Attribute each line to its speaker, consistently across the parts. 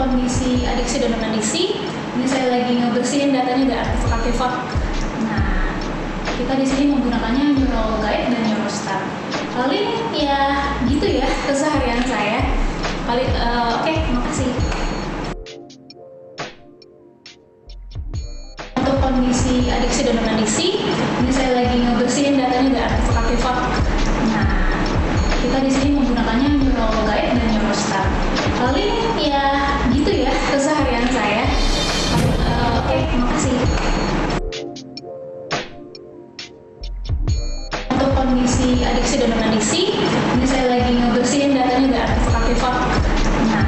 Speaker 1: kondisi adiksi dan non adiksi. Ini saya lagi ngebersihin datanya dari aktif aktif. Nah, kita di sini menggunakannya neural guide dan neurostar. Paling ya gitu ya keseharian saya. Paling uh, oke, okay, makasih. Untuk kondisi adiksi dan non adiksi, ini saya lagi ngebersihin datanya dari aktif aktif. Nah, kita di sini menggunakannya neural guide dan neurostar. Paling ya adiksi dan non adiksi. Ini saya lagi ngebersihin datanya nggak artefak artefak. Nah,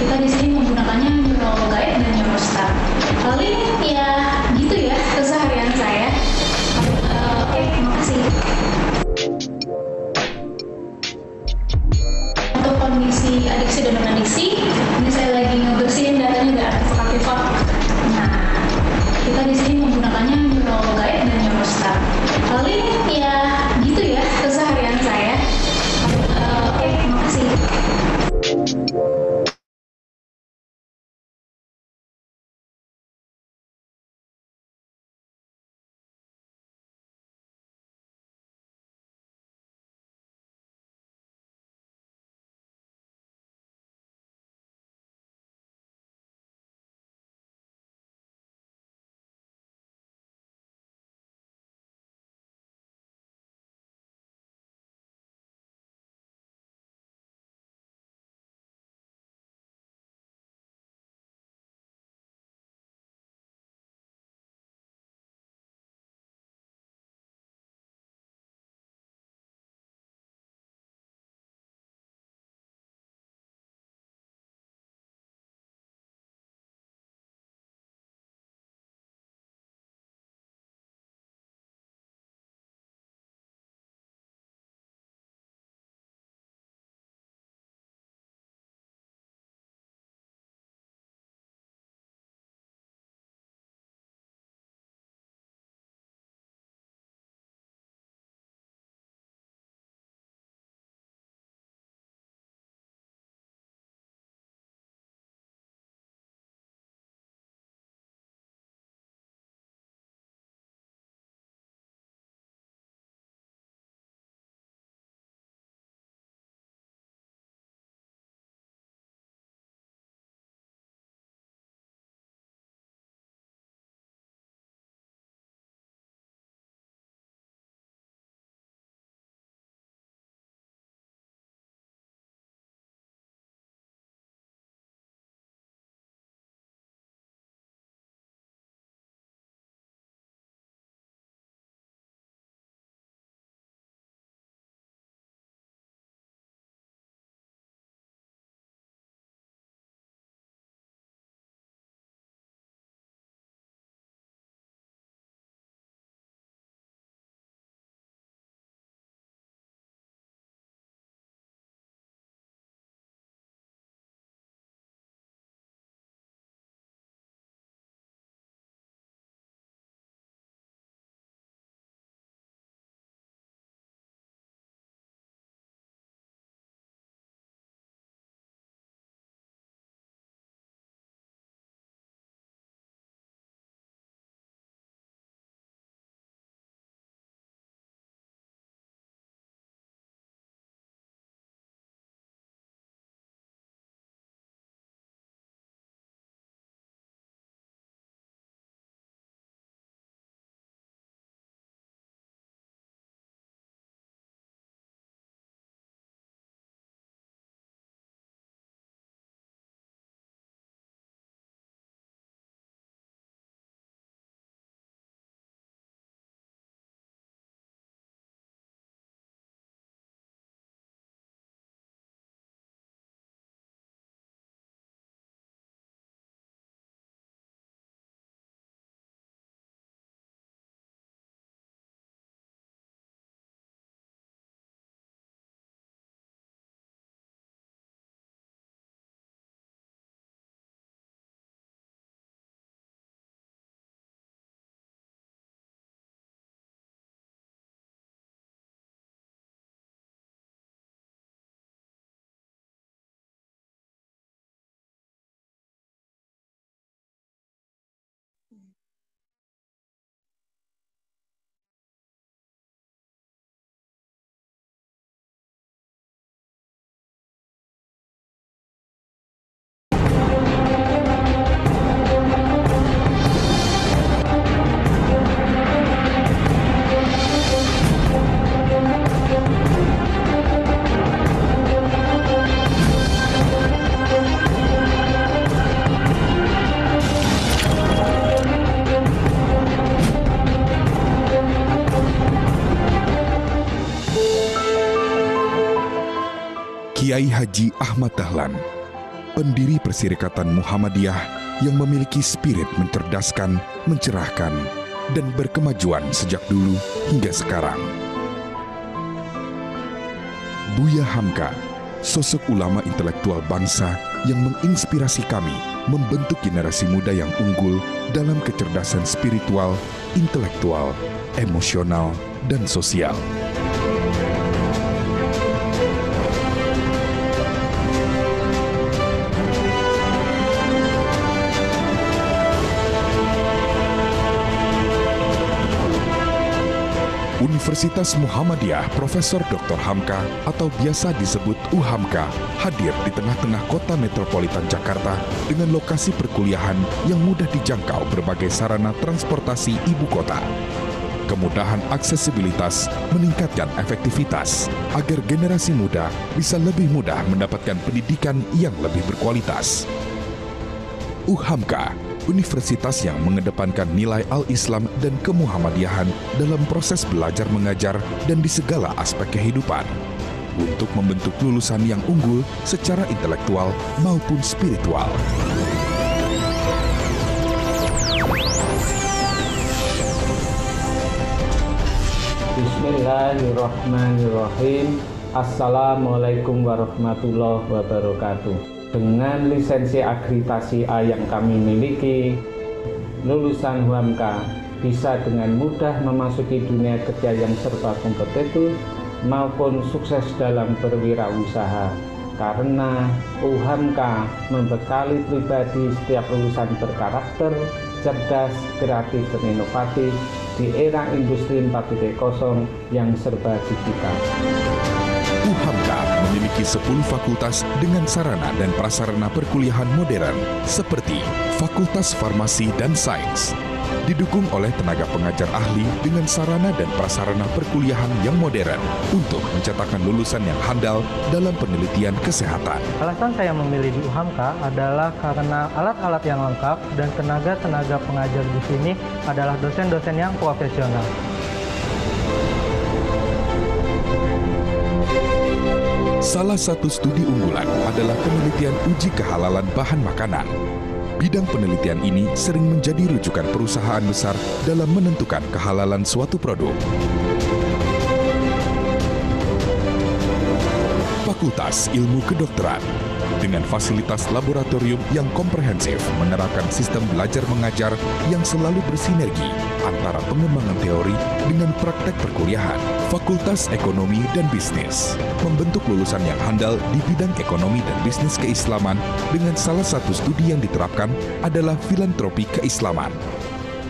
Speaker 1: kita di sini menggunakannya neural guide dan neurostar. Paling ya
Speaker 2: Kiai Haji Ahmad Dahlan, pendiri Perserikatan Muhammadiyah yang memiliki spirit mencerdaskan, mencerahkan, dan berkemajuan sejak dulu hingga sekarang. Buya Hamka, sosok ulama intelektual bangsa yang menginspirasi kami membentuk generasi muda yang unggul dalam kecerdasan spiritual, intelektual, emosional, dan sosial. Universitas Muhammadiyah Profesor Dr. Hamka atau biasa disebut UHAMKA hadir di tengah-tengah kota metropolitan Jakarta dengan lokasi perkuliahan yang mudah dijangkau berbagai sarana transportasi ibu kota. Kemudahan aksesibilitas meningkatkan efektivitas agar generasi muda bisa lebih mudah mendapatkan pendidikan yang lebih berkualitas. UHAMKA universitas yang mengedepankan nilai al-Islam dan kemuhammadiahan dalam proses belajar mengajar dan di segala aspek kehidupan untuk membentuk lulusan yang unggul secara intelektual maupun spiritual.
Speaker 3: Bismillahirrahmanirrahim. Assalamualaikum warahmatullahi wabarakatuh dengan lisensi akreditasi A yang kami miliki, lulusan Huamka bisa dengan mudah memasuki dunia kerja yang serba kompetitif maupun sukses dalam berwirausaha karena Uhamka membekali pribadi setiap lulusan berkarakter, cerdas, kreatif, dan inovatif di era industri 4.0 yang serba digital.
Speaker 2: Uhamka memiliki 10 fakultas dengan sarana dan prasarana perkuliahan modern seperti Fakultas Farmasi dan Sains. Didukung oleh tenaga pengajar ahli dengan sarana dan prasarana perkuliahan yang modern untuk mencetakkan lulusan yang handal dalam penelitian kesehatan.
Speaker 4: Alasan saya memilih
Speaker 5: di UHAMKA adalah karena alat-alat yang lengkap dan tenaga-tenaga pengajar di sini
Speaker 6: adalah dosen-dosen yang profesional.
Speaker 2: Salah satu studi unggulan adalah penelitian uji kehalalan bahan makanan. Bidang penelitian ini sering menjadi rujukan perusahaan besar dalam menentukan kehalalan suatu produk. Fakultas Ilmu Kedokteran dengan fasilitas laboratorium yang komprehensif menerapkan sistem belajar mengajar yang selalu bersinergi antara pengembangan teori dengan praktek perkuliahan, Fakultas Ekonomi dan Bisnis, membentuk lulusan yang handal di bidang ekonomi dan bisnis keislaman dengan salah satu studi yang diterapkan adalah filantropi keislaman.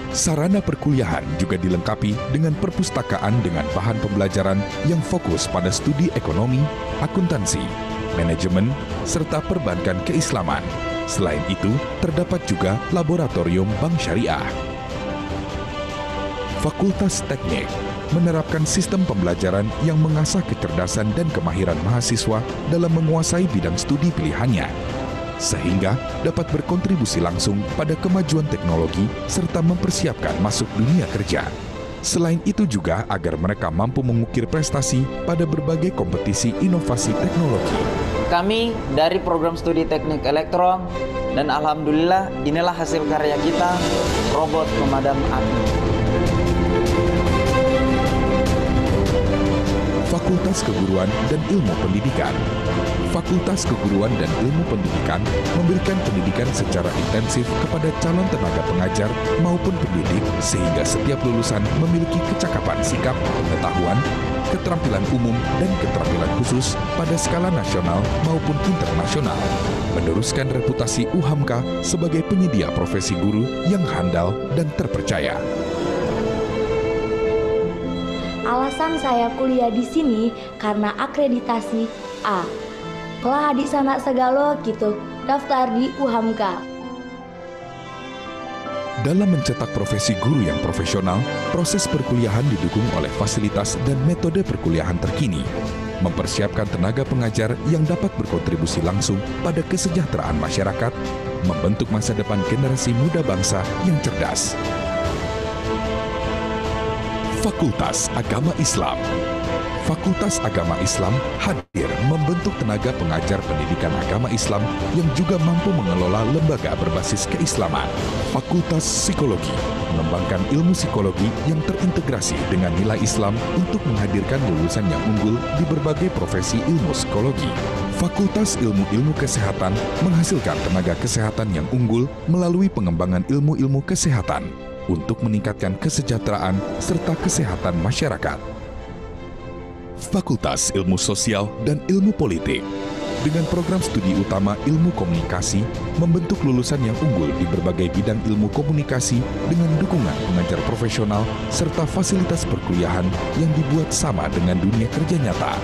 Speaker 2: Sarana perkuliahan juga dilengkapi dengan perpustakaan dengan bahan pembelajaran yang fokus pada studi ekonomi, akuntansi, manajemen, serta perbankan keislaman. Selain itu, terdapat juga laboratorium bank syariah. Fakultas Teknik menerapkan sistem pembelajaran yang mengasah kecerdasan dan kemahiran mahasiswa dalam menguasai bidang studi pilihannya, sehingga dapat berkontribusi langsung pada kemajuan teknologi serta mempersiapkan masuk dunia kerja. Selain itu juga agar mereka mampu mengukir prestasi pada berbagai kompetisi inovasi teknologi
Speaker 5: kami dari program studi teknik elektro dan alhamdulillah inilah hasil karya kita robot pemadam api.
Speaker 2: Fakultas Keguruan dan Ilmu Pendidikan Fakultas Keguruan dan Ilmu Pendidikan memberikan pendidikan secara intensif kepada calon tenaga pengajar maupun pendidik sehingga setiap lulusan memiliki kecakapan sikap, pengetahuan, keterampilan umum, dan keterampilan khusus pada skala nasional maupun internasional, meneruskan reputasi UHAMKA sebagai penyedia profesi guru yang handal dan terpercaya.
Speaker 4: Alasan saya kuliah di sini karena akreditasi A. Kelah adik sana segalo gitu, daftar di UHAMKA.
Speaker 2: Dalam mencetak profesi guru yang profesional, proses perkuliahan didukung oleh fasilitas dan metode perkuliahan terkini, mempersiapkan tenaga pengajar yang dapat berkontribusi langsung pada kesejahteraan masyarakat, membentuk masa depan generasi muda bangsa yang cerdas. Fakultas Agama Islam Fakultas Agama Islam hadir membentuk tenaga pengajar pendidikan agama Islam yang juga mampu mengelola lembaga berbasis keislaman. Fakultas Psikologi mengembangkan ilmu psikologi yang terintegrasi dengan nilai Islam untuk menghadirkan lulusan yang unggul di berbagai profesi ilmu psikologi. Fakultas Ilmu-Ilmu Kesehatan menghasilkan tenaga kesehatan yang unggul melalui pengembangan ilmu-ilmu kesehatan untuk meningkatkan kesejahteraan serta kesehatan masyarakat. Fakultas Ilmu Sosial dan Ilmu Politik. Dengan program studi utama ilmu komunikasi, membentuk lulusan yang unggul di berbagai bidang ilmu komunikasi dengan dukungan pengajar profesional serta fasilitas perkuliahan yang dibuat sama dengan dunia kerja nyata.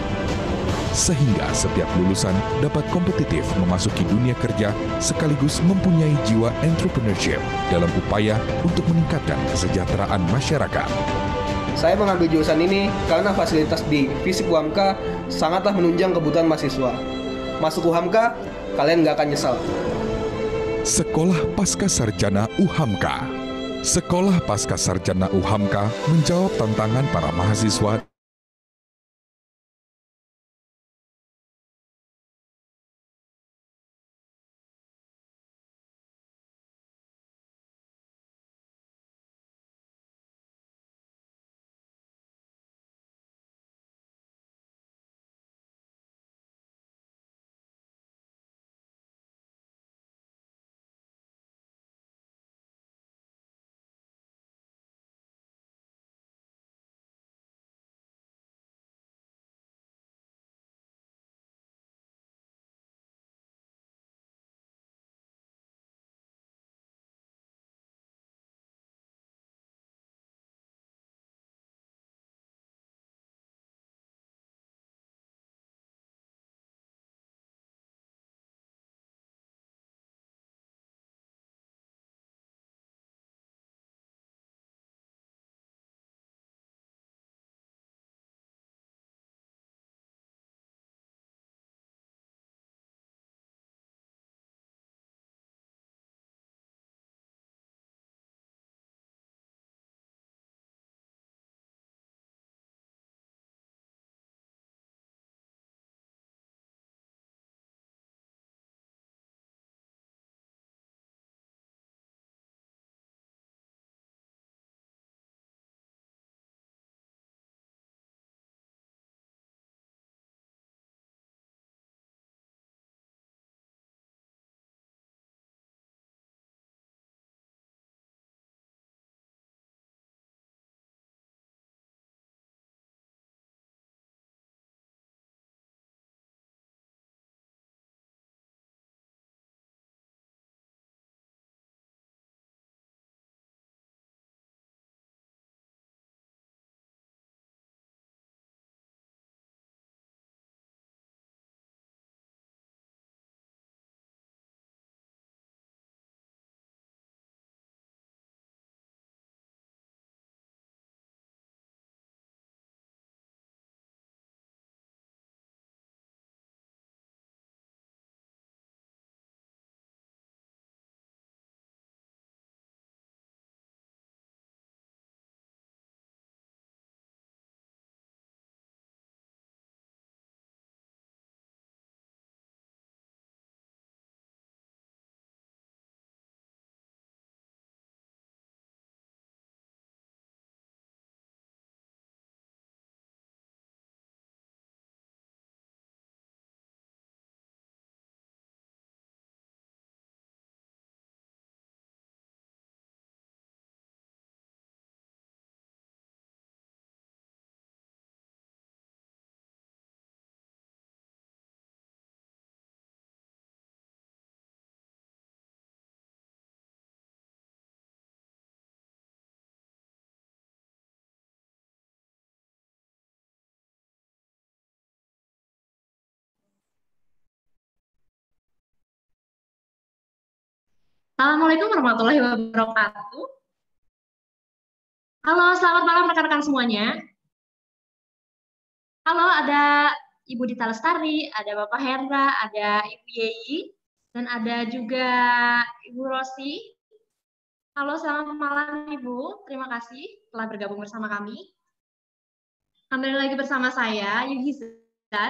Speaker 2: Sehingga setiap lulusan dapat kompetitif memasuki dunia kerja sekaligus mempunyai jiwa entrepreneurship dalam upaya untuk meningkatkan kesejahteraan masyarakat.
Speaker 1: Saya mengambil jurusan ini karena fasilitas di Fisip
Speaker 5: UHAMKA sangatlah menunjang kebutuhan mahasiswa. Masuk UHAMKA, kalian nggak akan nyesal.
Speaker 2: Sekolah Pasca Sarjana UHAMKA Sekolah
Speaker 7: Pasca Sarjana UHAMKA menjawab tantangan para mahasiswa
Speaker 6: Assalamualaikum warahmatullahi
Speaker 7: wabarakatuh.
Speaker 6: Halo, selamat malam rekan-rekan semuanya. Halo,
Speaker 4: ada Ibu Dita Lestari, ada Bapak Hendra, ada Ibu Yeyi, dan ada juga Ibu Rosi. Halo, selamat malam Ibu. Terima kasih telah bergabung bersama kami. Kembali lagi bersama saya, Yuhiza,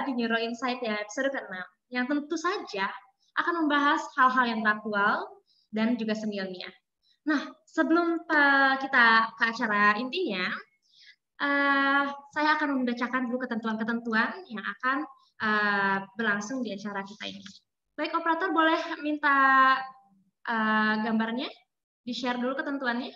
Speaker 4: di Neuro Insight ya, episode ke-6, yang tentu saja akan membahas hal-hal yang aktual dan juga seni Nah, sebelum eh, kita ke acara intinya, uh, saya akan membacakan dulu ketentuan-ketentuan yang akan uh, berlangsung di acara kita ini. Baik, operator boleh minta uh, gambarnya, di-share dulu ketentuannya.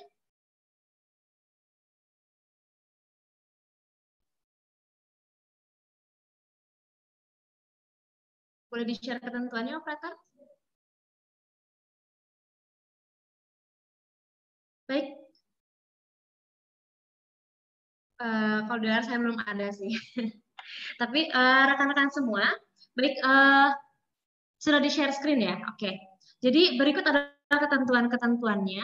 Speaker 7: Boleh di-share ketentuannya, operator? Baik.
Speaker 6: Uh, kalau dengar saya belum ada sih.
Speaker 4: Tapi eh, rekan-rekan uh, semua, baik uh, sudah di share screen ya. Oke. Okay. Jadi berikut adalah ketentuan-ketentuannya.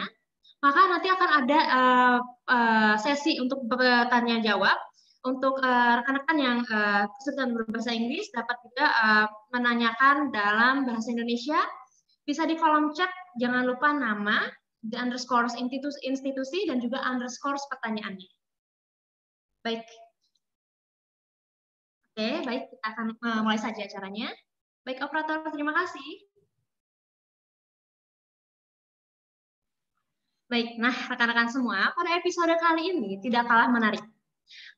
Speaker 4: Maka nanti akan ada uh, uh, sesi untuk bertanya jawab untuk rekan-rekan uh, yang uh, kesulitan berbahasa Inggris dapat juga uh, menanyakan dalam bahasa Indonesia. Bisa di kolom chat, jangan lupa nama, the underscores institusi, institusi dan juga
Speaker 6: underscores pertanyaannya. Baik. Oke, baik kita akan uh, mulai saja acaranya. Baik operator, terima kasih. Baik, nah rekan-rekan semua, pada
Speaker 4: episode kali ini tidak kalah menarik.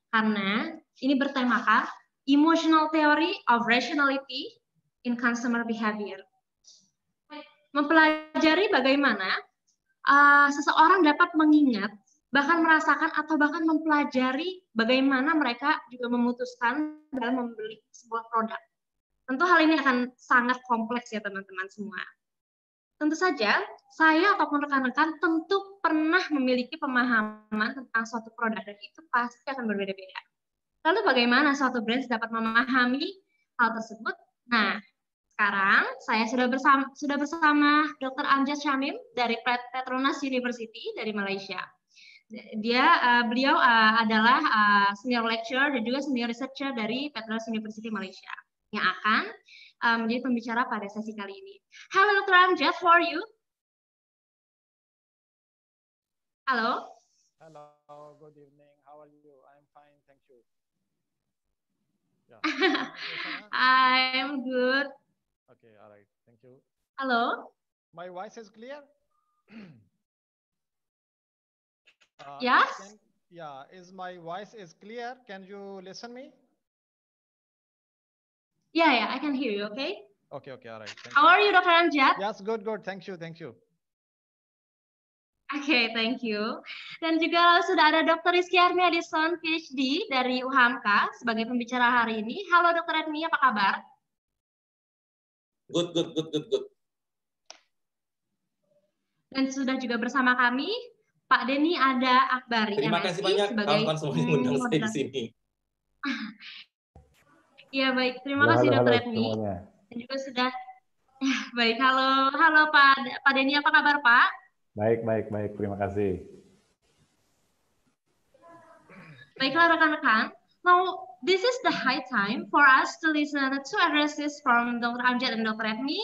Speaker 4: Karena ini bertemakan Emotional Theory of Rationality in Consumer Behavior. Mempelajari bagaimana Eh, seseorang dapat mengingat bahkan merasakan atau bahkan mempelajari bagaimana mereka juga memutuskan dalam membeli sebuah produk. Tentu hal ini akan sangat kompleks ya teman-teman semua. Tentu saja, saya ataupun rekan-rekan tentu pernah memiliki pemahaman tentang suatu produk dan itu pasti akan berbeda-beda. Lalu bagaimana suatu brand dapat memahami hal tersebut? Nah, sekarang saya sudah bersama, sudah bersama Dr. Amjad Syamim dari Petronas University dari Malaysia. Dia uh, beliau uh, adalah uh, senior lecturer dan juga senior researcher dari Petronas University Malaysia yang akan uh, menjadi pembicara pada sesi kali ini. Halo Dr.
Speaker 6: Amjad, how are you? Halo.
Speaker 8: Hello, good evening. How are you? I'm fine, thank you. Yeah.
Speaker 6: I'm good.
Speaker 8: Okay, all right. Thank you. Hello. My voice is clear? uh, yes. Can, yeah, is my voice is clear? Can you listen me?
Speaker 6: Yeah, yeah, I can hear you. Okay.
Speaker 8: Okay, okay, all right. Thank How you. are you, Dr. Amjad?
Speaker 6: Yes, good, good. Thank you, thank you.
Speaker 4: Oke, okay, thank you. Dan juga sudah ada Dr. Rizky Armi Adison, PhD dari UHAMKA sebagai pembicara hari ini. Halo Dr. Armi, apa kabar?
Speaker 7: Good, good, good, good, good.
Speaker 4: Dan sudah juga bersama kami Pak Denny ada Akbar. Terima MSI, kasih banyak kawan kawan semuanya mengundang hmm, saya di sini. Iya baik, terima ya, kasih Dokter Edmi. Dan juga sudah baik. Halo, halo Pak Pak Denny, apa kabar Pak?
Speaker 8: Baik, baik, baik. Terima kasih.
Speaker 4: Baiklah rekan-rekan, Now, this is the high time for us to listen to addresses from Dr. Amjad and Dr. Edmi.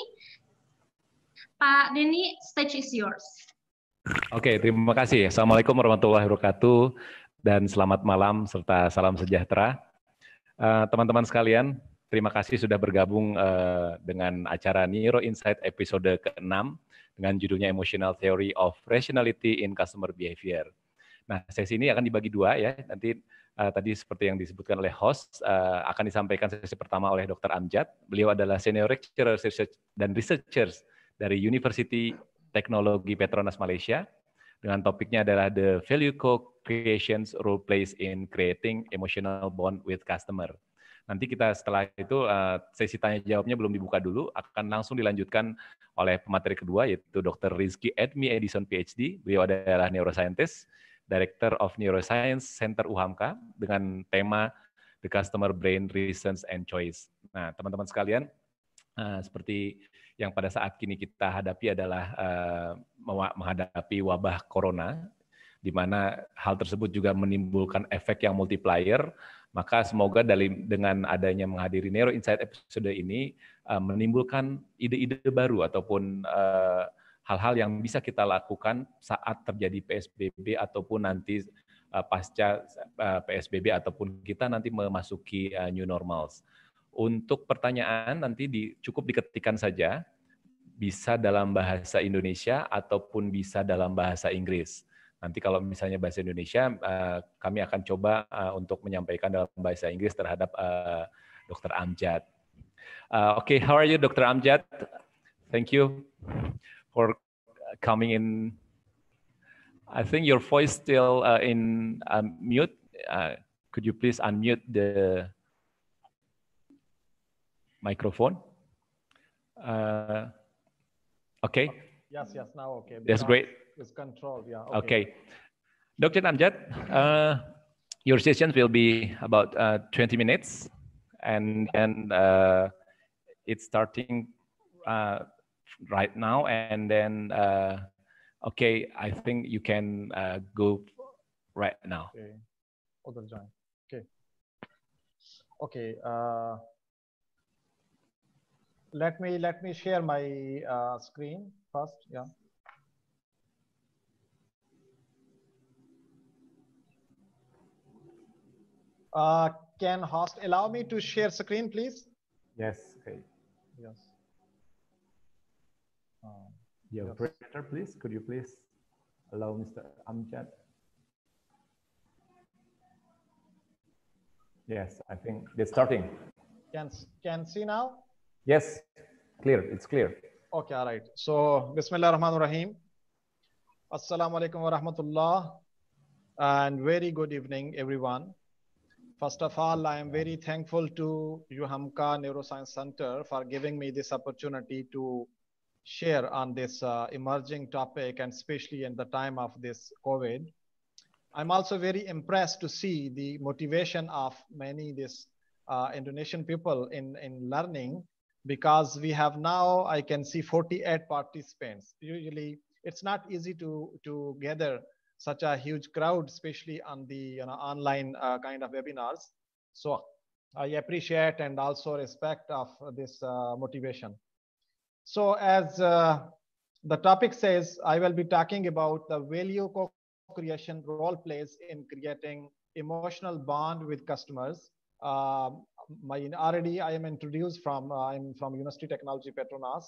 Speaker 4: Pak Denny, stage is yours.
Speaker 3: Oke, okay, terima kasih. Assalamualaikum warahmatullahi wabarakatuh dan selamat malam serta salam sejahtera. Eh, teman-teman uh, sekalian, terima kasih sudah bergabung uh, dengan acara Neuro Insight episode ke-6 dengan judulnya Emotional Theory of Rationality in Customer Behavior. Nah, sesi ini akan dibagi dua ya. Nanti uh, tadi seperti yang disebutkan oleh host uh, akan disampaikan sesi pertama oleh Dr. Amjad. Beliau adalah senior lecturer research dan researchers dari University Teknologi Petronas Malaysia dengan topiknya adalah the value co-creations role plays in creating emotional bond with customer. Nanti kita setelah itu eh, sesi tanya jawabnya belum dibuka dulu, akan langsung dilanjutkan oleh pemateri kedua yaitu Dr. Rizky Edmi Edison PhD. Beliau adalah neuroscientist Director of Neuroscience Center UHAMKA dengan tema The Customer Brain Reasons and Choice. Nah, teman-teman sekalian, uh, seperti yang pada saat kini kita hadapi adalah uh, menghadapi wabah corona, di mana hal tersebut juga menimbulkan efek yang multiplier. Maka semoga dari dengan adanya menghadiri Neuro Insight episode ini uh, menimbulkan ide-ide baru ataupun uh, hal-hal yang bisa kita lakukan saat terjadi PSBB ataupun nanti eh, pasca eh, PSBB ataupun kita nanti memasuki eh, new normals. Untuk pertanyaan nanti di, cukup diketikkan saja, bisa dalam bahasa Indonesia ataupun bisa dalam bahasa Inggris. Nanti kalau misalnya bahasa Indonesia, kami akan coba untuk menyampaikan dalam bahasa Inggris terhadap Dr. Amjad. Oke, okay, how are you, Dr. Amjad? Thank you. for uh, coming in. I think your voice still uh, in um, mute. Uh, could you please unmute the microphone? Uh, okay.
Speaker 5: Yes, yes, now okay. That's great. It's controlled, yeah. Okay. okay.
Speaker 3: Dr. Amjad, uh, your session will be about uh, 20 minutes and, and it's starting right now and then uh, okay i think you can uh, go right now
Speaker 8: okay okay okay uh, let me let me share my uh, screen first yeah uh, can host allow me to share
Speaker 3: screen please yes okay yes the operator, please, could you please allow Mr. Amjad? Yes, I think they're starting.
Speaker 8: Can, can see now?
Speaker 3: Yes, clear, it's clear. Okay, all right.
Speaker 8: So, Bismillah Rahman Rahim. Assalamu alaikum wa rahmatullah. And very good evening, everyone. First of all, I am very thankful to UHAMKA Neuroscience Center for giving me this opportunity to share on this uh, emerging topic and especially in the time of this COVID. I'm also very impressed to see the motivation of many this uh, Indonesian people in, in learning because we have now, I can see 48 participants. Usually it's not easy to, to gather such a huge crowd, especially on the you know, online uh, kind of webinars. So I appreciate and also respect of this uh, motivation. So as uh, the topic says, I will be talking about the value co-creation role plays in creating emotional bond with customers. Uh, my already I am introduced from uh, I'm from University Technology Petronas.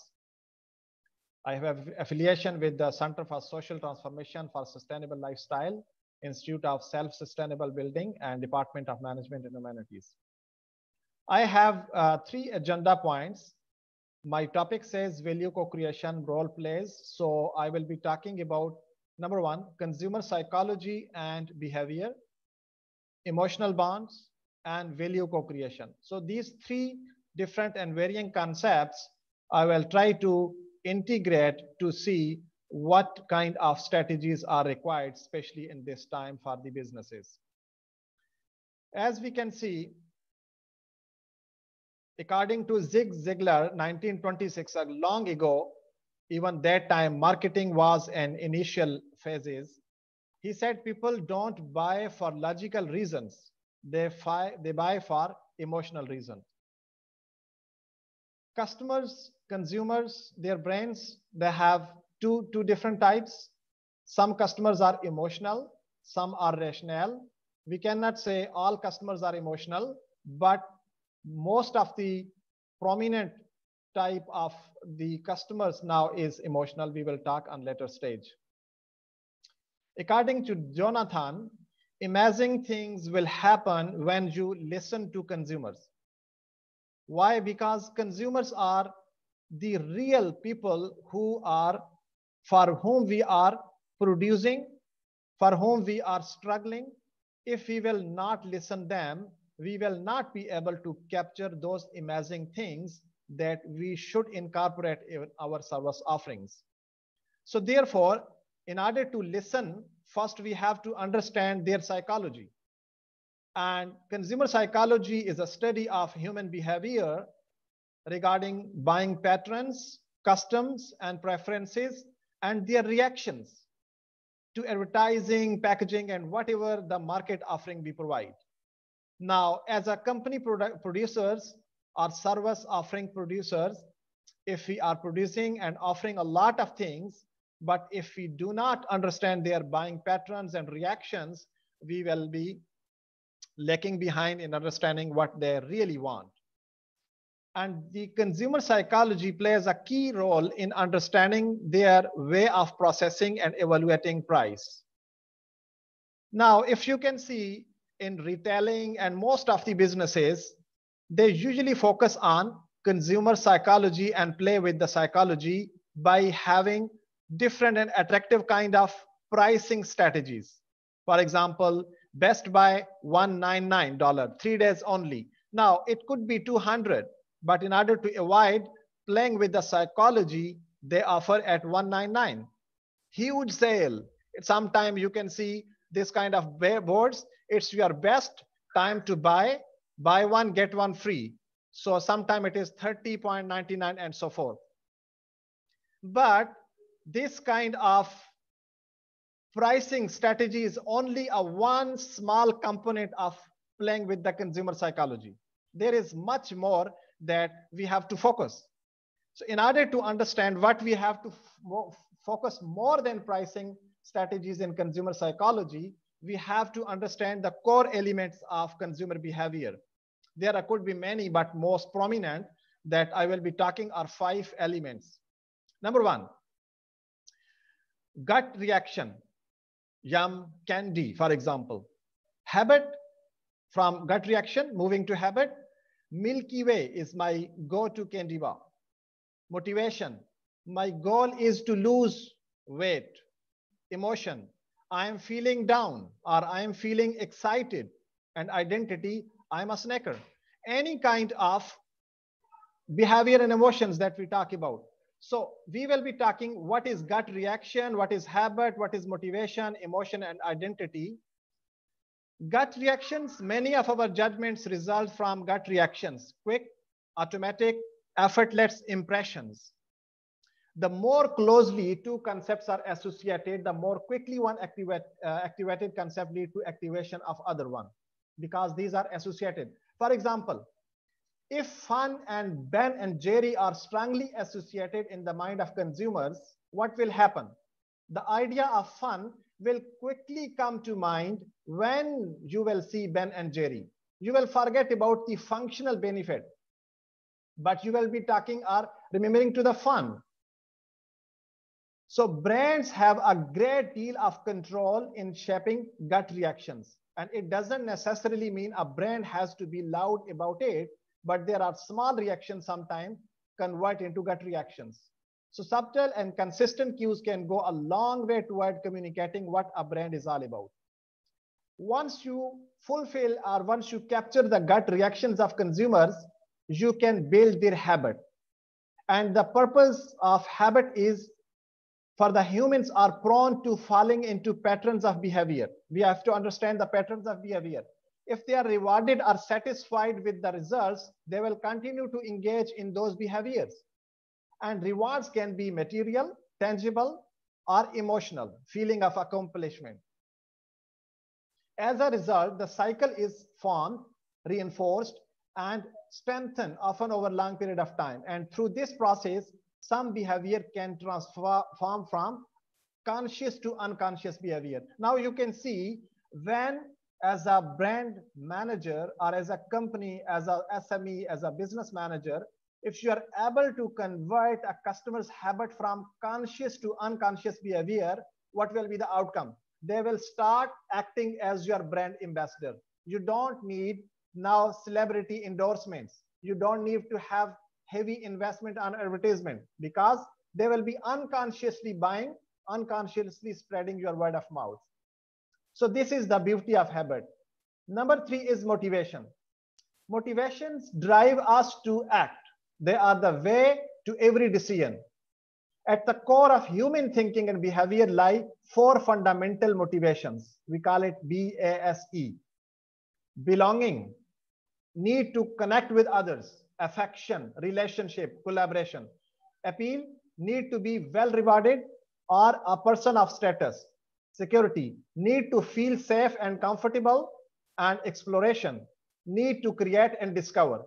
Speaker 8: I have affiliation with the Center for Social Transformation for Sustainable Lifestyle, Institute of Self-Sustainable Building, and Department of Management and Humanities. I have uh, three agenda points my topic says value co-creation role plays. So I will be talking about number one, consumer psychology and behavior, emotional bonds, and value co-creation. So these three different and varying concepts, I will try to integrate to see what kind of strategies are required, especially in this time for the businesses. As we can see, According to Zig Ziglar, 1926, uh, long ago, even that time, marketing was an initial phases. He said people don't buy for logical reasons. They, they buy for emotional reasons. Customers, consumers, their brains, they have two, two different types. Some customers are emotional, some are rational. We cannot say all customers are emotional, but most of the prominent type of the customers now is emotional. We will talk on later stage. According to Jonathan, amazing things will happen when you listen to consumers. Why? Because consumers are the real people who are, for whom we are producing, for whom we are struggling. If we will not listen them, we will not be able to capture those amazing things that we should incorporate in our service offerings. So therefore, in order to listen, first we have to understand their psychology. And consumer psychology is a study of human behavior regarding buying patterns, customs, and preferences, and their reactions to advertising, packaging, and whatever the market offering we provide. Now, as a company product producers or service offering producers, if we are producing and offering a lot of things, but if we do not understand their buying patterns and reactions, we will be lacking behind in understanding what they really want. And the consumer psychology plays a key role in understanding their way of processing and evaluating price. Now, if you can see, in retailing and most of the businesses, they usually focus on consumer psychology and play with the psychology by having different and attractive kind of pricing strategies. For example, Best Buy $199, three days only. Now it could be 200, but in order to avoid playing with the psychology, they offer at 199. Huge sale. Sometimes you can see this kind of boards, it's your best time to buy, buy one, get one free. So sometime it is 30.99 and so forth. But this kind of pricing strategy is only a one small component of playing with the consumer psychology. There is much more that we have to focus. So in order to understand what we have to focus more than pricing, strategies in consumer psychology, we have to understand the core elements of consumer behavior. There could be many, but most prominent that I will be talking are five elements. Number one, gut reaction, yum, candy, for example. Habit from gut reaction, moving to habit. Milky Way is my go-to candy bar. Motivation, my goal is to lose weight emotion. I am feeling down or I am feeling excited. And identity, I'm a snacker. Any kind of behavior and emotions that we talk about. So we will be talking what is gut reaction, what is habit, what is motivation, emotion, and identity. Gut reactions, many of our judgments result from gut reactions, quick, automatic, effortless impressions the more closely two concepts are associated, the more quickly one activate, uh, activated concept lead to activation of other one because these are associated. For example, if fun and Ben and Jerry are strongly associated in the mind of consumers, what will happen? The idea of fun will quickly come to mind when you will see Ben and Jerry. You will forget about the functional benefit, but you will be talking or remembering to the fun so brands have a great deal of control in shaping gut reactions. And it doesn't necessarily mean a brand has to be loud about it, but there are small reactions sometimes convert into gut reactions. So subtle and consistent cues can go a long way toward communicating what a brand is all about. Once you fulfill or once you capture the gut reactions of consumers, you can build their habit. And the purpose of habit is for the humans are prone to falling into patterns of behavior. We have to understand the patterns of behavior. If they are rewarded or satisfied with the results, they will continue to engage in those behaviors. And rewards can be material, tangible, or emotional, feeling of accomplishment. As a result, the cycle is formed, reinforced, and strengthened often over long period of time. And through this process, some behavior can transform from conscious to unconscious behavior. Now you can see when as a brand manager or as a company, as a SME, as a business manager, if you are able to convert a customer's habit from conscious to unconscious behavior, what will be the outcome? They will start acting as your brand ambassador. You don't need now celebrity endorsements. You don't need to have heavy investment on advertisement because they will be unconsciously buying, unconsciously spreading your word of mouth. So this is the beauty of habit. Number three is motivation. Motivations drive us to act. They are the way to every decision. At the core of human thinking and behavior lie four fundamental motivations. We call it BASE. Belonging, need to connect with others, affection, relationship, collaboration. Appeal need to be well rewarded or a person of status. Security need to feel safe and comfortable and exploration need to create and discover.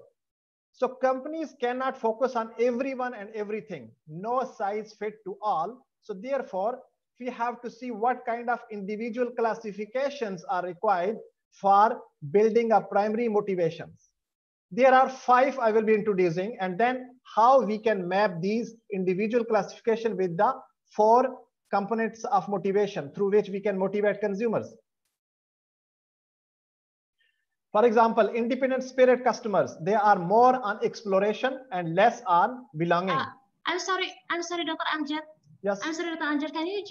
Speaker 8: So companies cannot focus on everyone and everything. No size fit to all. So therefore, we have to see what kind of individual classifications are required for building a primary motivations there are five I will be introducing and then how we can map these individual classification with the four components of motivation through which we can motivate consumers. For example, independent spirit customers, they are more on exploration and less on belonging. Uh,
Speaker 4: I'm sorry, I'm sorry, Dr. Amjad. Yes. I'm sorry, Dr. Amjad, can you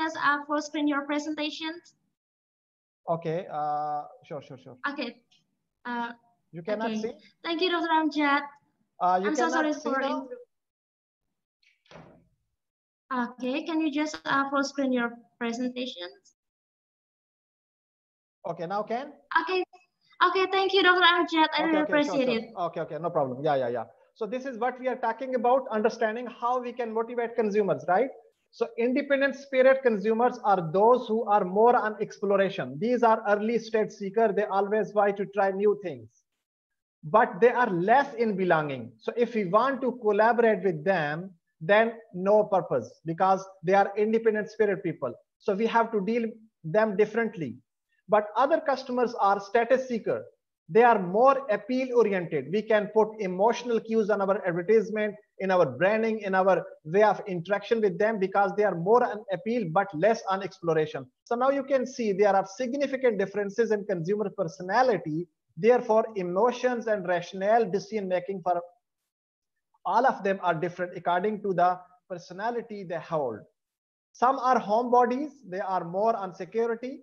Speaker 4: just uh, full screen your presentation?
Speaker 8: Okay, uh, sure, sure, sure.
Speaker 4: Okay. Uh, you cannot okay. see? Thank you, Dr.
Speaker 6: Amjad.
Speaker 7: Uh, I'm so sorry for now?
Speaker 6: Okay, can you just uh, full screen your presentations?
Speaker 8: Okay, now can?
Speaker 6: Okay, okay. Thank you, Dr. Amjad. I okay, really okay, appreciate sure, sure.
Speaker 8: it. Okay, okay, no problem. Yeah, yeah, yeah. So this is what we are talking about, understanding how we can motivate consumers, right? So independent spirit consumers are those who are more on exploration. These are early stage seeker. They always want to try new things but they are less in belonging. So if we want to collaborate with them, then no purpose because they are independent spirit people. So we have to deal them differently. But other customers are status seeker. They are more appeal oriented. We can put emotional cues on our advertisement, in our branding, in our way of interaction with them because they are more on appeal but less on exploration. So now you can see there are significant differences in consumer personality Therefore, emotions and rationale decision making for all of them are different according to the personality they hold. Some are homebodies, they are more on security.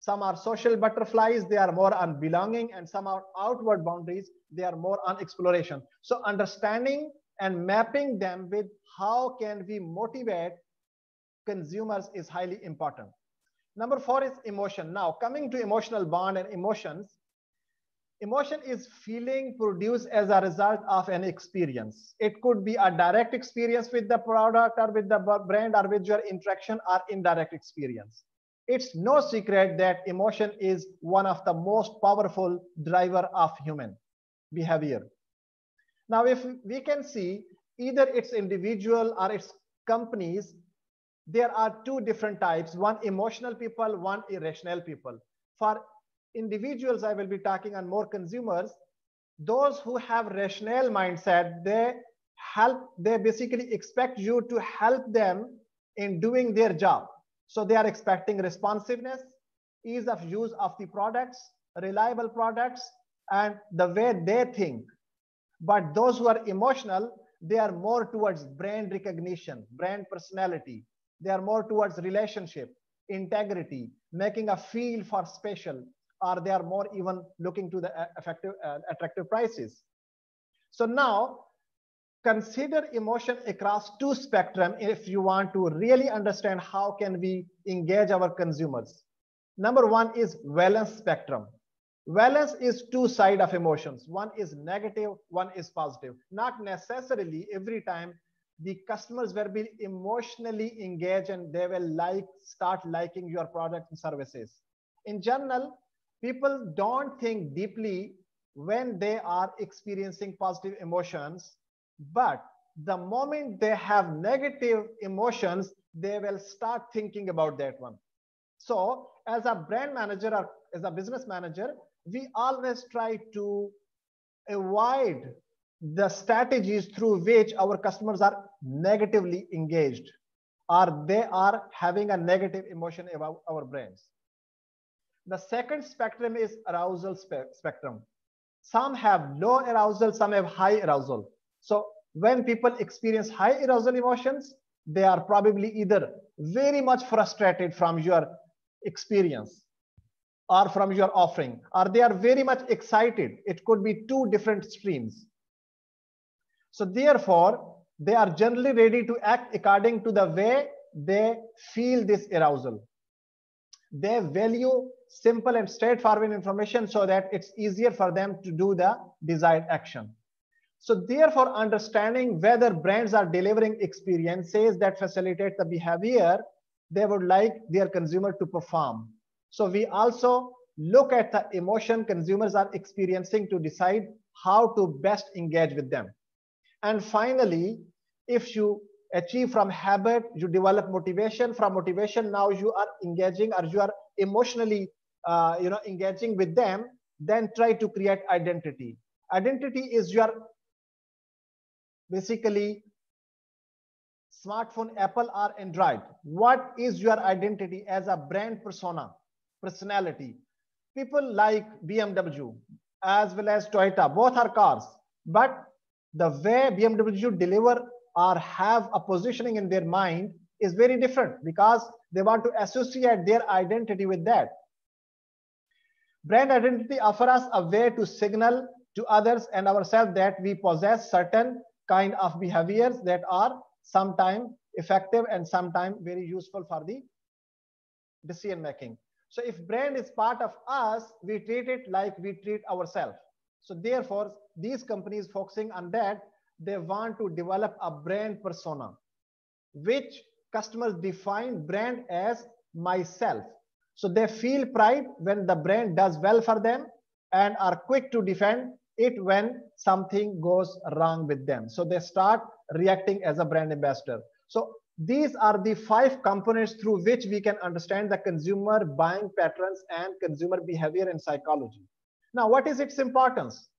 Speaker 8: Some are social butterflies, they are more on belonging, and some are outward boundaries, they are more on exploration. So understanding and mapping them with how can we motivate consumers is highly important. Number four is emotion. Now coming to emotional bond and emotions, Emotion is feeling produced as a result of an experience. It could be a direct experience with the product or with the brand or with your interaction or indirect experience. It's no secret that emotion is one of the most powerful driver of human behavior. Now, if we can see either it's individual or it's companies, there are two different types, one emotional people, one irrational people. For individuals I will be talking on more consumers, those who have rational mindset, they help, they basically expect you to help them in doing their job. So they are expecting responsiveness, ease of use of the products, reliable products, and the way they think. But those who are emotional, they are more towards brand recognition, brand personality. They are more towards relationship, integrity, making a feel for special, or they are more even looking to the uh, effective uh, attractive prices. So now consider emotion across two spectrum if you want to really understand how can we engage our consumers. Number one is valence spectrum. Valence is two side of emotions. One is negative, one is positive. Not necessarily every time the customers will be emotionally engaged and they will like start liking your products and services. In general, people don't think deeply when they are experiencing positive emotions but the moment they have negative emotions they will start thinking about that one so as a brand manager or as a business manager we always try to avoid the strategies through which our customers are negatively engaged or they are having a negative emotion about our brands the second spectrum is arousal spe spectrum. Some have low arousal, some have high arousal. So when people experience high arousal emotions, they are probably either very much frustrated from your experience or from your offering, or they are very much excited. It could be two different streams. So therefore, they are generally ready to act according to the way they feel this arousal they value simple and straightforward information so that it's easier for them to do the desired action. So therefore, understanding whether brands are delivering experiences that facilitate the behavior they would like their consumer to perform. So we also look at the emotion consumers are experiencing to decide how to best engage with them. And finally, if you achieve from habit you develop motivation from motivation now you are engaging or you are emotionally uh, you know engaging with them then try to create identity identity is your basically smartphone apple or android what is your identity as a brand persona personality people like bmw as well as toyota both are cars but the way bmw deliver or have a positioning in their mind is very different because they want to associate their identity with that. Brand identity offers us a way to signal to others and ourselves that we possess certain kind of behaviors that are sometimes effective and sometimes very useful for the decision making. So if brand is part of us, we treat it like we treat ourselves. So therefore, these companies focusing on that they want to develop a brand persona, which customers define brand as myself. So they feel pride when the brand does well for them and are quick to defend it when something goes wrong with them. So they start reacting as a brand ambassador. So these are the five components through which we can understand the consumer buying patterns and consumer behavior and psychology. Now, what is its importance?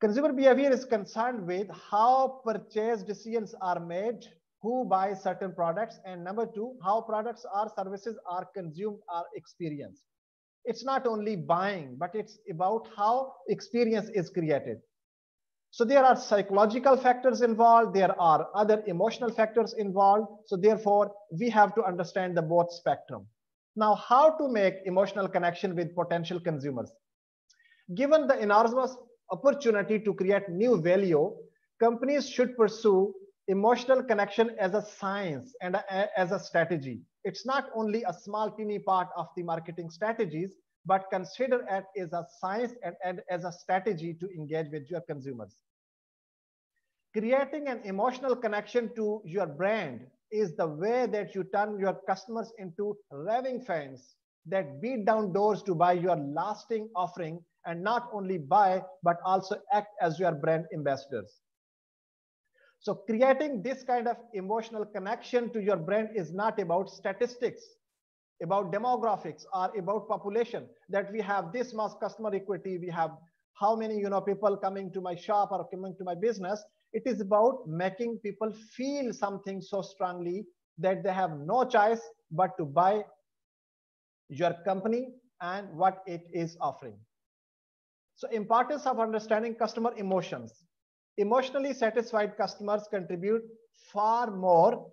Speaker 8: Consumer behavior is concerned with how purchase decisions are made, who buys certain products, and number two, how products or services are consumed or experienced. It's not only buying, but it's about how experience is created. So there are psychological factors involved. There are other emotional factors involved. So therefore, we have to understand the both spectrum. Now, how to make emotional connection with potential consumers? Given the enormous opportunity to create new value, companies should pursue emotional connection as a science and a, as a strategy. It's not only a small teeny part of the marketing strategies, but consider it as a science and, and as a strategy to engage with your consumers. Creating an emotional connection to your brand is the way that you turn your customers into raving fans that beat down doors to buy your lasting offering and not only buy, but also act as your brand ambassadors. So creating this kind of emotional connection to your brand is not about statistics, about demographics or about population that we have this much customer equity. We have how many, you know, people coming to my shop or coming to my business. It is about making people feel something so strongly that they have no choice but to buy your company and what it is offering. So importance of understanding customer emotions. Emotionally satisfied customers contribute far more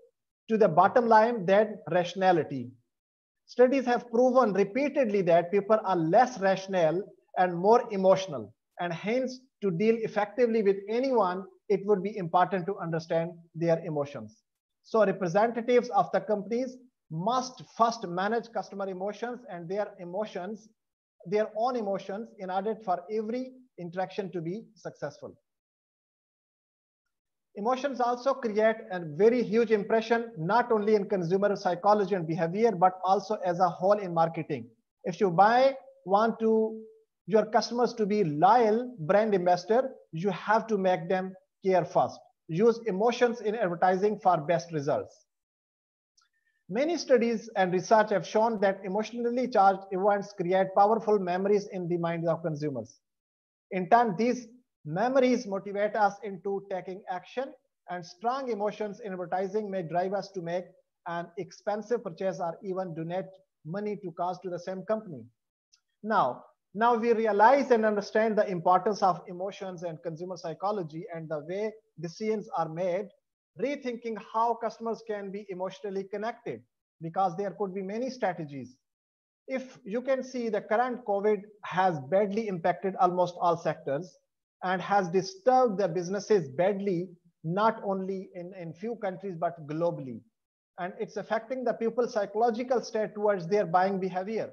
Speaker 8: to the bottom line than rationality. Studies have proven repeatedly that people are less rational and more emotional. And hence, to deal effectively with anyone, it would be important to understand their emotions. So representatives of the companies must first manage customer emotions and their emotions their own emotions in order for every interaction to be successful. Emotions also create a very huge impression, not only in consumer psychology and behavior, but also as a whole in marketing. If you buy, want to your customers to be loyal brand investor, you have to make them care first. Use emotions in advertising for best results. Many studies and research have shown that emotionally charged events create powerful memories in the minds of consumers. In turn, these memories motivate us into taking action and strong emotions in advertising may drive us to make an expensive purchase or even donate money to cause to the same company. Now, now we realize and understand the importance of emotions and consumer psychology and the way decisions are made rethinking how customers can be emotionally connected because there could be many strategies. If you can see the current COVID has badly impacted almost all sectors and has disturbed the businesses badly, not only in, in few countries, but globally. And it's affecting the people's psychological state towards their buying behavior.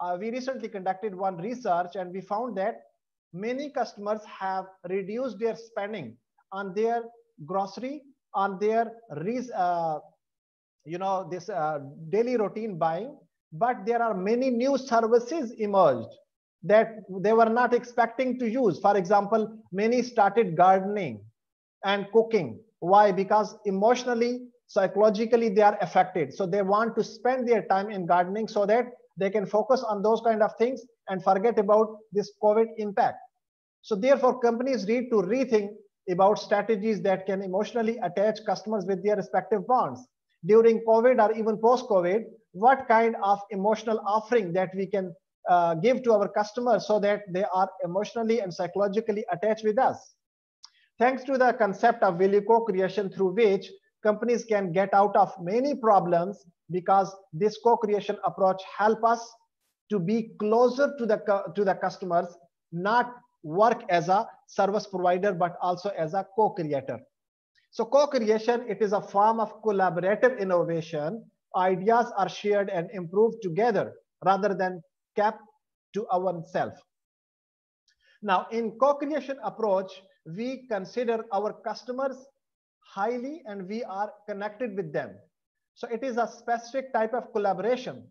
Speaker 8: Uh, we recently conducted one research and we found that many customers have reduced their spending on their grocery on their uh, you know this uh, daily routine buying but there are many new services emerged that they were not expecting to use for example many started gardening and cooking why because emotionally psychologically they are affected so they want to spend their time in gardening so that they can focus on those kind of things and forget about this covid impact so therefore companies need to rethink about strategies that can emotionally attach customers with their respective brands during COVID or even post-COVID, what kind of emotional offering that we can uh, give to our customers so that they are emotionally and psychologically attached with us. Thanks to the concept of value co-creation through which companies can get out of many problems because this co-creation approach help us to be closer to the, to the customers, not work as a service provider, but also as a co-creator. So co-creation, it is a form of collaborative innovation. Ideas are shared and improved together rather than kept to ourselves. Now, in co-creation approach, we consider our customers highly and we are connected with them. So it is a specific type of collaboration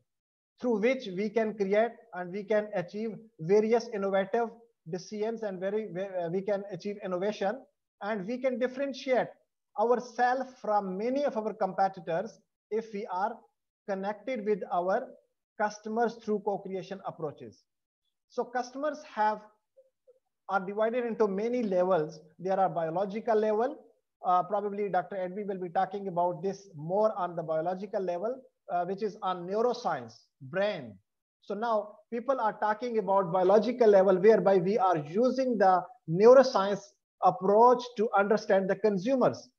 Speaker 8: through which we can create and we can achieve various innovative decisions and very uh, we can achieve innovation and we can differentiate ourselves from many of our competitors if we are connected with our customers through co-creation approaches so customers have are divided into many levels there are biological level uh, probably dr edby will be talking about this more on the biological level uh, which is on neuroscience brain so now people are talking about biological level whereby we are using the neuroscience approach to understand the consumers.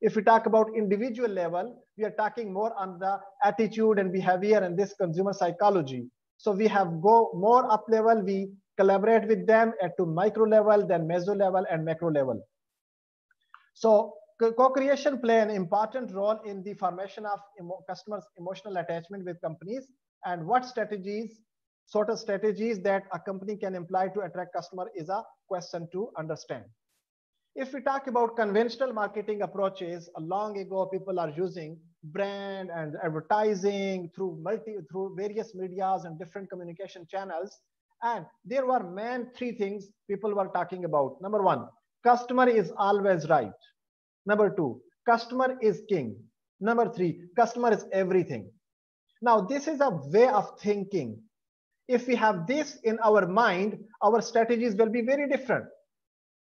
Speaker 8: If we talk about individual level, we are talking more on the attitude and behavior and this consumer psychology. So we have go more up level, we collaborate with them at to micro level, then meso level and macro level. So co-creation play an important role in the formation of emo customers' emotional attachment with companies and what strategies, sort of strategies that a company can employ to attract customer is a question to understand. If we talk about conventional marketing approaches, long ago people are using brand and advertising through multi through various medias and different communication channels. And there were main three things people were talking about. Number one, customer is always right. Number two, customer is king. Number three, customer is everything. Now, this is a way of thinking. If we have this in our mind, our strategies will be very different.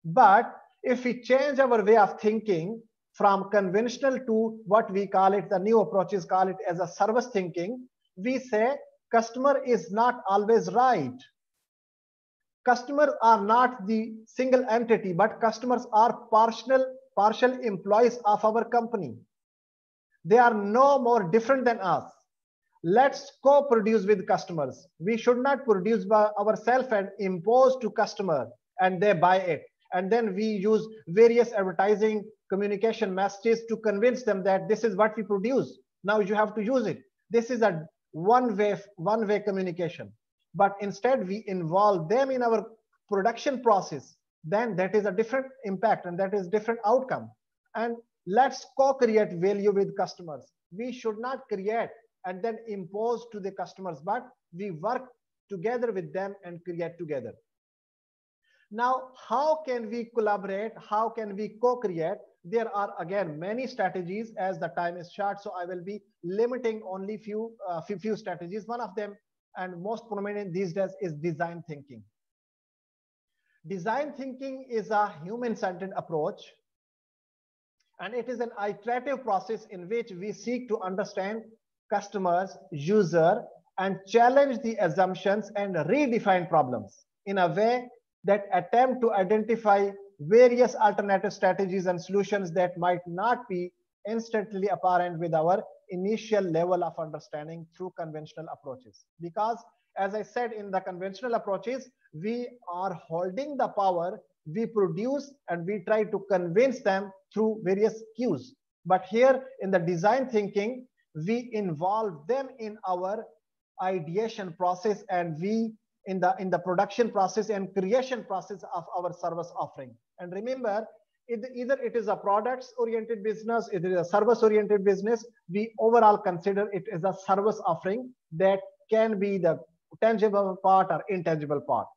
Speaker 8: But if we change our way of thinking from conventional to what we call it, the new approaches call it as a service thinking, we say customer is not always right. Customers are not the single entity, but customers are partial, partial employees of our company. They are no more different than us let's co-produce with customers. We should not produce by ourselves and impose to customer and they buy it. And then we use various advertising communication messages to convince them that this is what we produce. Now you have to use it. This is a one-way one-way communication. But instead we involve them in our production process. Then that is a different impact and that is different outcome. And let's co-create value with customers. We should not create and then impose to the customers, but we work together with them and create together. Now, how can we collaborate? How can we co-create? There are again many strategies as the time is short, so I will be limiting only few, uh, few, few strategies. One of them and most prominent these days is design thinking. Design thinking is a human-centered approach and it is an iterative process in which we seek to understand customers, user, and challenge the assumptions and redefine problems in a way that attempt to identify various alternative strategies and solutions that might not be instantly apparent with our initial level of understanding through conventional approaches. Because as I said, in the conventional approaches, we are holding the power, we produce and we try to convince them through various cues. But here in the design thinking, we involve them in our ideation process and we in the in the production process and creation process of our service offering and remember it, either it is a products oriented business it is a service oriented business we overall consider it as a service offering that can be the tangible part or intangible part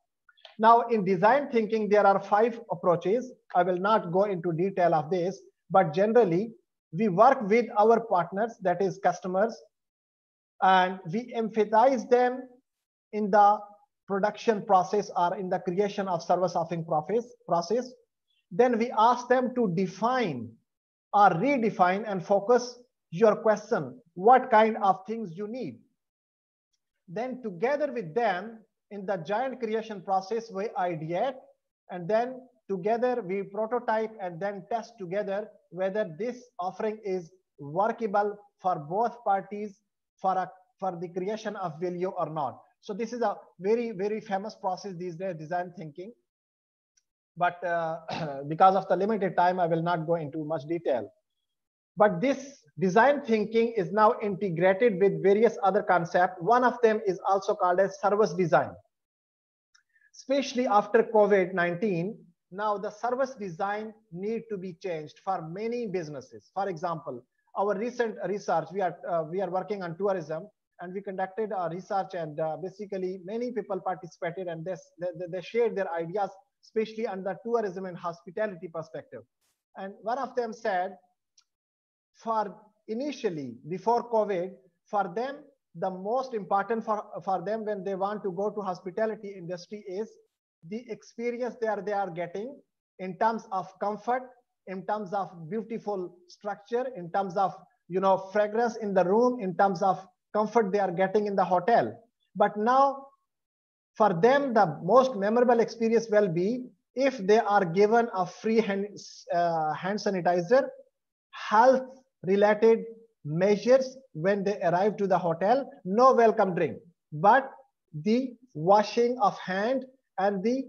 Speaker 8: now in design thinking there are five approaches i will not go into detail of this but generally we work with our partners, that is customers, and we emphasize them in the production process or in the creation of service offering process. Then we ask them to define or redefine and focus your question, what kind of things you need. Then together with them in the giant creation process, we ideate and then together we prototype and then test together whether this offering is workable for both parties for a for the creation of value or not so this is a very very famous process these days design thinking but uh, because of the limited time i will not go into much detail but this design thinking is now integrated with various other concepts one of them is also called as service design especially after covid 19 now the service design need to be changed for many businesses. For example, our recent research, we are, uh, we are working on tourism and we conducted our research and uh, basically many people participated and they, they, they shared their ideas, especially under tourism and hospitality perspective. And one of them said, for initially before COVID, for them, the most important for, for them when they want to go to hospitality industry is the experience are they are getting in terms of comfort, in terms of beautiful structure, in terms of you know fragrance in the room, in terms of comfort they are getting in the hotel. But now, for them, the most memorable experience will be if they are given a free hand, uh, hand sanitizer, health related measures when they arrive to the hotel, no welcome drink, but the washing of hand and the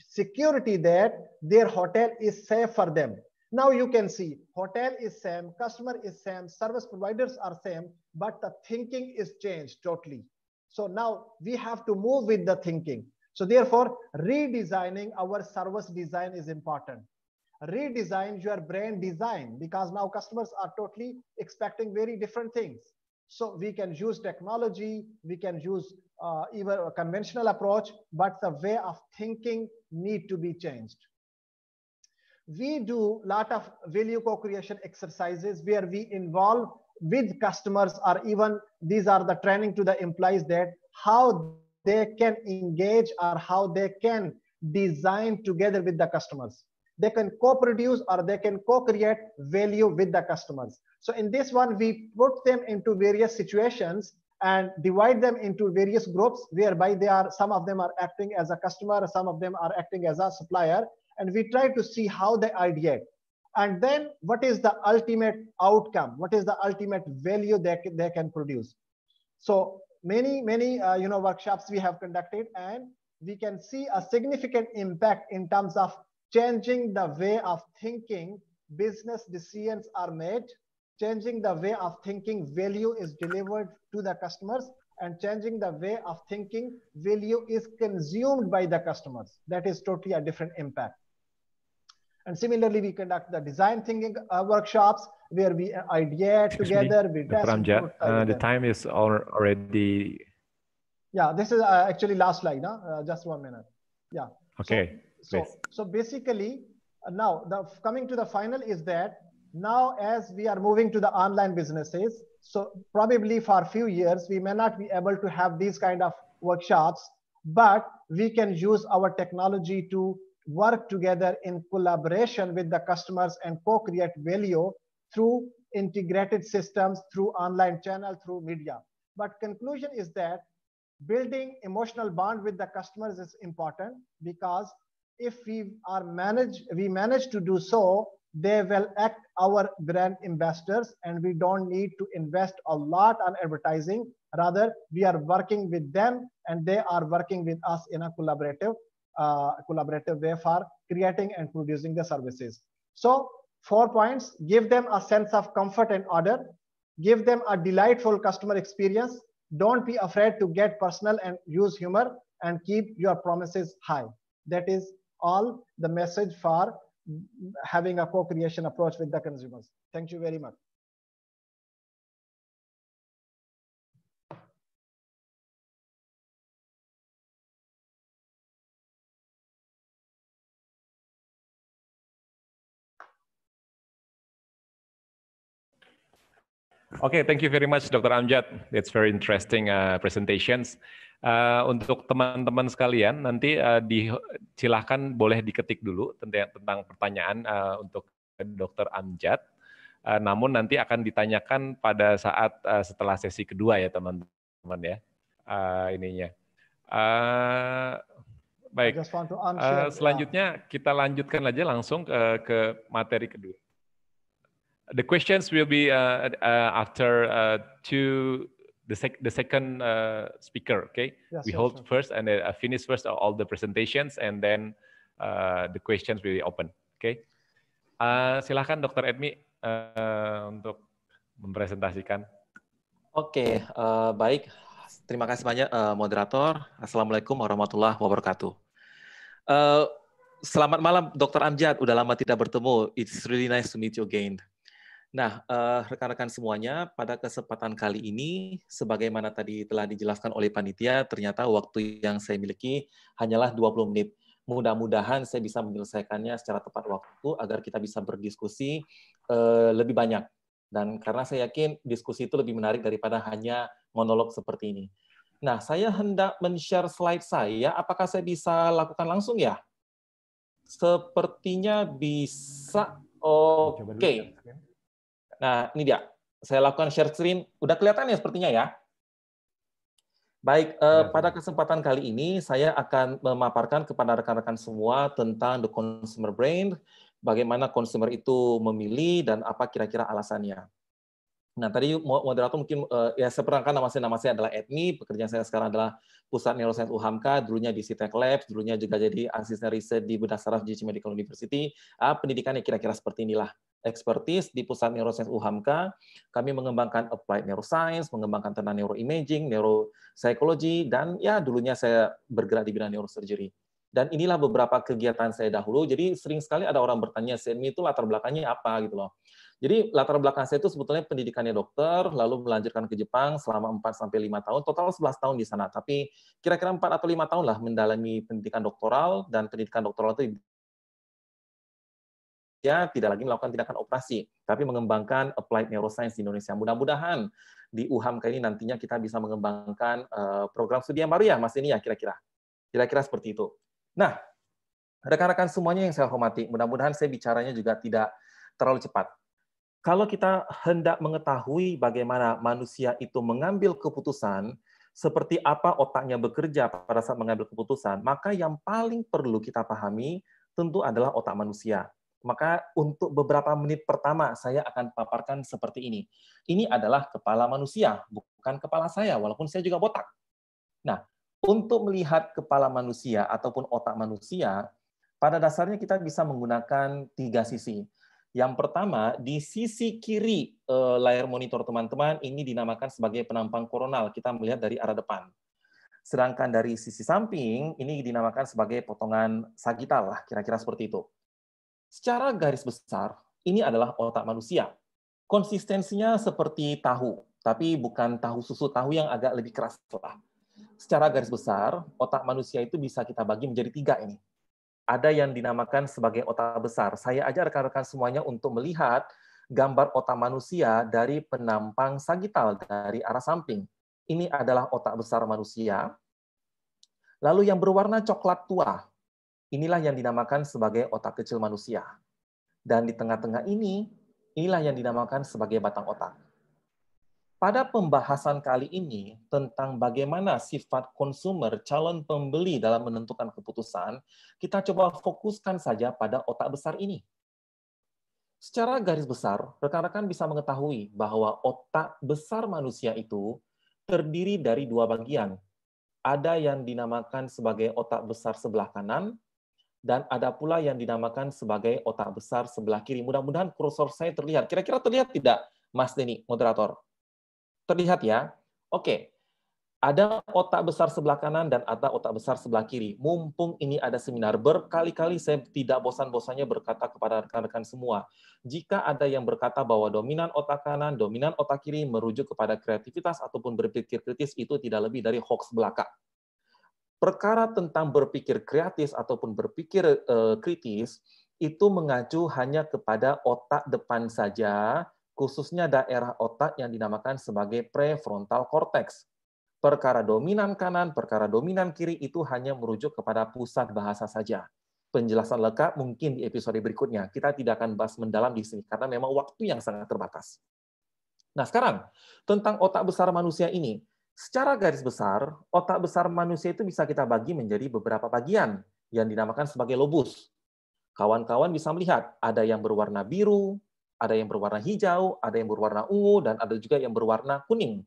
Speaker 8: security that their hotel is safe for them. Now you can see hotel is same, customer is same, service providers are same, but the thinking is changed totally. So now we have to move with the thinking. So therefore, redesigning our service design is important. Redesign your brand design because now customers are totally expecting very different things. So we can use technology, we can use uh, even a conventional approach, but the way of thinking need to be changed. We do lot of value co-creation exercises where we involve with customers or even these are the training to the employees that how they can engage or how they can design together with the customers. They can co-produce or they can co-create value with the customers. So in this one, we put them into various situations and divide them into various groups whereby they are some of them are acting as a customer some of them are acting as a supplier and we try to see how they ideate and then what is the ultimate outcome what is the ultimate value that they, they can produce so many many uh, you know workshops we have conducted and we can see a significant impact in terms of changing the way of thinking business decisions are made changing the way of thinking value is delivered to the customers and changing the way of thinking value is consumed by the customers that is totally a different impact and similarly we conduct the design thinking uh, workshops where we uh, ideate Excuse together me, we test uh, the
Speaker 3: time is already
Speaker 8: yeah this is uh, actually last slide huh? Uh, just one minute yeah
Speaker 6: okay so, so,
Speaker 8: so basically uh, now the coming to the final is that now, as we are moving to the online businesses, so probably for a few years, we may not be able to have these kind of workshops, but we can use our technology to work together in collaboration with the customers and co-create value through integrated systems, through online channel, through media. But conclusion is that building emotional bond with the customers is important because if we are manage we manage to do so they will act our brand ambassadors and we don't need to invest a lot on advertising rather we are working with them and they are working with us in a collaborative uh, collaborative way for creating and producing the services so four points give them a sense of comfort and order give them a delightful customer experience don't be afraid to get personal and use humor and keep your promises high that is all the message for
Speaker 7: having a co-creation approach with the consumers. Thank you very much. Okay, thank you
Speaker 3: very much, Dr. Amjad. It's very interesting uh, presentations. Eh, untuk teman-teman sekalian nanti uh, di, silahkan boleh diketik dulu tentang, tentang pertanyaan uh, untuk Dr. Amjad. Uh, namun nanti akan ditanyakan pada saat uh, setelah sesi kedua ya teman-teman ya uh, ininya. Uh, baik. Uh, selanjutnya kita lanjutkan aja langsung ke, ke materi kedua. The questions will be uh, uh, after uh, two the, sec the second uh, speaker. Okay, yes, we yes, hold first and I uh, finish first all the presentations and then uh, the questions will be open. okay? uh, silahkan Dr. Edmi uh, untuk mempresentasikan.
Speaker 5: Oke, okay, uh, baik. Terima kasih banyak uh, moderator. Assalamualaikum warahmatullahi wabarakatuh. Uh, selamat malam Dr. Amjad. Udah lama tidak bertemu. It's really nice to meet you again. Nah, eh, rekan-rekan uh, semuanya, pada kesempatan kali ini, sebagaimana tadi telah dijelaskan oleh panitia, ternyata waktu yang saya miliki hanyalah 20 menit. Mudah-mudahan saya bisa menyelesaikannya secara tepat waktu agar kita bisa berdiskusi uh, lebih banyak. Dan karena saya yakin diskusi itu lebih menarik daripada hanya monolog seperti ini. Nah, saya hendak men-share slide saya. Apakah saya bisa lakukan langsung ya? Sepertinya bisa. Oke. Okay. Nah, ini dia. Saya lakukan share screen. Udah kelihatan ya sepertinya ya? Baik, eh, pada kesempatan kali ini saya akan memaparkan kepada rekan-rekan semua tentang the consumer brain, bagaimana consumer itu memilih dan apa kira-kira alasannya. Nah, tadi moderator mungkin eh, ya saya nama saya nama saya adalah Edmi, pekerjaan saya sekarang adalah Pusat Neuroscience UHAMKA, dulunya di Citec Labs, dulunya juga jadi asisten riset di Bedah Saraf Medical University. Ah, pendidikannya kira-kira seperti inilah expertise di Pusat Neuroscience UHAMKA. Kami mengembangkan applied neuroscience, mengembangkan tentang neuroimaging, neuropsychology, dan ya dulunya saya bergerak di bidang neurosurgery. Dan inilah beberapa kegiatan saya dahulu. Jadi sering sekali ada orang bertanya, CNM itu latar belakangnya apa gitu loh. Jadi latar belakang saya itu sebetulnya pendidikannya dokter, lalu melanjutkan ke Jepang selama 4 sampai 5 tahun, total 11 tahun di sana. Tapi kira-kira 4 atau 5 tahun lah mendalami pendidikan doktoral dan pendidikan doktoral itu Indonesia tidak lagi melakukan tindakan operasi, tapi mengembangkan applied neuroscience di Indonesia. Mudah-mudahan di UHAM kali ini nantinya kita bisa mengembangkan eh, program studi yang baru ya, Mas ini ya kira-kira. Kira-kira seperti itu. Nah, rekan-rekan semuanya yang saya hormati, mudah-mudahan saya bicaranya juga tidak terlalu cepat. Kalau kita hendak mengetahui bagaimana manusia itu mengambil keputusan, seperti apa otaknya bekerja pada saat mengambil keputusan, maka yang paling perlu kita pahami tentu adalah otak manusia maka untuk beberapa menit pertama saya akan paparkan seperti ini. Ini adalah kepala manusia, bukan kepala saya, walaupun saya juga botak. Nah, untuk melihat kepala manusia ataupun otak manusia, pada dasarnya kita bisa menggunakan tiga sisi. Yang pertama, di sisi kiri eh, layar monitor teman-teman, ini dinamakan sebagai penampang koronal. Kita melihat dari arah depan. Sedangkan dari sisi samping, ini dinamakan sebagai potongan sagital kira-kira seperti itu. Secara garis besar, ini adalah otak manusia. Konsistensinya seperti tahu, tapi bukan tahu susu tahu yang agak lebih keras lah. Secara garis besar, otak manusia itu bisa kita bagi menjadi tiga ini. Ada yang dinamakan sebagai otak besar. Saya ajak rekan-rekan semuanya untuk melihat gambar otak manusia dari penampang sagital dari arah samping. Ini adalah otak besar manusia. Lalu yang berwarna coklat tua, Inilah yang dinamakan sebagai otak kecil manusia. Dan di tengah-tengah ini, inilah yang dinamakan sebagai batang otak. Pada pembahasan kali ini tentang bagaimana sifat konsumer calon pembeli dalam menentukan keputusan, kita coba fokuskan saja pada otak besar ini. Secara garis besar, rekan-rekan bisa mengetahui bahwa otak besar manusia itu terdiri dari dua bagian, ada yang dinamakan sebagai otak besar sebelah kanan dan ada pula yang dinamakan sebagai otak besar sebelah kiri. Mudah-mudahan kursor saya terlihat. Kira-kira terlihat tidak, Mas Denny, moderator? Terlihat ya? Oke. Ada otak besar sebelah kanan dan ada otak besar sebelah kiri. Mumpung ini ada seminar, berkali-kali saya tidak bosan-bosannya berkata kepada rekan-rekan semua, jika ada yang berkata bahwa dominan otak kanan, dominan otak kiri merujuk kepada kreativitas ataupun berpikir kritis, itu tidak lebih dari hoax belaka perkara tentang berpikir kreatif ataupun berpikir eh, kritis itu mengacu hanya kepada otak depan saja, khususnya daerah otak yang dinamakan sebagai prefrontal cortex. Perkara dominan kanan, perkara dominan kiri itu hanya merujuk kepada pusat bahasa saja. Penjelasan lengkap mungkin di episode berikutnya. Kita tidak akan bahas mendalam di sini karena memang waktu yang sangat terbatas. Nah, sekarang tentang otak besar manusia ini Secara garis besar, otak besar manusia itu bisa kita bagi menjadi beberapa bagian yang dinamakan sebagai lobus. Kawan-kawan bisa melihat, ada yang berwarna biru, ada yang berwarna hijau, ada yang berwarna ungu, dan ada juga yang berwarna kuning.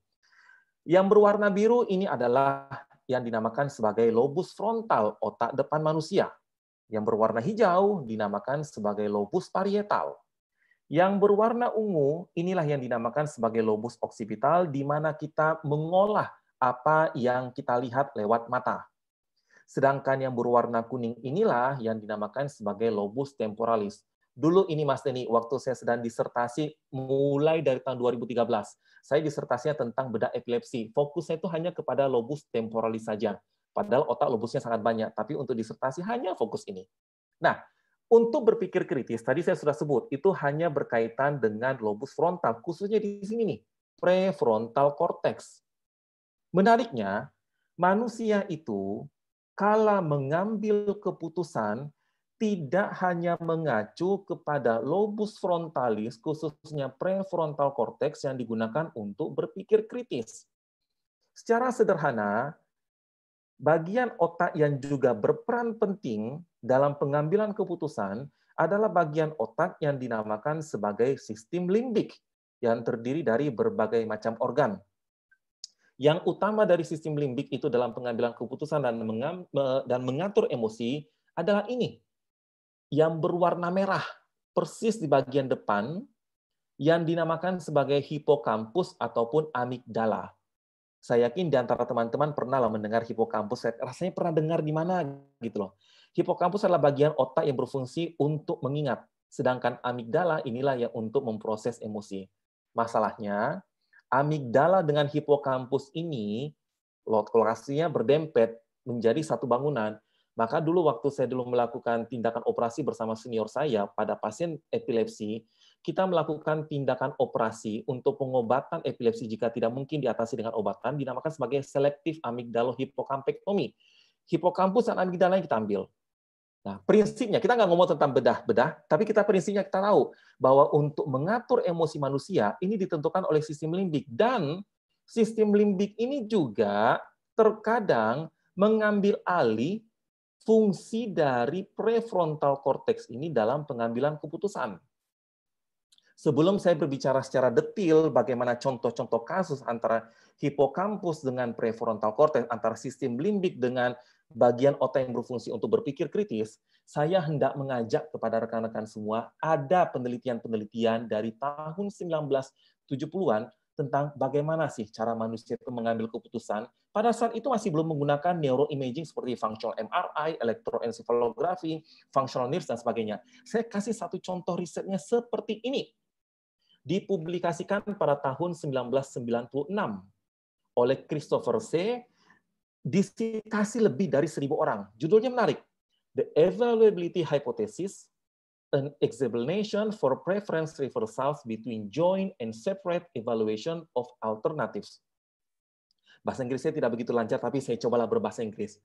Speaker 5: Yang berwarna biru ini adalah yang dinamakan sebagai lobus frontal otak depan manusia. Yang berwarna hijau dinamakan sebagai lobus parietal. Yang berwarna ungu inilah yang dinamakan sebagai lobus oksipital di mana kita mengolah apa yang kita lihat lewat mata. Sedangkan yang berwarna kuning inilah yang dinamakan sebagai lobus temporalis. Dulu ini Mas deni, waktu saya sedang disertasi mulai dari tahun 2013, saya disertasinya tentang bedah epilepsi. Fokusnya itu hanya kepada lobus temporalis saja. Padahal otak lobusnya sangat banyak, tapi untuk disertasi hanya fokus ini. Nah, untuk berpikir kritis, tadi saya sudah sebut, itu hanya berkaitan dengan lobus frontal, khususnya di sini nih, prefrontal cortex. Menariknya, manusia itu kala mengambil keputusan tidak hanya mengacu kepada lobus frontalis, khususnya prefrontal cortex yang digunakan untuk berpikir kritis. Secara sederhana, bagian otak yang juga berperan penting dalam pengambilan keputusan adalah bagian otak yang dinamakan sebagai sistem limbik yang terdiri dari berbagai macam organ. Yang utama dari sistem limbik itu dalam pengambilan keputusan dan, dan mengatur emosi adalah ini, yang berwarna merah, persis di bagian depan, yang dinamakan sebagai hipokampus ataupun amigdala. Saya yakin di antara teman-teman pernah lah mendengar hipokampus. Rasanya pernah dengar di mana gitu loh. Hipokampus adalah bagian otak yang berfungsi untuk mengingat, sedangkan amigdala inilah yang untuk memproses emosi. Masalahnya, amigdala dengan hipokampus ini lokasinya berdempet menjadi satu bangunan maka dulu waktu saya dulu melakukan tindakan operasi bersama senior saya pada pasien epilepsi, kita melakukan tindakan operasi untuk pengobatan epilepsi jika tidak mungkin diatasi dengan obatan dinamakan sebagai selektif amigdalohipokampektomi. Hipokampus dan amigdala yang kita ambil. Nah, prinsipnya kita nggak ngomong tentang bedah-bedah, tapi kita prinsipnya kita tahu bahwa untuk mengatur emosi manusia ini ditentukan oleh sistem limbik dan sistem limbik ini juga terkadang mengambil alih fungsi dari prefrontal cortex ini dalam pengambilan keputusan. Sebelum saya berbicara secara detail bagaimana contoh-contoh kasus antara hipokampus dengan prefrontal cortex, antara sistem limbik dengan bagian otak yang berfungsi untuk berpikir kritis, saya hendak mengajak kepada rekan-rekan semua, ada penelitian-penelitian dari tahun 1970-an tentang bagaimana sih cara manusia itu mengambil keputusan pada saat itu masih belum menggunakan neuroimaging seperti functional MRI, electroencephalography, functional nerves, dan sebagainya. Saya kasih satu contoh risetnya seperti ini. Dipublikasikan pada tahun 1996 oleh Christopher C. Disitasi lebih dari seribu orang. Judulnya menarik. The Evaluability Hypothesis, an explanation for preference reversals between joint and separate evaluation of alternatives. Bahasa Inggris saya tidak begitu lancar, tapi saya cobalah berbahasa Inggris.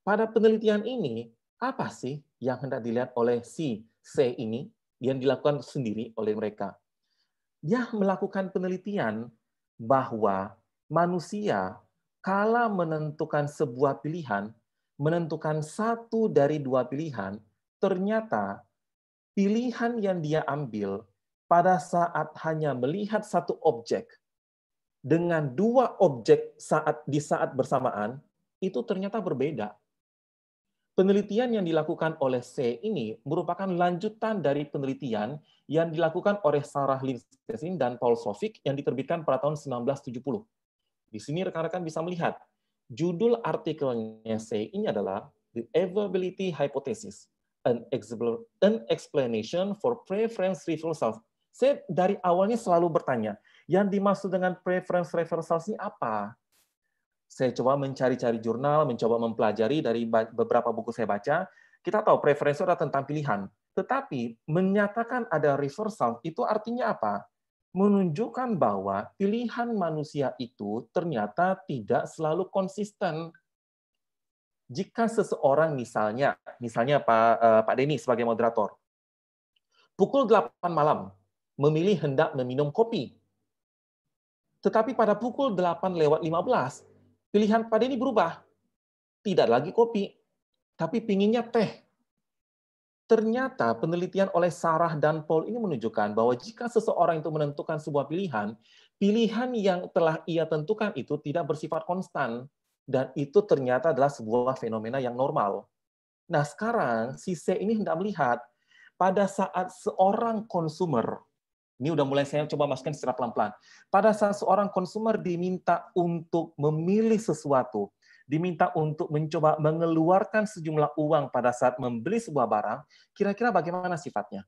Speaker 5: Pada penelitian ini, apa sih yang hendak dilihat oleh si C ini yang dilakukan sendiri oleh mereka? Dia melakukan penelitian bahwa manusia kala menentukan sebuah pilihan, menentukan satu dari dua pilihan, ternyata pilihan yang dia ambil pada saat hanya melihat satu objek dengan dua objek saat di saat bersamaan itu ternyata berbeda. Penelitian yang dilakukan oleh C ini merupakan lanjutan dari penelitian yang dilakukan oleh Sarah Lindsay dan Paul Sofik yang diterbitkan pada tahun 1970. Di sini rekan-rekan bisa melihat judul artikelnya C ini adalah The Availability Hypothesis, an, an explanation for preference reversal. Saya dari awalnya selalu bertanya, yang dimaksud dengan preference reversal ini apa? Saya coba mencari-cari jurnal, mencoba mempelajari dari beberapa buku saya baca. Kita tahu preference adalah tentang pilihan. Tetapi menyatakan ada reversal itu artinya apa? Menunjukkan bahwa pilihan manusia itu ternyata tidak selalu konsisten jika seseorang misalnya, misalnya Pak eh, Pak Denny sebagai moderator, pukul 8 malam memilih hendak meminum kopi, tetapi pada pukul 8 lewat 15, pilihan pada ini berubah. Tidak lagi kopi, tapi pinginnya teh. Ternyata penelitian oleh Sarah dan Paul ini menunjukkan bahwa jika seseorang itu menentukan sebuah pilihan, pilihan yang telah ia tentukan itu tidak bersifat konstan. Dan itu ternyata adalah sebuah fenomena yang normal. Nah sekarang si C ini hendak melihat pada saat seorang konsumer ini udah mulai saya coba masukkan secara pelan-pelan. Pada saat seorang konsumer diminta untuk memilih sesuatu, diminta untuk mencoba mengeluarkan sejumlah uang pada saat membeli sebuah barang, kira-kira bagaimana sifatnya?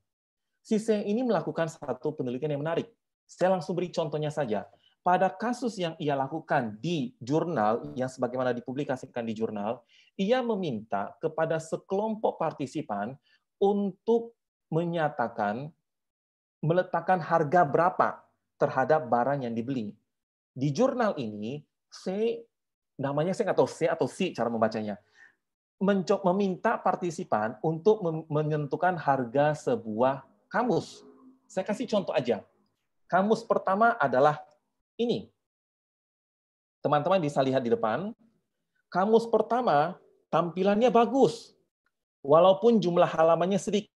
Speaker 5: Si ini melakukan satu penelitian yang menarik. Saya langsung beri contohnya saja. Pada kasus yang ia lakukan di jurnal, yang sebagaimana dipublikasikan di jurnal, ia meminta kepada sekelompok partisipan untuk menyatakan meletakkan harga berapa terhadap barang yang dibeli. Di jurnal ini, C, namanya saya nggak tahu C atau C cara membacanya, mencoba meminta partisipan untuk menentukan harga sebuah kamus. Saya kasih contoh aja. Kamus pertama adalah ini. Teman-teman bisa lihat di depan. Kamus pertama tampilannya bagus. Walaupun jumlah halamannya sedikit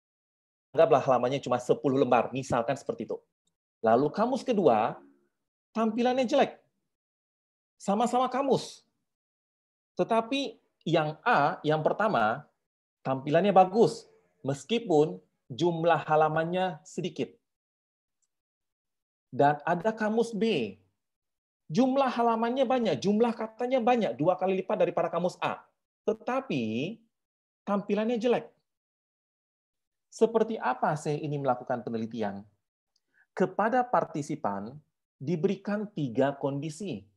Speaker 5: anggaplah halamannya cuma 10 lembar, misalkan seperti itu. Lalu kamus kedua, tampilannya jelek. Sama-sama kamus. Tetapi yang A, yang pertama, tampilannya bagus, meskipun jumlah halamannya sedikit. Dan ada kamus B. Jumlah halamannya banyak, jumlah katanya banyak, dua kali lipat daripada kamus A. Tetapi tampilannya jelek seperti apa saya ini melakukan penelitian? Kepada partisipan diberikan tiga kondisi.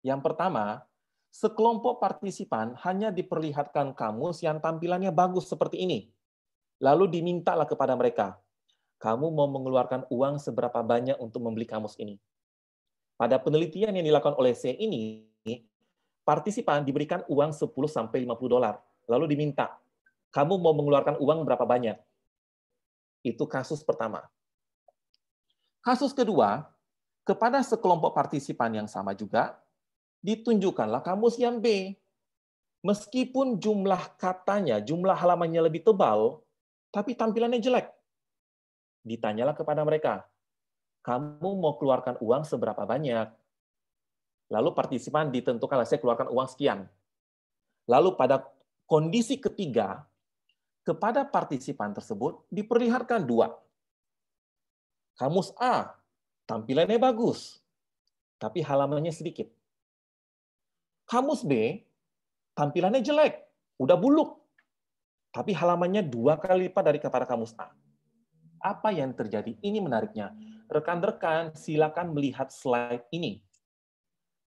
Speaker 5: Yang pertama, sekelompok partisipan hanya diperlihatkan kamus yang tampilannya bagus seperti ini. Lalu dimintalah kepada mereka, kamu mau mengeluarkan uang seberapa banyak untuk membeli kamus ini. Pada penelitian yang dilakukan oleh saya ini, partisipan diberikan uang 10 sampai 50 dolar, lalu diminta, kamu mau mengeluarkan uang berapa banyak? Itu kasus pertama. Kasus kedua, kepada sekelompok partisipan yang sama juga, ditunjukkanlah kamus yang B. Meskipun jumlah katanya, jumlah halamannya lebih tebal, tapi tampilannya jelek. Ditanyalah kepada mereka, kamu mau keluarkan uang seberapa banyak? Lalu partisipan ditentukan, saya keluarkan uang sekian. Lalu pada kondisi ketiga, kepada partisipan tersebut diperlihatkan dua. Kamus A, tampilannya bagus, tapi halamannya sedikit. Kamus B, tampilannya jelek, udah buluk, tapi halamannya dua kali lipat dari kepada kamus A. Apa yang terjadi? Ini menariknya. Rekan-rekan, silakan melihat slide ini.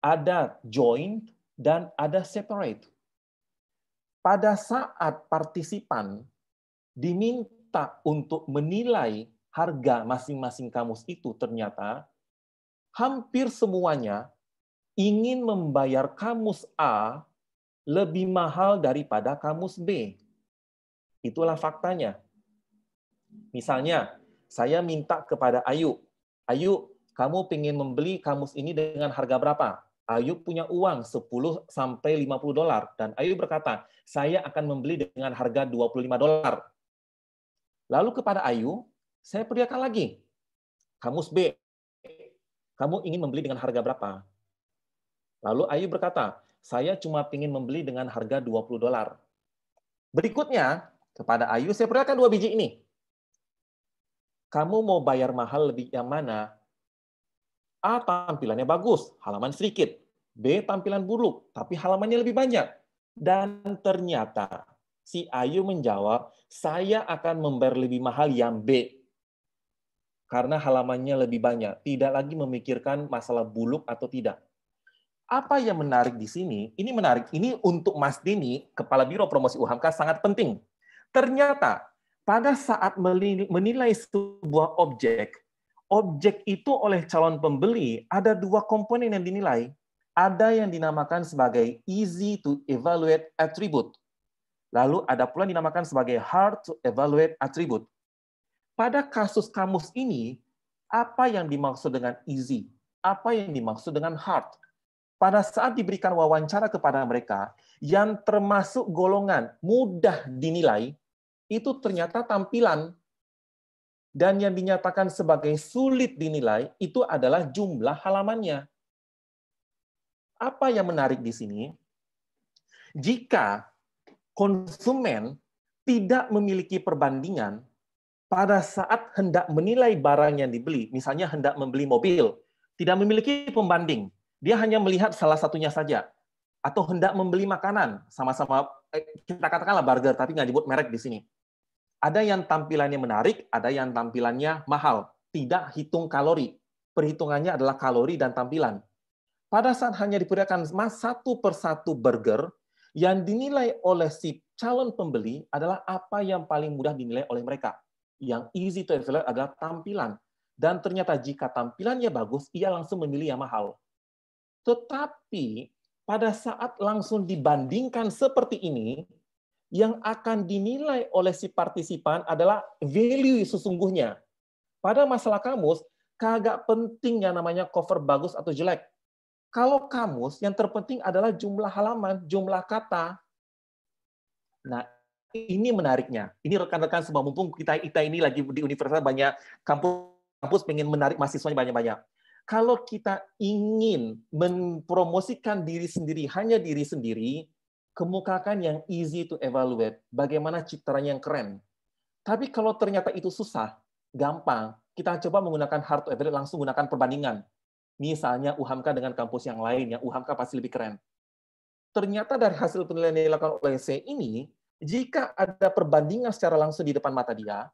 Speaker 5: Ada joint dan ada separate pada saat partisipan diminta untuk menilai harga masing-masing kamus itu ternyata hampir semuanya ingin membayar kamus A lebih mahal daripada kamus B. Itulah faktanya. Misalnya, saya minta kepada Ayu, Ayu, kamu ingin membeli kamus ini dengan harga berapa? Ayu punya uang 10 sampai 50 dolar dan Ayu berkata, "Saya akan membeli dengan harga 25 dolar." Lalu kepada Ayu, saya perlihatkan lagi. Kamus B. Kamu ingin membeli dengan harga berapa? Lalu Ayu berkata, "Saya cuma ingin membeli dengan harga 20 dolar." Berikutnya, kepada Ayu saya perlihatkan dua biji ini. Kamu mau bayar mahal lebih yang mana? A tampilannya bagus, halaman sedikit. B tampilan buruk, tapi halamannya lebih banyak. Dan ternyata si Ayu menjawab, saya akan membayar lebih mahal yang B. Karena halamannya lebih banyak, tidak lagi memikirkan masalah buluk atau tidak. Apa yang menarik di sini, ini menarik, ini untuk Mas Dini, Kepala Biro Promosi UHAMKA sangat penting. Ternyata pada saat menilai sebuah objek, objek itu oleh calon pembeli ada dua komponen yang dinilai. Ada yang dinamakan sebagai easy to evaluate attribute. Lalu ada pula yang dinamakan sebagai hard to evaluate attribute. Pada kasus kamus ini, apa yang dimaksud dengan easy? Apa yang dimaksud dengan hard? Pada saat diberikan wawancara kepada mereka, yang termasuk golongan mudah dinilai, itu ternyata tampilan dan yang dinyatakan sebagai sulit dinilai itu adalah jumlah halamannya. Apa yang menarik di sini? Jika konsumen tidak memiliki perbandingan pada saat hendak menilai barang yang dibeli, misalnya hendak membeli mobil, tidak memiliki pembanding. Dia hanya melihat salah satunya saja. Atau hendak membeli makanan, sama-sama eh, kita katakanlah burger, tapi nggak disebut merek di sini. Ada yang tampilannya menarik, ada yang tampilannya mahal. Tidak hitung kalori. Perhitungannya adalah kalori dan tampilan. Pada saat hanya satu mas satu persatu burger, yang dinilai oleh si calon pembeli adalah apa yang paling mudah dinilai oleh mereka. Yang easy to evaluate adalah tampilan. Dan ternyata jika tampilannya bagus, ia langsung memilih yang mahal. Tetapi pada saat langsung dibandingkan seperti ini, yang akan dinilai oleh si partisipan adalah value sesungguhnya. Pada masalah kamus, kagak penting yang namanya cover bagus atau jelek. Kalau kamus, yang terpenting adalah jumlah halaman, jumlah kata. Nah, ini menariknya. Ini rekan-rekan semua, mumpung kita, kita ini lagi di universitas banyak kampus, kampus pengen menarik mahasiswanya banyak-banyak. Kalau kita ingin mempromosikan diri sendiri, hanya diri sendiri, kemukakan yang easy to evaluate, bagaimana citranya yang keren. Tapi kalau ternyata itu susah, gampang, kita coba menggunakan hard to evaluate, langsung gunakan perbandingan. Misalnya UHAMKA dengan kampus yang lain, yang UHAMKA pasti lebih keren. Ternyata dari hasil penilaian yang dilakukan oleh C ini, jika ada perbandingan secara langsung di depan mata dia,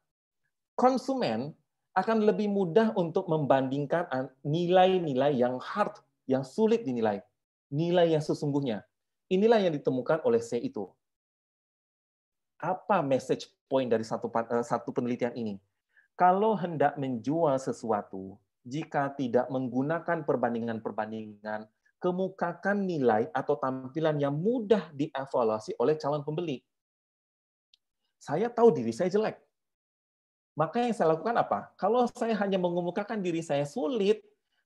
Speaker 5: konsumen akan lebih mudah untuk membandingkan nilai-nilai yang hard, yang sulit dinilai, nilai yang sesungguhnya Inilah yang ditemukan oleh C itu. Apa message point dari satu, eh, satu penelitian ini? Kalau hendak menjual sesuatu, jika tidak menggunakan perbandingan-perbandingan, kemukakan nilai atau tampilan yang mudah dievaluasi oleh calon pembeli. Saya tahu diri saya jelek. Maka yang saya lakukan apa? Kalau saya hanya mengemukakan diri saya sulit,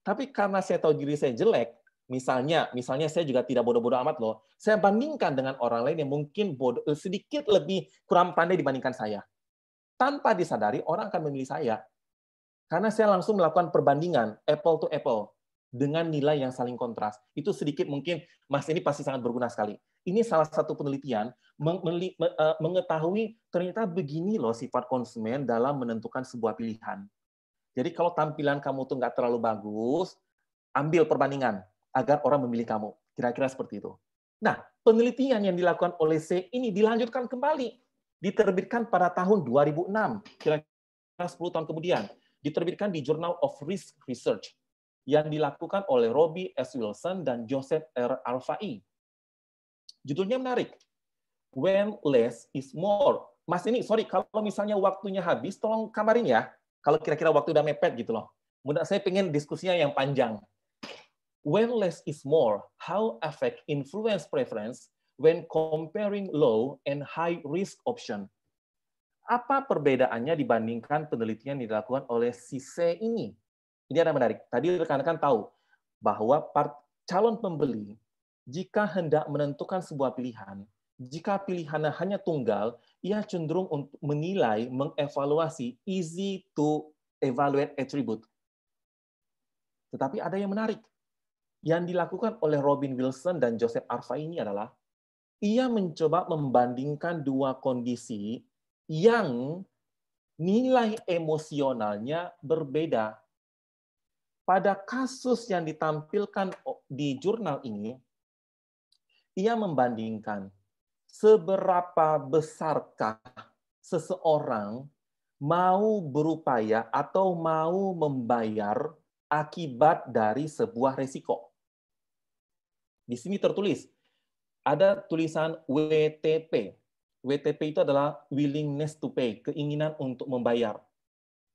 Speaker 5: tapi karena saya tahu diri saya jelek, Misalnya, misalnya saya juga tidak bodoh-bodoh amat loh. Saya bandingkan dengan orang lain yang mungkin bodoh, eh, sedikit lebih kurang pandai dibandingkan saya. Tanpa disadari orang akan memilih saya. Karena saya langsung melakukan perbandingan apple to apple dengan nilai yang saling kontras. Itu sedikit mungkin Mas ini pasti sangat berguna sekali. Ini salah satu penelitian eh, mengetahui ternyata begini loh sifat konsumen dalam menentukan sebuah pilihan. Jadi kalau tampilan kamu tuh nggak terlalu bagus, ambil perbandingan agar orang memilih kamu. Kira-kira seperti itu. Nah, penelitian yang dilakukan oleh C ini dilanjutkan kembali. Diterbitkan pada tahun 2006, kira-kira 10 tahun kemudian. Diterbitkan di Journal of Risk Research yang dilakukan oleh Robbie S. Wilson dan Joseph R. Alfai. Judulnya menarik. When less is more. Mas ini, sorry, kalau misalnya waktunya habis, tolong kamarin ya. Kalau kira-kira waktu udah mepet gitu loh. Mudah saya pengen diskusinya yang panjang when less is more, how affect influence preference when comparing low and high risk option. Apa perbedaannya dibandingkan penelitian yang dilakukan oleh CC ini? Ini ada menarik. Tadi rekan-rekan tahu bahwa part, calon pembeli jika hendak menentukan sebuah pilihan, jika pilihannya hanya tunggal, ia cenderung untuk menilai, mengevaluasi, easy to evaluate attribute. Tetapi ada yang menarik yang dilakukan oleh Robin Wilson dan Joseph Arfa ini adalah ia mencoba membandingkan dua kondisi yang nilai emosionalnya berbeda. Pada kasus yang ditampilkan di jurnal ini, ia membandingkan seberapa besarkah seseorang mau berupaya atau mau membayar akibat dari sebuah resiko. Di sini tertulis ada tulisan WTP. WTP itu adalah willingness to pay, keinginan untuk membayar.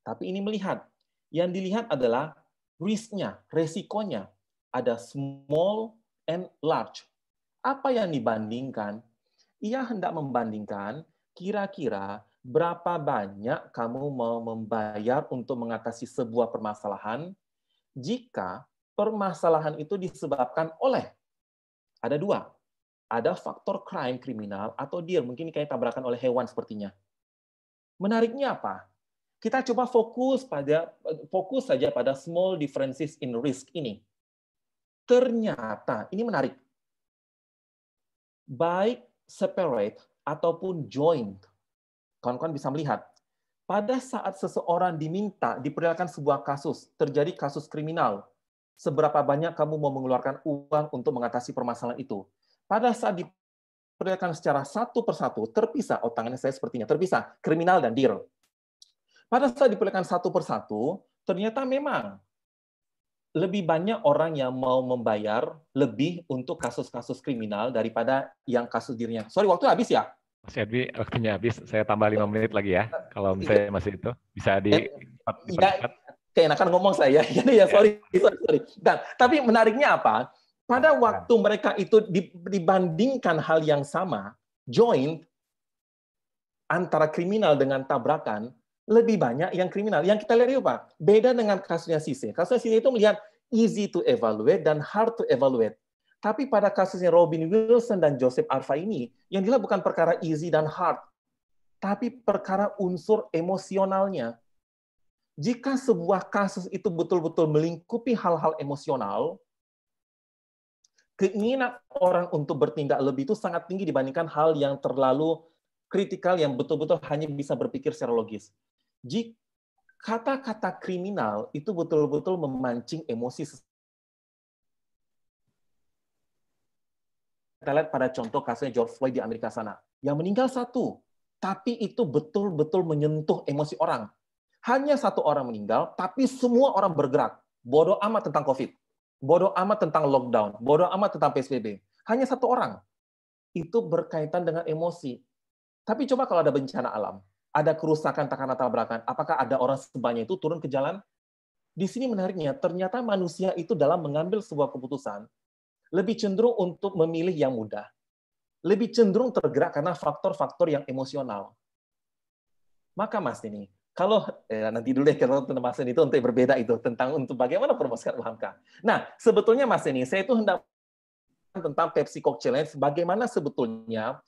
Speaker 5: Tapi ini melihat, yang dilihat adalah risk resikonya. Ada small and large. Apa yang dibandingkan? Ia hendak membandingkan kira-kira berapa banyak kamu mau membayar untuk mengatasi sebuah permasalahan jika permasalahan itu disebabkan oleh ada dua. Ada faktor crime kriminal atau dia mungkin kayak tabrakan oleh hewan sepertinya. Menariknya apa? Kita coba fokus pada fokus saja pada small differences in risk ini. Ternyata ini menarik. Baik separate ataupun joint. Kawan-kawan bisa melihat, pada saat seseorang diminta diperlihatkan sebuah kasus, terjadi kasus kriminal, seberapa banyak kamu mau mengeluarkan uang untuk mengatasi permasalahan itu. Pada saat diperlihatkan secara satu persatu, terpisah, oh tangannya saya sepertinya, terpisah, kriminal dan deal. Pada saat diperlihatkan satu persatu, ternyata memang lebih banyak orang yang mau membayar lebih untuk kasus-kasus kriminal daripada yang kasus dirinya. Sorry, waktu habis ya?
Speaker 3: Mas Edwi, waktunya habis. Saya tambah lima menit lagi ya. Kalau iya. misalnya masih itu, bisa di... Ya, keenakan ngomong saya. Jadi ya, ya sorry, sorry, sorry. Dan, tapi menariknya apa?
Speaker 5: Pada waktu mereka itu dibandingkan hal yang sama, joint antara kriminal dengan tabrakan lebih banyak yang kriminal. Yang kita lihat itu Pak, beda dengan kasusnya Sisi. Kasusnya Sisi itu melihat easy to evaluate dan hard to evaluate. Tapi pada kasusnya Robin Wilson dan Joseph Arfa ini, yang dilihat bukan perkara easy dan hard, tapi perkara unsur emosionalnya jika sebuah kasus itu betul-betul melingkupi hal-hal emosional, keinginan orang untuk bertindak lebih itu sangat tinggi dibandingkan hal yang terlalu kritikal yang betul-betul hanya bisa berpikir secara logis. Jika kata-kata kriminal itu betul-betul memancing emosi kita lihat pada contoh kasusnya George Floyd di Amerika sana. Yang meninggal satu, tapi itu betul-betul menyentuh emosi orang hanya satu orang meninggal, tapi semua orang bergerak. Bodoh amat tentang COVID, bodoh amat tentang lockdown, bodoh amat tentang PSBB. Hanya satu orang. Itu berkaitan dengan emosi. Tapi coba kalau ada bencana alam, ada kerusakan tekanan tabrakan, apakah ada orang sebanyak itu turun ke jalan? Di sini menariknya, ternyata manusia itu dalam mengambil sebuah keputusan lebih cenderung untuk memilih yang mudah, lebih cenderung tergerak karena faktor-faktor yang emosional. Maka Mas ini, kalau ya nanti dulu deh kalau tentang Mas Eni itu untuk berbeda itu tentang untuk bagaimana promosikan UMK. Nah, sebetulnya Mas ini saya itu hendak tentang Pepsi Coke Challenge bagaimana sebetulnya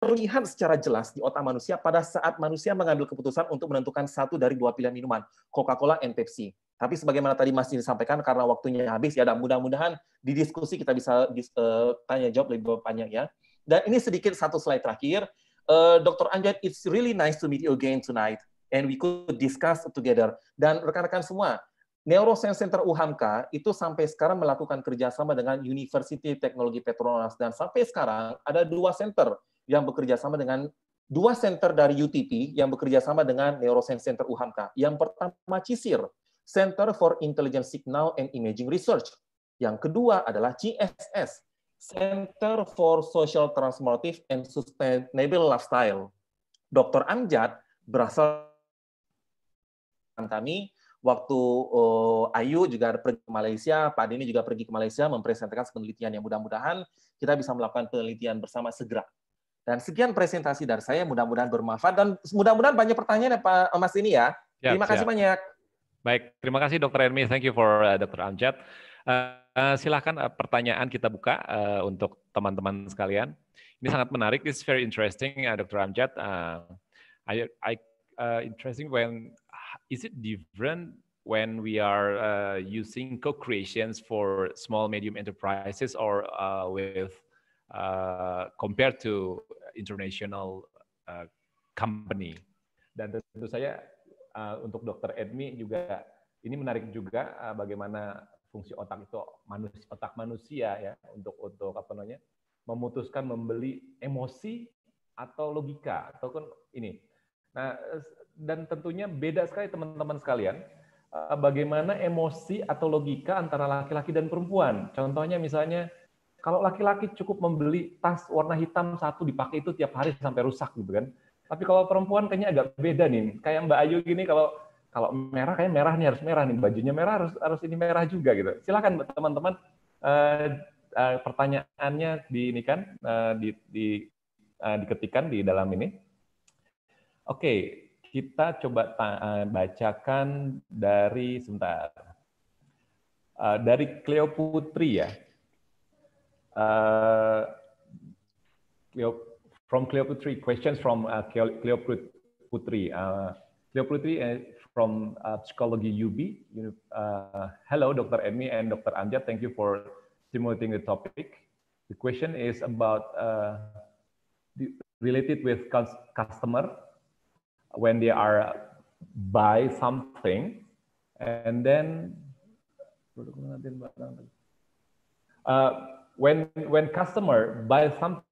Speaker 5: terlihat secara jelas di otak manusia pada saat manusia mengambil keputusan untuk menentukan satu dari dua pilihan minuman, Coca-Cola and Pepsi. Tapi sebagaimana tadi Mas Eni sampaikan karena waktunya habis ya dan mudah-mudahan di diskusi kita bisa uh, eh, tanya jawab lebih banyak ya. Dan ini sedikit satu slide terakhir. Uh, eh, Dr. Anjay, it's really nice to meet you again tonight and we could discuss together. Dan rekan-rekan semua, Neuroscience Center UHAMKA itu sampai sekarang melakukan kerjasama dengan University Teknologi Petronas dan sampai sekarang ada dua center yang bekerja sama dengan dua center dari UTP yang bekerja sama dengan Neuroscience Center UHAMKA. Yang pertama CISIR, Center for Intelligent Signal and Imaging Research. Yang kedua adalah CSS, Center for Social Transformative and Sustainable Lifestyle. Dr. Amjad berasal kami waktu uh, Ayu juga pergi ke Malaysia, Pak Dini juga pergi ke Malaysia mempresentasikan penelitian yang mudah-mudahan kita bisa melakukan penelitian bersama segera. Dan sekian presentasi dari saya, mudah-mudahan bermanfaat dan mudah-mudahan banyak pertanyaan ya Pak eh, Mas ini ya. Siap, ya, terima kasih siap. banyak.
Speaker 3: Baik, terima kasih Dr. Ermi. Thank you for uh, eh, Dr. Amjad. Uh, uh, silahkan uh, pertanyaan kita buka uh, untuk teman-teman sekalian. Ini sangat menarik. This is very interesting, uh, Dr. Amjad. Uh, I, I uh, interesting when is it different when we are uh, using co-creations for small medium enterprises or uh, with uh, compared to international uh, company dan tentu saya uh, untuk dokter Edmi juga ini menarik juga uh, bagaimana fungsi otak itu manusia, otak manusia ya untuk untuk apa namanya memutuskan membeli emosi atau logika ataupun ini nah dan tentunya beda sekali teman-teman sekalian eh, bagaimana emosi atau logika antara laki-laki dan perempuan. Contohnya misalnya kalau laki-laki cukup membeli tas warna hitam satu dipakai itu tiap hari sampai rusak gitu kan. Tapi kalau perempuan kayaknya agak beda nih. Kayak Mbak Ayu gini kalau kalau merah kayak merah nih harus merah nih bajunya merah harus harus ini merah juga gitu. Silakan teman-teman uh, uh, pertanyaannya di ini kan uh, di di uh, diketikan di dalam ini. Oke, kita coba eh, bacakan dari sebentar. Uh, dari Cleo Putri ya. Uh, Cleo, from Cleo Putri, questions from uh, Cleo, Putri. Uh, Cleo Putri from uh, Psychology UB. Uh, hello, Dr. Emmy and Dr. Anja. Thank you for stimulating the topic. The question is about uh, related with customer when they are uh, buy something and then uh, when when customer buy something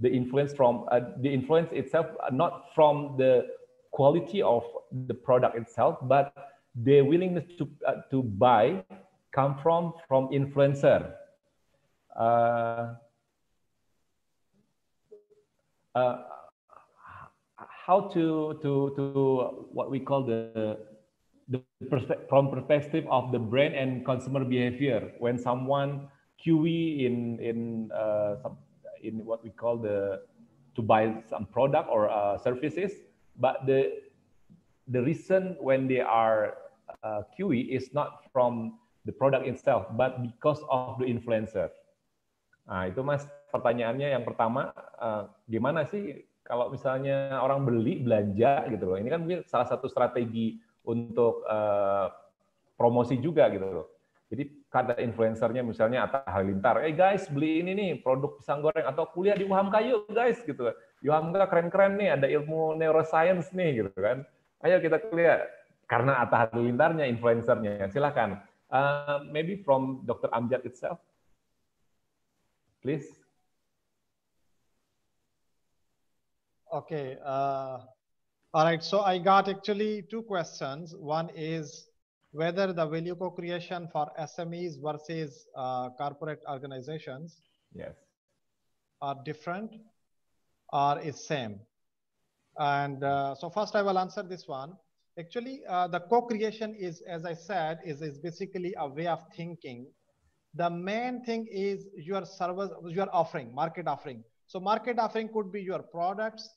Speaker 3: the influence from uh, the influence itself uh, not from the quality of the product itself but the willingness to uh, to buy come from from influencer uh, uh, how to to to what we call the the from perspective of the brand and consumer behavior when someone QE in in uh, some, in what we call the to buy some product or uh, services, but the the reason when they are uh, QE is not from the product itself, but because of the influencer. Nah, itu mas pertanyaannya yang pertama, uh, gimana sih kalau misalnya orang beli belanja gitu loh. Ini kan mungkin salah satu strategi untuk uh, promosi juga gitu loh. Jadi kata influencernya misalnya Atta Halilintar, eh hey guys beli ini nih produk pisang goreng atau kuliah di UHAMKA yuk guys gitu. UHAMKA keren-keren nih, ada ilmu neuroscience nih gitu kan. Ayo kita kuliah. Karena Atta Halilintarnya influencernya, silakan. Uh, maybe from Dr. Amjad itself, please.
Speaker 8: Okay. Uh, all right. So I got actually two questions. One is whether the value co-creation for SMEs versus uh, corporate organizations yes. are different or is same. And uh, so first I will answer this one. Actually, uh, the co-creation is, as I said, is, is basically a way of thinking. The main thing is your service, your offering, market offering. So market offering could be your products,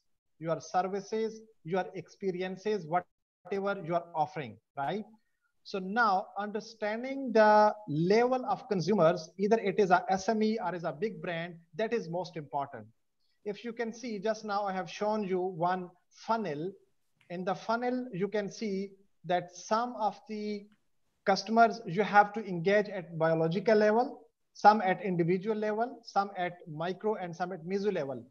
Speaker 8: your services, your experiences, whatever you are offering, right? So now understanding the level of consumers, either it is a SME or is a big brand, that is most important. If you can see just now, I have shown you one funnel. In the funnel, you can see that some of the customers you have to engage at biological level, some at individual level, some at micro and some at meso level.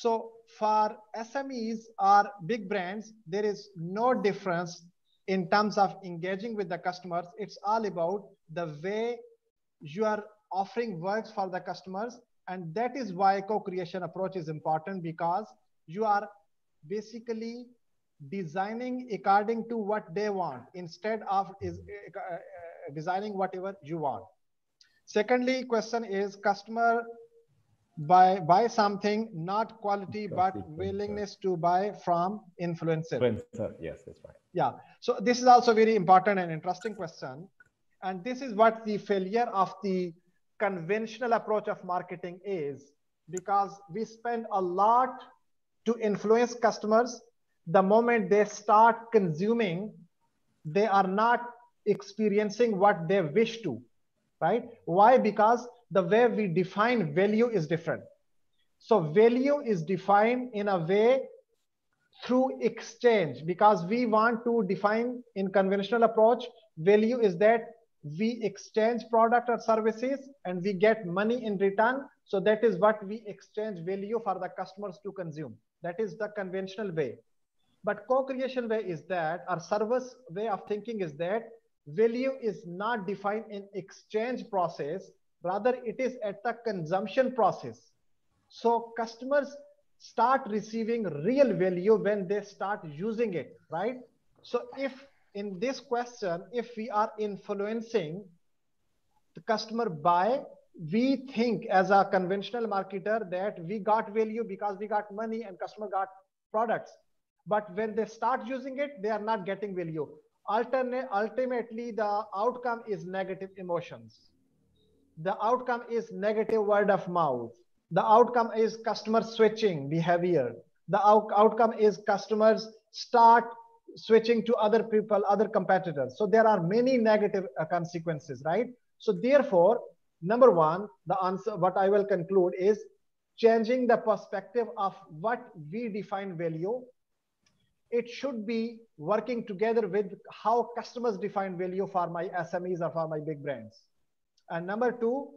Speaker 8: So for SMEs or big brands, there is no difference in terms of engaging with the customers. It's all about the way you are offering works for the customers. And that is why co-creation approach is important because you are basically designing according to what they want instead of is, uh, uh, uh designing whatever you want. Secondly, question is customer buy buy something not quality but influencer. willingness to buy from influencer. influencer yes that's right yeah so this is also very important and interesting question and this is what the failure of the conventional approach of marketing is because we spend a lot to influence customers the moment they start consuming they are not experiencing what they wish to right why because the way we define value is different. So value is defined in a way through exchange because we want to define in conventional approach, value is that we exchange product or services and we get money in return. So that is what we exchange value for the customers to consume. That is the conventional way. But co-creation way is that our service way of thinking is that value is not defined in exchange process rather it is at the consumption process so customers start receiving real value when they start using it right so if in this question if we are influencing the customer buy we think as a conventional marketer that we got value because we got money and customer got products but when they start using it they are not getting value ultimately the outcome is negative emotions the outcome is negative word of mouth the outcome is customer switching behavior the out- outcome is customers start switching to other people other competitors so there are many negative uh, consequences right so therefore number one the answer what i will conclude is changing the perspective of what we define value it should be working together with how customers define value for my smes or for my big brands and number two,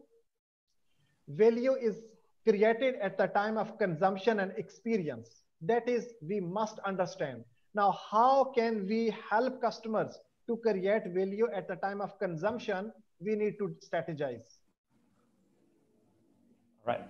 Speaker 8: value is created at the time of consumption and experience. That is, we must understand. Now, how can we help customers to create value at the time of consumption? We need to strategize.
Speaker 3: Right.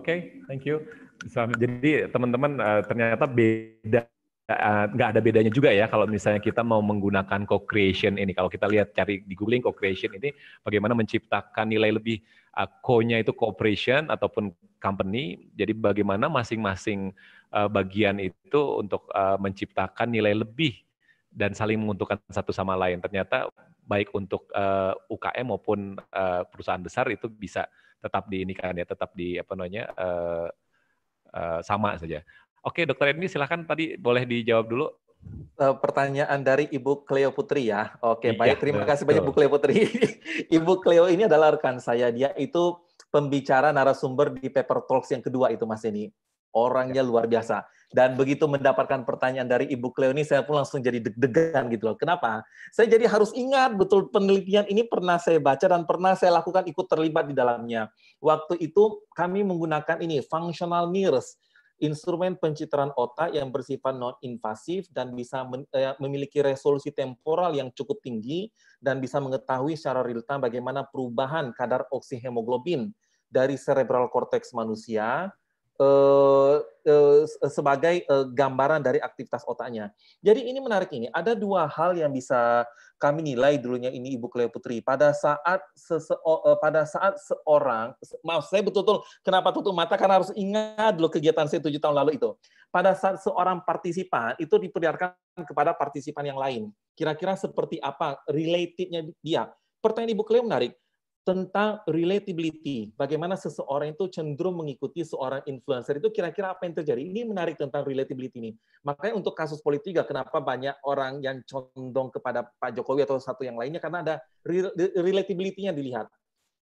Speaker 3: okay, thank you. Jadi teman-teman uh, ternyata beda Eh, nggak ada bedanya juga ya kalau misalnya kita mau menggunakan co-creation ini. Kalau kita lihat cari di googling co-creation ini bagaimana menciptakan nilai lebih uh, co-nya itu cooperation ataupun company. Jadi bagaimana masing-masing uh, bagian itu untuk uh, menciptakan nilai lebih dan saling menguntungkan satu sama lain. Ternyata baik untuk uh, UKM maupun uh, perusahaan besar itu bisa tetap di ini kan ya, tetap di apa namanya uh, Uh, sama saja. Oke, Dokter Edmi silahkan tadi boleh dijawab dulu. Eh, pertanyaan dari Ibu Cleo
Speaker 5: Putri ya. Oke, iya, baik. Terima betul. kasih banyak Ibu Cleo Putri. Ibu Cleo ini adalah rekan saya. Dia itu pembicara narasumber di Paper Talks yang kedua itu Mas ini. Orangnya iya. luar biasa. Dan begitu mendapatkan pertanyaan dari Ibu Cleo ini, saya pun langsung jadi deg-degan gitu loh. Kenapa? Saya jadi harus ingat betul penelitian ini pernah saya baca dan pernah saya lakukan ikut terlibat di dalamnya. Waktu itu kami menggunakan ini, functional mirrors instrumen pencitraan otak yang bersifat non-invasif dan bisa eh, memiliki resolusi temporal yang cukup tinggi dan bisa mengetahui secara real time bagaimana perubahan kadar oksihemoglobin dari cerebral cortex manusia Eh, eh, eh, sebagai gambaran dari aktivitas otaknya. Jadi ini menarik ini. Ada dua hal yang bisa kami nilai dulunya ini Ibu Cleo Putri. Pada saat sese oh, pada saat seorang, maaf saya betul-betul kenapa tutup mata karena harus ingat dulu kegiatan saya tujuh tahun lalu itu. Pada saat seorang partisipan itu diperlihatkan kepada partisipan yang lain. Kira-kira seperti apa relatednya dia. Pertanyaan Ibu Cleo menarik tentang relatability, bagaimana seseorang itu cenderung mengikuti seorang influencer itu kira-kira apa yang terjadi. Ini menarik tentang relatability ini. Makanya untuk kasus politik kenapa banyak orang yang condong kepada Pak Jokowi atau satu yang lainnya karena ada relatability-nya dilihat.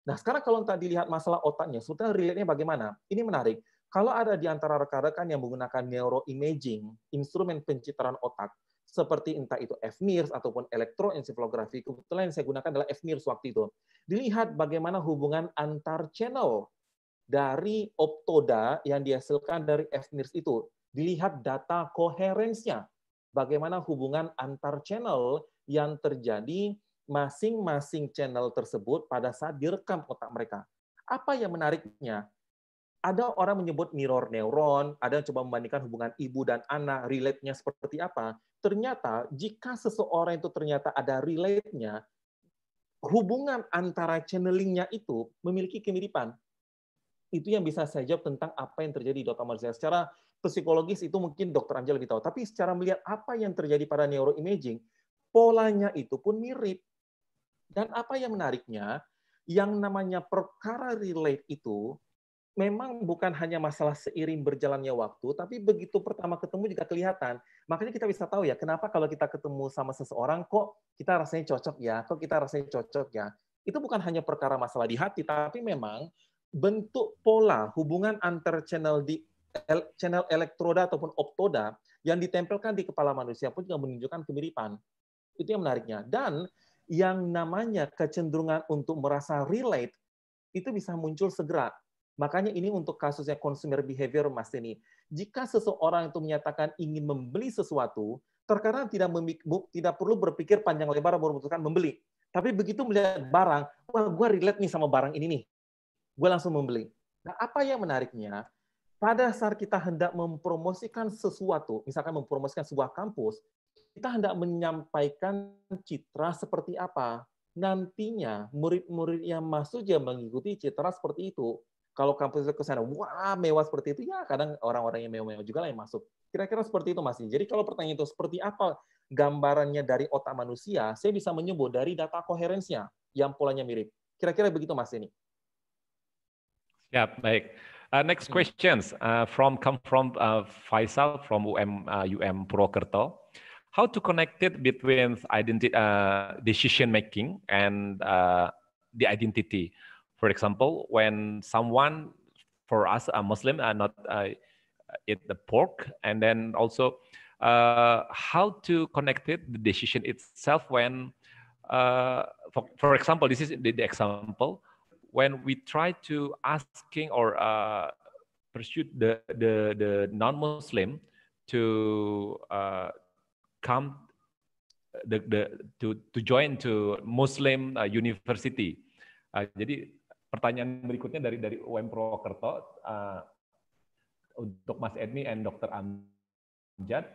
Speaker 5: Nah, sekarang kalau tadi dilihat masalah otaknya, sebetulnya relate bagaimana? Ini menarik. Kalau ada di antara rekan-rekan yang menggunakan neuroimaging, instrumen pencitraan otak, seperti entah itu FMIRS ataupun elektroensefalografi. Kebetulan yang saya gunakan adalah FMIRS waktu itu. Dilihat bagaimana hubungan antar channel dari optoda yang dihasilkan dari FMIRS itu. Dilihat data koherensinya. Bagaimana hubungan antar channel yang terjadi masing-masing channel tersebut pada saat direkam otak mereka. Apa yang menariknya? ada orang menyebut mirror neuron, ada yang coba membandingkan hubungan ibu dan anak, relate-nya seperti apa ternyata jika seseorang itu ternyata ada relate-nya, hubungan antara channeling-nya itu memiliki kemiripan. Itu yang bisa saya jawab tentang apa yang terjadi di otak manusia. Secara psikologis itu mungkin dokter Anja lebih tahu. Tapi secara melihat apa yang terjadi pada neuroimaging, polanya itu pun mirip. Dan apa yang menariknya, yang namanya perkara relate itu memang bukan hanya masalah seiring berjalannya waktu, tapi begitu pertama ketemu juga kelihatan. Makanya kita bisa tahu ya, kenapa kalau kita ketemu sama seseorang, kok kita rasanya cocok ya, kok kita rasanya cocok ya. Itu bukan hanya perkara masalah di hati, tapi memang bentuk pola hubungan antar channel di channel elektroda ataupun optoda yang ditempelkan di kepala manusia pun juga menunjukkan kemiripan. Itu yang menariknya. Dan yang namanya kecenderungan untuk merasa relate itu bisa muncul segera Makanya ini untuk kasusnya consumer behavior Mas ini. Jika seseorang itu menyatakan ingin membeli sesuatu, terkadang tidak tidak perlu berpikir panjang lebar membutuhkan membeli. Tapi begitu melihat barang, wah gue relate nih sama barang ini nih. Gue langsung membeli. Nah apa yang menariknya, pada saat kita hendak mempromosikan sesuatu, misalkan mempromosikan sebuah kampus, kita hendak menyampaikan citra seperti apa. Nantinya murid-murid yang masuk juga mengikuti citra seperti itu kalau kampus itu sana, wah mewah seperti itu, ya kadang orang-orang yang mewah-mewah juga lah yang masuk. Kira-kira seperti itu Mas. Jadi kalau pertanyaan itu seperti apa gambarannya dari otak manusia, saya bisa menyebut dari data koherensinya yang polanya mirip. Kira-kira begitu Mas ini.
Speaker 3: Ya, baik. Uh, next hmm. questions uh, from come from uh, Faisal from UM uh, UM Purwokerto. How to connect it between identity uh, decision making and uh, the identity? For example, when someone, for us, a Muslim, and uh, not uh, eat the pork, and then also uh, how to connect it, the decision itself when, uh, for, for example, this is the, the, example, when we try to asking or uh, pursue the, the, the non-Muslim to uh, come the, the, to, to join to Muslim uh, university. jadi pertanyaan berikutnya dari dari UM Prokerto uh, eh, untuk Mas Edmi and Dr. Amjad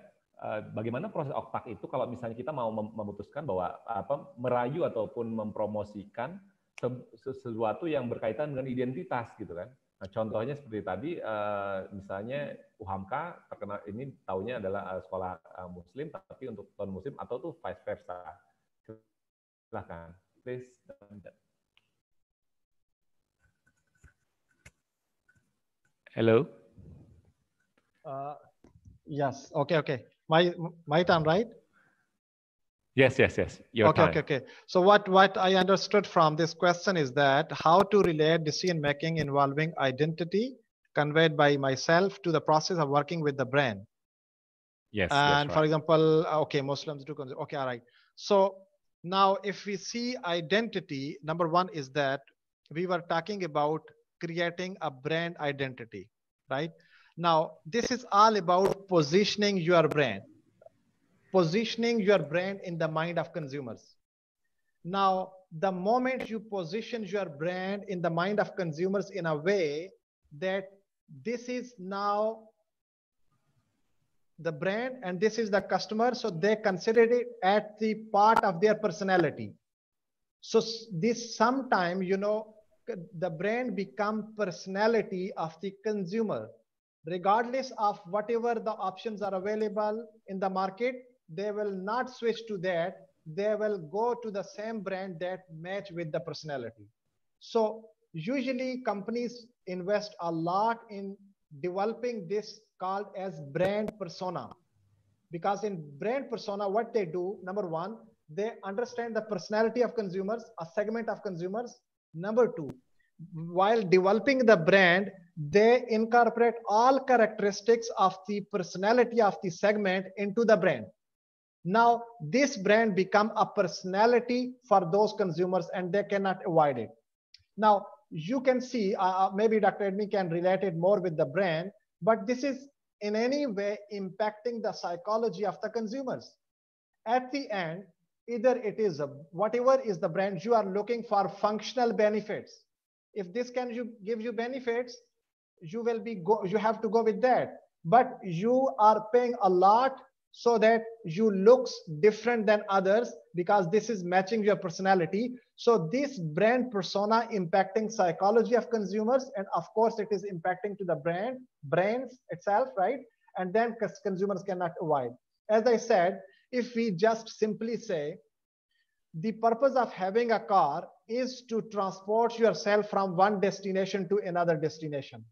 Speaker 3: uh, bagaimana proses oktak itu kalau misalnya kita mau memutuskan bahwa apa merayu ataupun mempromosikan sesuatu yang berkaitan dengan identitas gitu kan nah, contohnya seperti tadi eh, misalnya UHAMKA terkena ini taunya adalah sekolah muslim tapi untuk non muslim atau tuh vice versa silahkan please Hello.
Speaker 7: Uh,
Speaker 8: yes. Okay. Okay. My my turn, right?
Speaker 3: Yes. Yes. Yes. Your okay. Time. Okay.
Speaker 8: Okay. So what what I understood from this question is that how to relate decision making involving identity conveyed by myself to the process of working with the brain.
Speaker 6: Yes. And right. for
Speaker 8: example, uh, okay, Muslims do. Okay. All right. So now if we see identity, number one is that we were talking about creating a brand identity, right? Now, this is all about positioning your brand, positioning your brand in the mind of consumers. Now, the moment you position your brand in the mind of consumers in a way that this is now the brand and this is the customer, so they consider it at the part of their personality. So this sometimes, you know, the brand become personality of the consumer regardless of whatever the options are available in the market they will not switch to that they will go to the same brand that match with the personality so usually companies invest a lot in developing this called as brand persona because in brand persona what they do number one they understand the personality of consumers a segment of consumers Number two, while developing the brand, they incorporate all characteristics of the personality of the segment into the brand. Now, this brand become a personality for those consumers and they cannot avoid it. Now, you can see, uh, uh maybe Dr. Edmi can relate it more with the brand, but this is in any way impacting the psychology of the consumers. At the end, either it is a, whatever is the brand you are looking for functional benefits if this can you give you benefits you will be go, you have to go with that but you are paying a lot so that you looks different than others because this is matching your personality so this brand persona impacting psychology of consumers and of course it is impacting to the brand brands itself right and then consumers cannot avoid as i said if we just simply say the purpose of having a car is to transport yourself from one destination to another destination.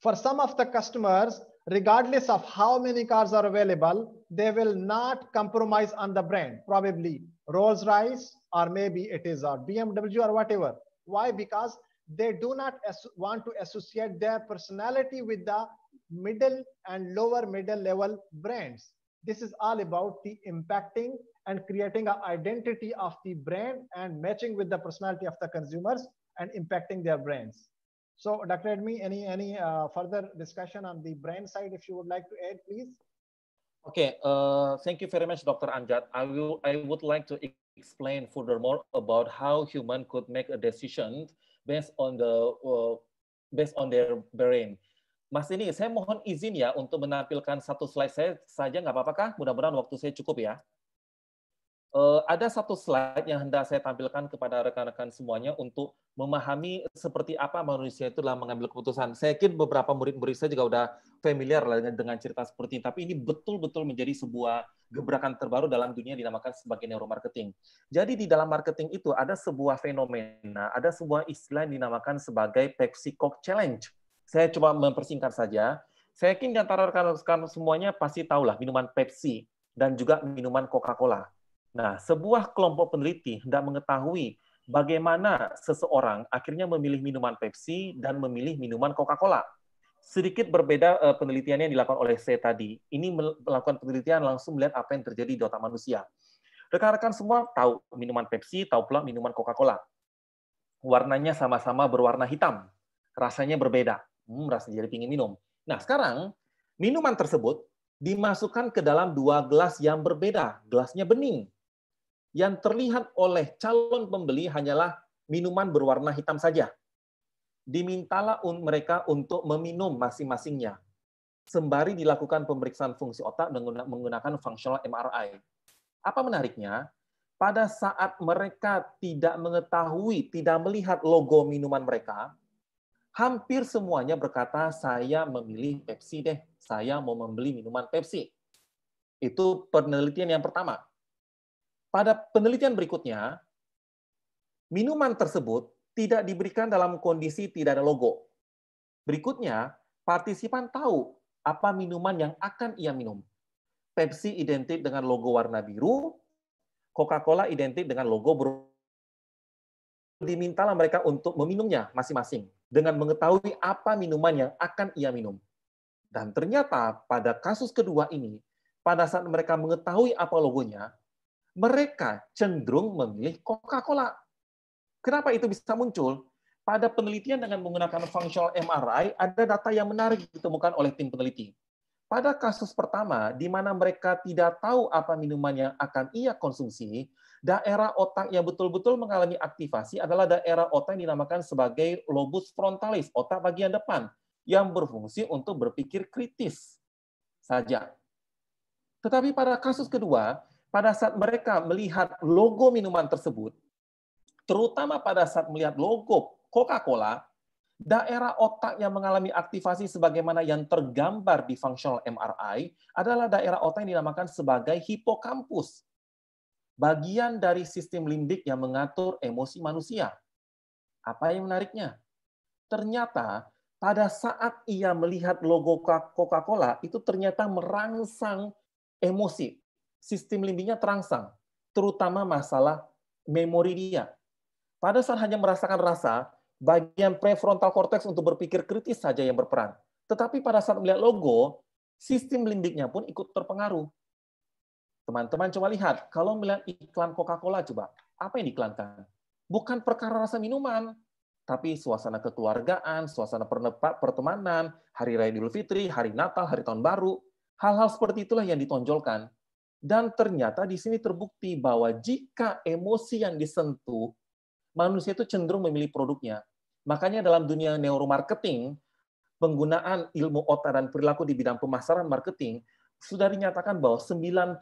Speaker 8: For some of the customers, regardless of how many cars are available, they will not compromise on the brand, probably Rolls Royce or maybe it is a BMW or whatever. Why? Because they do not want to associate their personality with the middle and lower middle level brands. This is all about the impacting and creating an identity of the brand and matching with the personality of the consumers and impacting their brands. So Dr. Edmi, any, any uh, further discussion on the brand side, if you would like to add, please?
Speaker 5: Okay, uh, thank you very much, Dr. Anjad. I, will, I would like to explain furthermore about how human could make a decision based on the uh, based on their brain. Mas ini saya mohon izin ya untuk menampilkan satu slide saya saja nggak apa-apa kah? Mudah-mudahan waktu saya cukup ya. Uh, ada satu slide yang hendak saya tampilkan kepada rekan-rekan semuanya untuk memahami seperti apa manusia itu dalam mengambil keputusan. Saya yakin beberapa murid-murid saya juga udah familiar dengan, dengan cerita seperti ini, tapi ini betul-betul menjadi sebuah gebrakan terbaru dalam dunia dinamakan sebagai neuromarketing. Jadi di dalam marketing itu ada sebuah fenomena, ada sebuah istilah yang dinamakan sebagai Pepsi Coke Challenge saya coba mempersingkat saja. Saya yakin di antara rekan-rekan semuanya pasti tahulah minuman Pepsi dan juga minuman Coca-Cola. Nah, sebuah kelompok peneliti hendak mengetahui bagaimana seseorang akhirnya memilih minuman Pepsi dan memilih minuman Coca-Cola. Sedikit berbeda eh, penelitian yang dilakukan oleh saya tadi. Ini melakukan penelitian langsung melihat apa yang terjadi di otak manusia. Rekan-rekan semua tahu minuman Pepsi, tahu pula minuman Coca-Cola. Warnanya sama-sama berwarna hitam, rasanya berbeda merasa hmm, jadi pingin minum. Nah, sekarang minuman tersebut dimasukkan ke dalam dua gelas yang berbeda. Gelasnya bening. Yang terlihat oleh calon pembeli hanyalah minuman berwarna hitam saja. Dimintalah mereka untuk meminum masing-masingnya. Sembari dilakukan pemeriksaan fungsi otak menggunakan functional MRI. Apa menariknya? Pada saat mereka tidak mengetahui, tidak melihat logo minuman mereka, hampir semuanya berkata, saya memilih Pepsi deh, saya mau membeli minuman Pepsi. Itu penelitian yang pertama. Pada penelitian berikutnya, minuman tersebut tidak diberikan dalam kondisi tidak ada logo. Berikutnya, partisipan tahu apa minuman yang akan ia minum. Pepsi identik dengan logo warna biru, Coca-Cola identik dengan logo biru. dimintalah mereka untuk meminumnya masing-masing dengan mengetahui apa minuman yang akan ia minum. Dan ternyata pada kasus kedua ini, pada saat mereka mengetahui apa logonya, mereka cenderung memilih Coca-Cola. Kenapa itu bisa muncul? Pada penelitian dengan menggunakan functional MRI, ada data yang menarik ditemukan oleh tim peneliti. Pada kasus pertama, di mana mereka tidak tahu apa minuman yang akan ia konsumsi, daerah otak yang betul-betul mengalami aktivasi adalah daerah otak yang dinamakan sebagai lobus frontalis, otak bagian depan, yang berfungsi untuk berpikir kritis saja. Tetapi pada kasus kedua, pada saat mereka melihat logo minuman tersebut, terutama pada saat melihat logo Coca-Cola, daerah otak yang mengalami aktivasi sebagaimana yang tergambar di functional MRI adalah daerah otak yang dinamakan sebagai hipokampus bagian dari sistem limbik yang mengatur emosi manusia. Apa yang menariknya? Ternyata pada saat ia melihat logo Coca-Cola itu ternyata merangsang emosi. Sistem limbiknya terangsang, terutama masalah memori dia. Pada saat hanya merasakan rasa, bagian prefrontal cortex untuk berpikir kritis saja yang berperan. Tetapi pada saat melihat logo, sistem limbiknya pun ikut terpengaruh. Teman-teman coba lihat, kalau melihat iklan Coca-Cola coba, apa yang diiklankan? Bukan perkara rasa minuman, tapi suasana kekeluargaan, suasana pertemanan, hari raya Idul Fitri, hari Natal, hari Tahun Baru. Hal-hal seperti itulah yang ditonjolkan. Dan ternyata di sini terbukti bahwa jika emosi yang disentuh, manusia itu cenderung memilih produknya. Makanya dalam dunia neuromarketing, penggunaan ilmu otak dan perilaku di bidang pemasaran marketing sudah dinyatakan bahwa 95%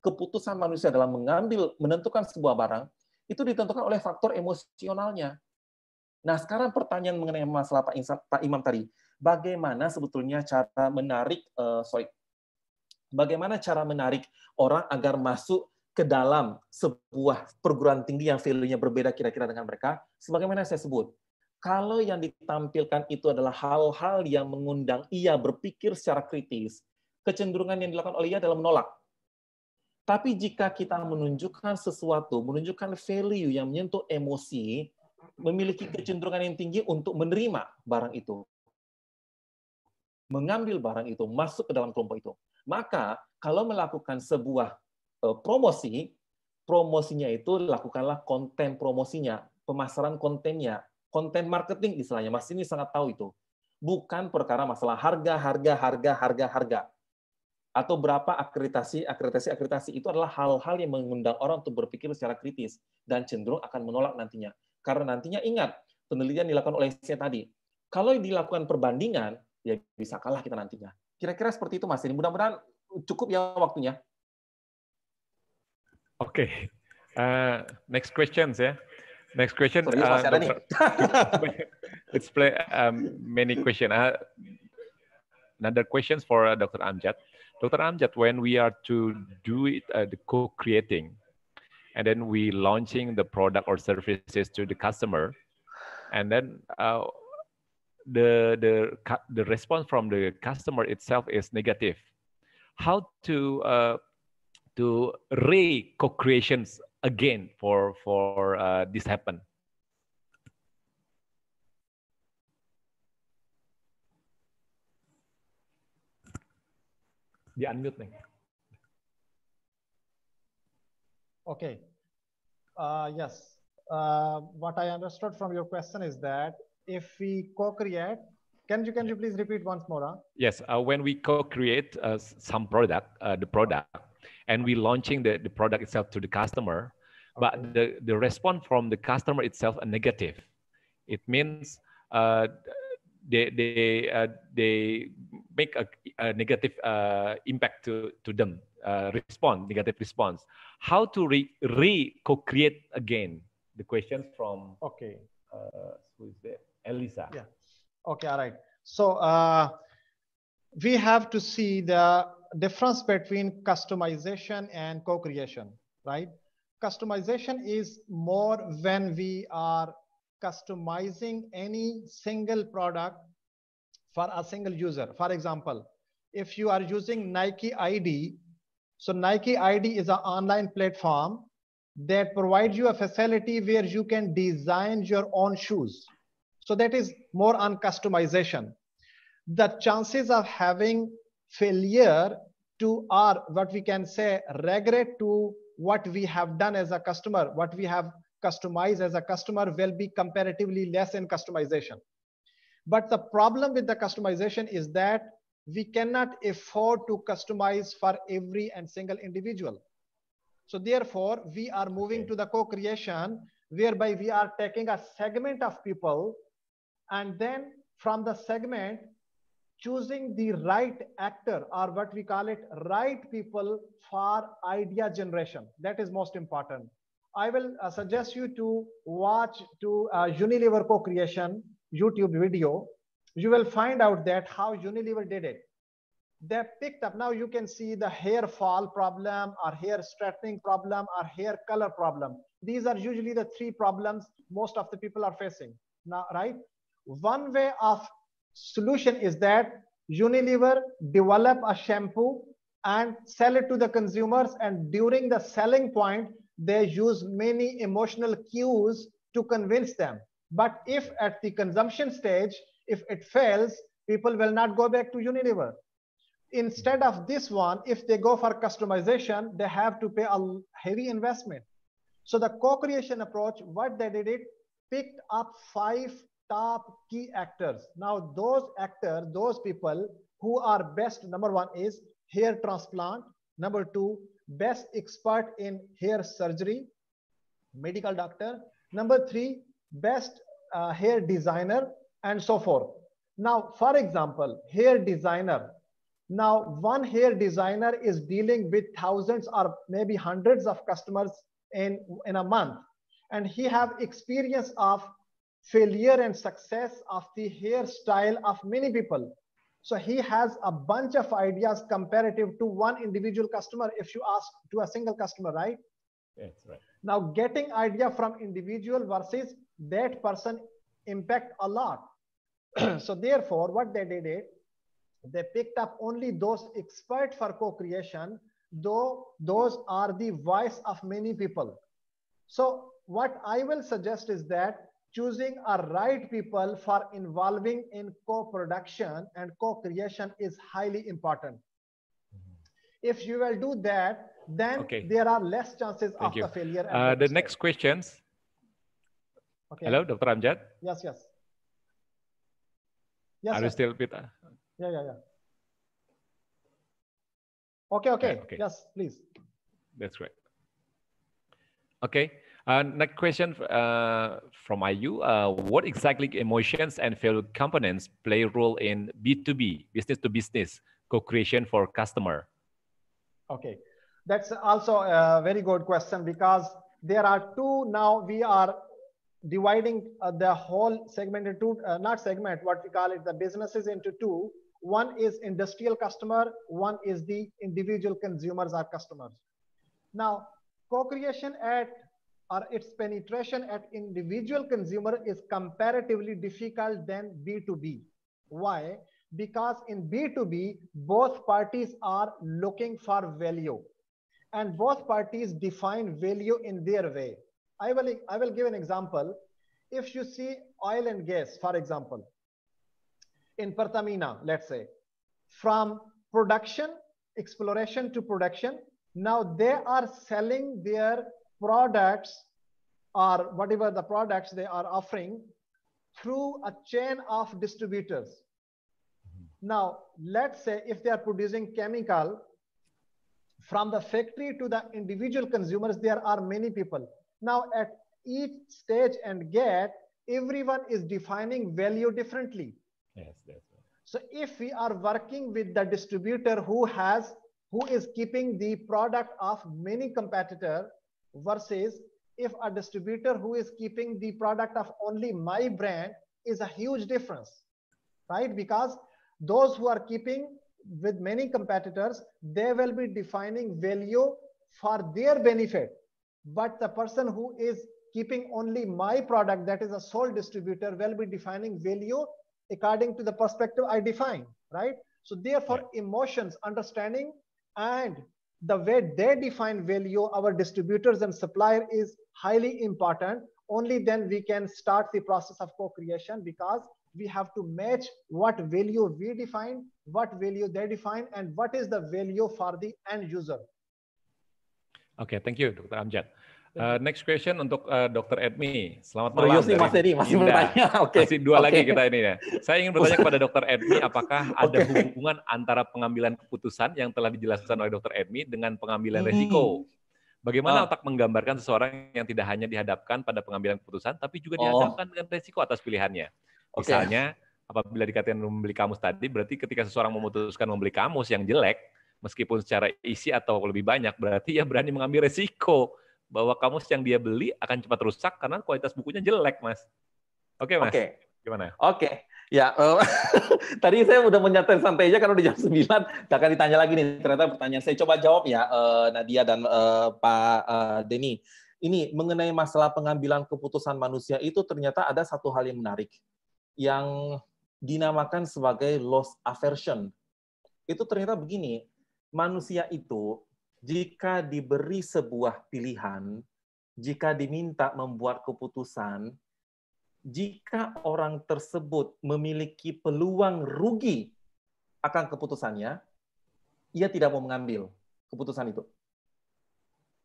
Speaker 5: keputusan manusia dalam mengambil menentukan sebuah barang itu ditentukan oleh faktor emosionalnya. Nah, sekarang pertanyaan mengenai masalah Pak, Insan, Pak Imam tadi, bagaimana sebetulnya cara menarik uh, sorry, bagaimana cara menarik orang agar masuk ke dalam sebuah perguruan tinggi yang value berbeda kira-kira dengan mereka, sebagaimana saya sebut, kalau yang ditampilkan itu adalah hal-hal yang mengundang ia berpikir secara kritis, kecenderungan yang dilakukan oleh ia adalah menolak. Tapi jika kita menunjukkan sesuatu, menunjukkan value yang menyentuh emosi, memiliki kecenderungan yang tinggi untuk menerima barang itu. Mengambil barang itu, masuk ke dalam kelompok itu. Maka kalau melakukan sebuah eh, promosi, promosinya itu lakukanlah konten promosinya, pemasaran kontennya, konten marketing istilahnya. Mas ini sangat tahu itu. Bukan perkara masalah harga, harga, harga, harga, harga atau berapa akreditasi akreditasi akreditasi itu adalah hal-hal yang mengundang orang untuk berpikir secara kritis dan cenderung akan menolak nantinya karena nantinya ingat penelitian dilakukan oleh saya tadi kalau dilakukan perbandingan ya bisa kalah kita nantinya kira-kira seperti itu mas ini mudah-mudahan cukup ya waktunya
Speaker 3: oke okay. uh, eh, next questions ya next question Sorry, uh, eh, dokter, let's play um, many question uh, another questions for uh, Dr. Amjad. Dr. Amjad, when we are to do it, uh, the co-creating, and then we launching the product or services to the customer, and then uh, the the the response from the customer itself is negative. How to uh, to re co-creations again for for uh, this happen? di-unmute nih.
Speaker 8: Okay. Uh, yes. Uh, what I understood from your question is that if we co-create, can you can you please repeat once more? Huh?
Speaker 3: Yes. Uh, when we co-create uh, some product, uh, the product, and we launching the, the product itself to the customer, okay. but the, the response from the customer itself a negative. It means uh, they they uh, they make a, a negative uh, impact to to them uh, respond negative response how to re, re co-create again the question from okay uh, who is there elisa yeah okay all right so uh, we have
Speaker 8: to see the difference between customization and co-creation right customization is more when we are customizing any single product for a single user. For example, if you are using Nike ID, so Nike ID is an online platform that provides you a facility where you can design your own shoes. So that is more on customization. The chances of having failure to our what we can say regret to what we have done as a customer, what we have customize as a customer will be comparatively less in customization. But the problem with the customization is that we cannot afford to customize for every and single individual. So therefore, we are moving okay. to the co-creation whereby we are taking a segment of people and then from the segment, choosing the right actor or what we call it, right people for idea generation. That is most important. I will uh, suggest you to watch to uh, Unilever co-creation YouTube video. You will find out that how Unilever did it. They picked up, now you can see the hair fall problem or hair straightening problem or hair color problem. These are usually the three problems most of the people are facing, now, right? One way of solution is that Unilever develop a shampoo and sell it to the consumers and during the selling point, they use many emotional cues to convince them. But if at the consumption stage, if it fails, people will not go back to Unilever. Instead of this one, if they go for customization, they have to pay a heavy investment. So the co-creation approach, what they did, it picked up five top key actors. Now those actors, those people who are best, number one is hair transplant, number two, best expert in hair surgery, medical doctor. Number three, best uh, hair designer and so forth. Now, for example, hair designer. Now, one hair designer is dealing with thousands or maybe hundreds of customers in, in a month. And he have experience of failure and success of the hairstyle of many people. So he has a bunch of ideas comparative to one individual customer if you ask to a single customer, right? That's right. Now getting idea from individual versus that person impact a lot. so therefore, what they did it, they picked up only those expert for co-creation, though those are the voice of many people. So what I will suggest is that choosing a right people for involving in co-production and co-creation is highly important mm-hmm. if you will do that then okay. there are less chances Thank of you. the failure uh, the next questions okay. hello dr amjad yes yes
Speaker 3: yes are sir. you still with
Speaker 8: yeah yeah yeah okay okay, okay. yes please
Speaker 3: that's right okay uh, next question uh, from IU. Uh, what exactly emotions and value components play a role in B2B, business to business, co-creation for customer?
Speaker 8: Okay, that's also a very good question because there are two now we are dividing uh, the whole segment into, uh, not segment, what we call it, the businesses into two. One is industrial customer, one is the individual consumers or customers. Now, co-creation at or its penetration at individual consumer is comparatively difficult than B2B. Why? Because in B2B, both parties are looking for value and both parties define value in their way. I will, I will give an example. If you see oil and gas, for example, in Pertamina, let's say, from production, exploration to production, now they are selling their products or whatever the products they are offering through a chain of distributors. Mm -hmm. Now, let's say if they are producing chemical from the factory to the individual consumers, there are many people. Now, at each stage and gate, everyone is defining value differently. Yes, yes. So if we are working with the distributor who has who is keeping the product of many competitor versus if a distributor who is keeping the product of only my brand is a huge difference right because those who are keeping with many competitors they will be defining value for their benefit but the person who is keeping only my product that is a sole distributor will be defining value according to the perspective i define right so therefore emotions understanding and the way they define value, our distributors and supplier is highly important. Only then we can start the process of co-creation because we have to match what value we define, what value they define, and what is the value for the end user.
Speaker 3: Okay, thank you, Dr. Amjad. Uh, next question untuk uh, eh, Dr. Edmi. Selamat oh, iya malam. Yosi, Mas Edi, masih bertanya. Okay. Masih dua okay. lagi kita ini ya. Saya ingin bertanya kepada Dr. Edmi, apakah okay. ada hubungan antara pengambilan keputusan yang telah dijelaskan oleh Dr. Edmi dengan pengambilan hmm. resiko? Bagaimana oh. otak menggambarkan seseorang yang tidak hanya dihadapkan pada pengambilan keputusan, tapi juga oh. dihadapkan oh. dengan resiko atas pilihannya? Misalnya, okay. apabila dikatakan membeli kamus tadi, berarti ketika seseorang memutuskan membeli kamus yang jelek, meskipun secara isi atau lebih banyak, berarti ia berani mengambil resiko bahwa kamus yang dia beli akan cepat rusak karena kualitas bukunya jelek, Mas. Oke, okay, Mas. Oke. Okay. Gimana? Oke. Okay.
Speaker 5: Ya, uh, tadi saya udah menyatakan santai aja karena udah jam 9, gak akan ditanya lagi nih. Ternyata pertanyaan saya coba jawab ya, uh, Nadia dan uh, Pak uh, Denny. Ini mengenai masalah pengambilan keputusan manusia itu ternyata ada satu hal yang menarik yang dinamakan sebagai loss aversion. Itu ternyata begini, manusia itu jika diberi sebuah pilihan, jika diminta membuat keputusan, jika orang tersebut memiliki peluang rugi akan keputusannya, ia tidak mau mengambil keputusan itu.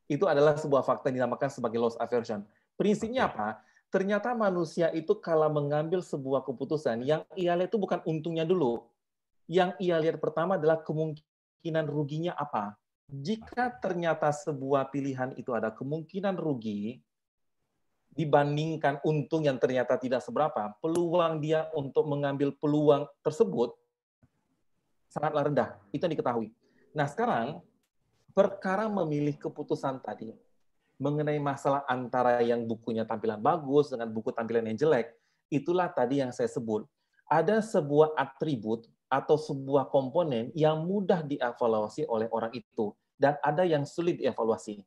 Speaker 5: Itu adalah sebuah fakta yang dinamakan sebagai loss aversion. Prinsipnya apa? Ternyata manusia itu kalau mengambil sebuah keputusan, yang ia lihat itu bukan untungnya dulu. Yang ia lihat pertama adalah kemungkinan ruginya apa jika ternyata sebuah pilihan itu ada kemungkinan rugi dibandingkan untung yang ternyata tidak seberapa, peluang dia untuk mengambil peluang tersebut sangatlah rendah. Itu yang diketahui. Nah, sekarang perkara memilih keputusan tadi mengenai masalah antara yang bukunya tampilan bagus dengan buku tampilan yang jelek, itulah tadi yang saya sebut. Ada sebuah atribut atau sebuah komponen yang mudah dievaluasi oleh orang itu dan ada yang sulit dievaluasi.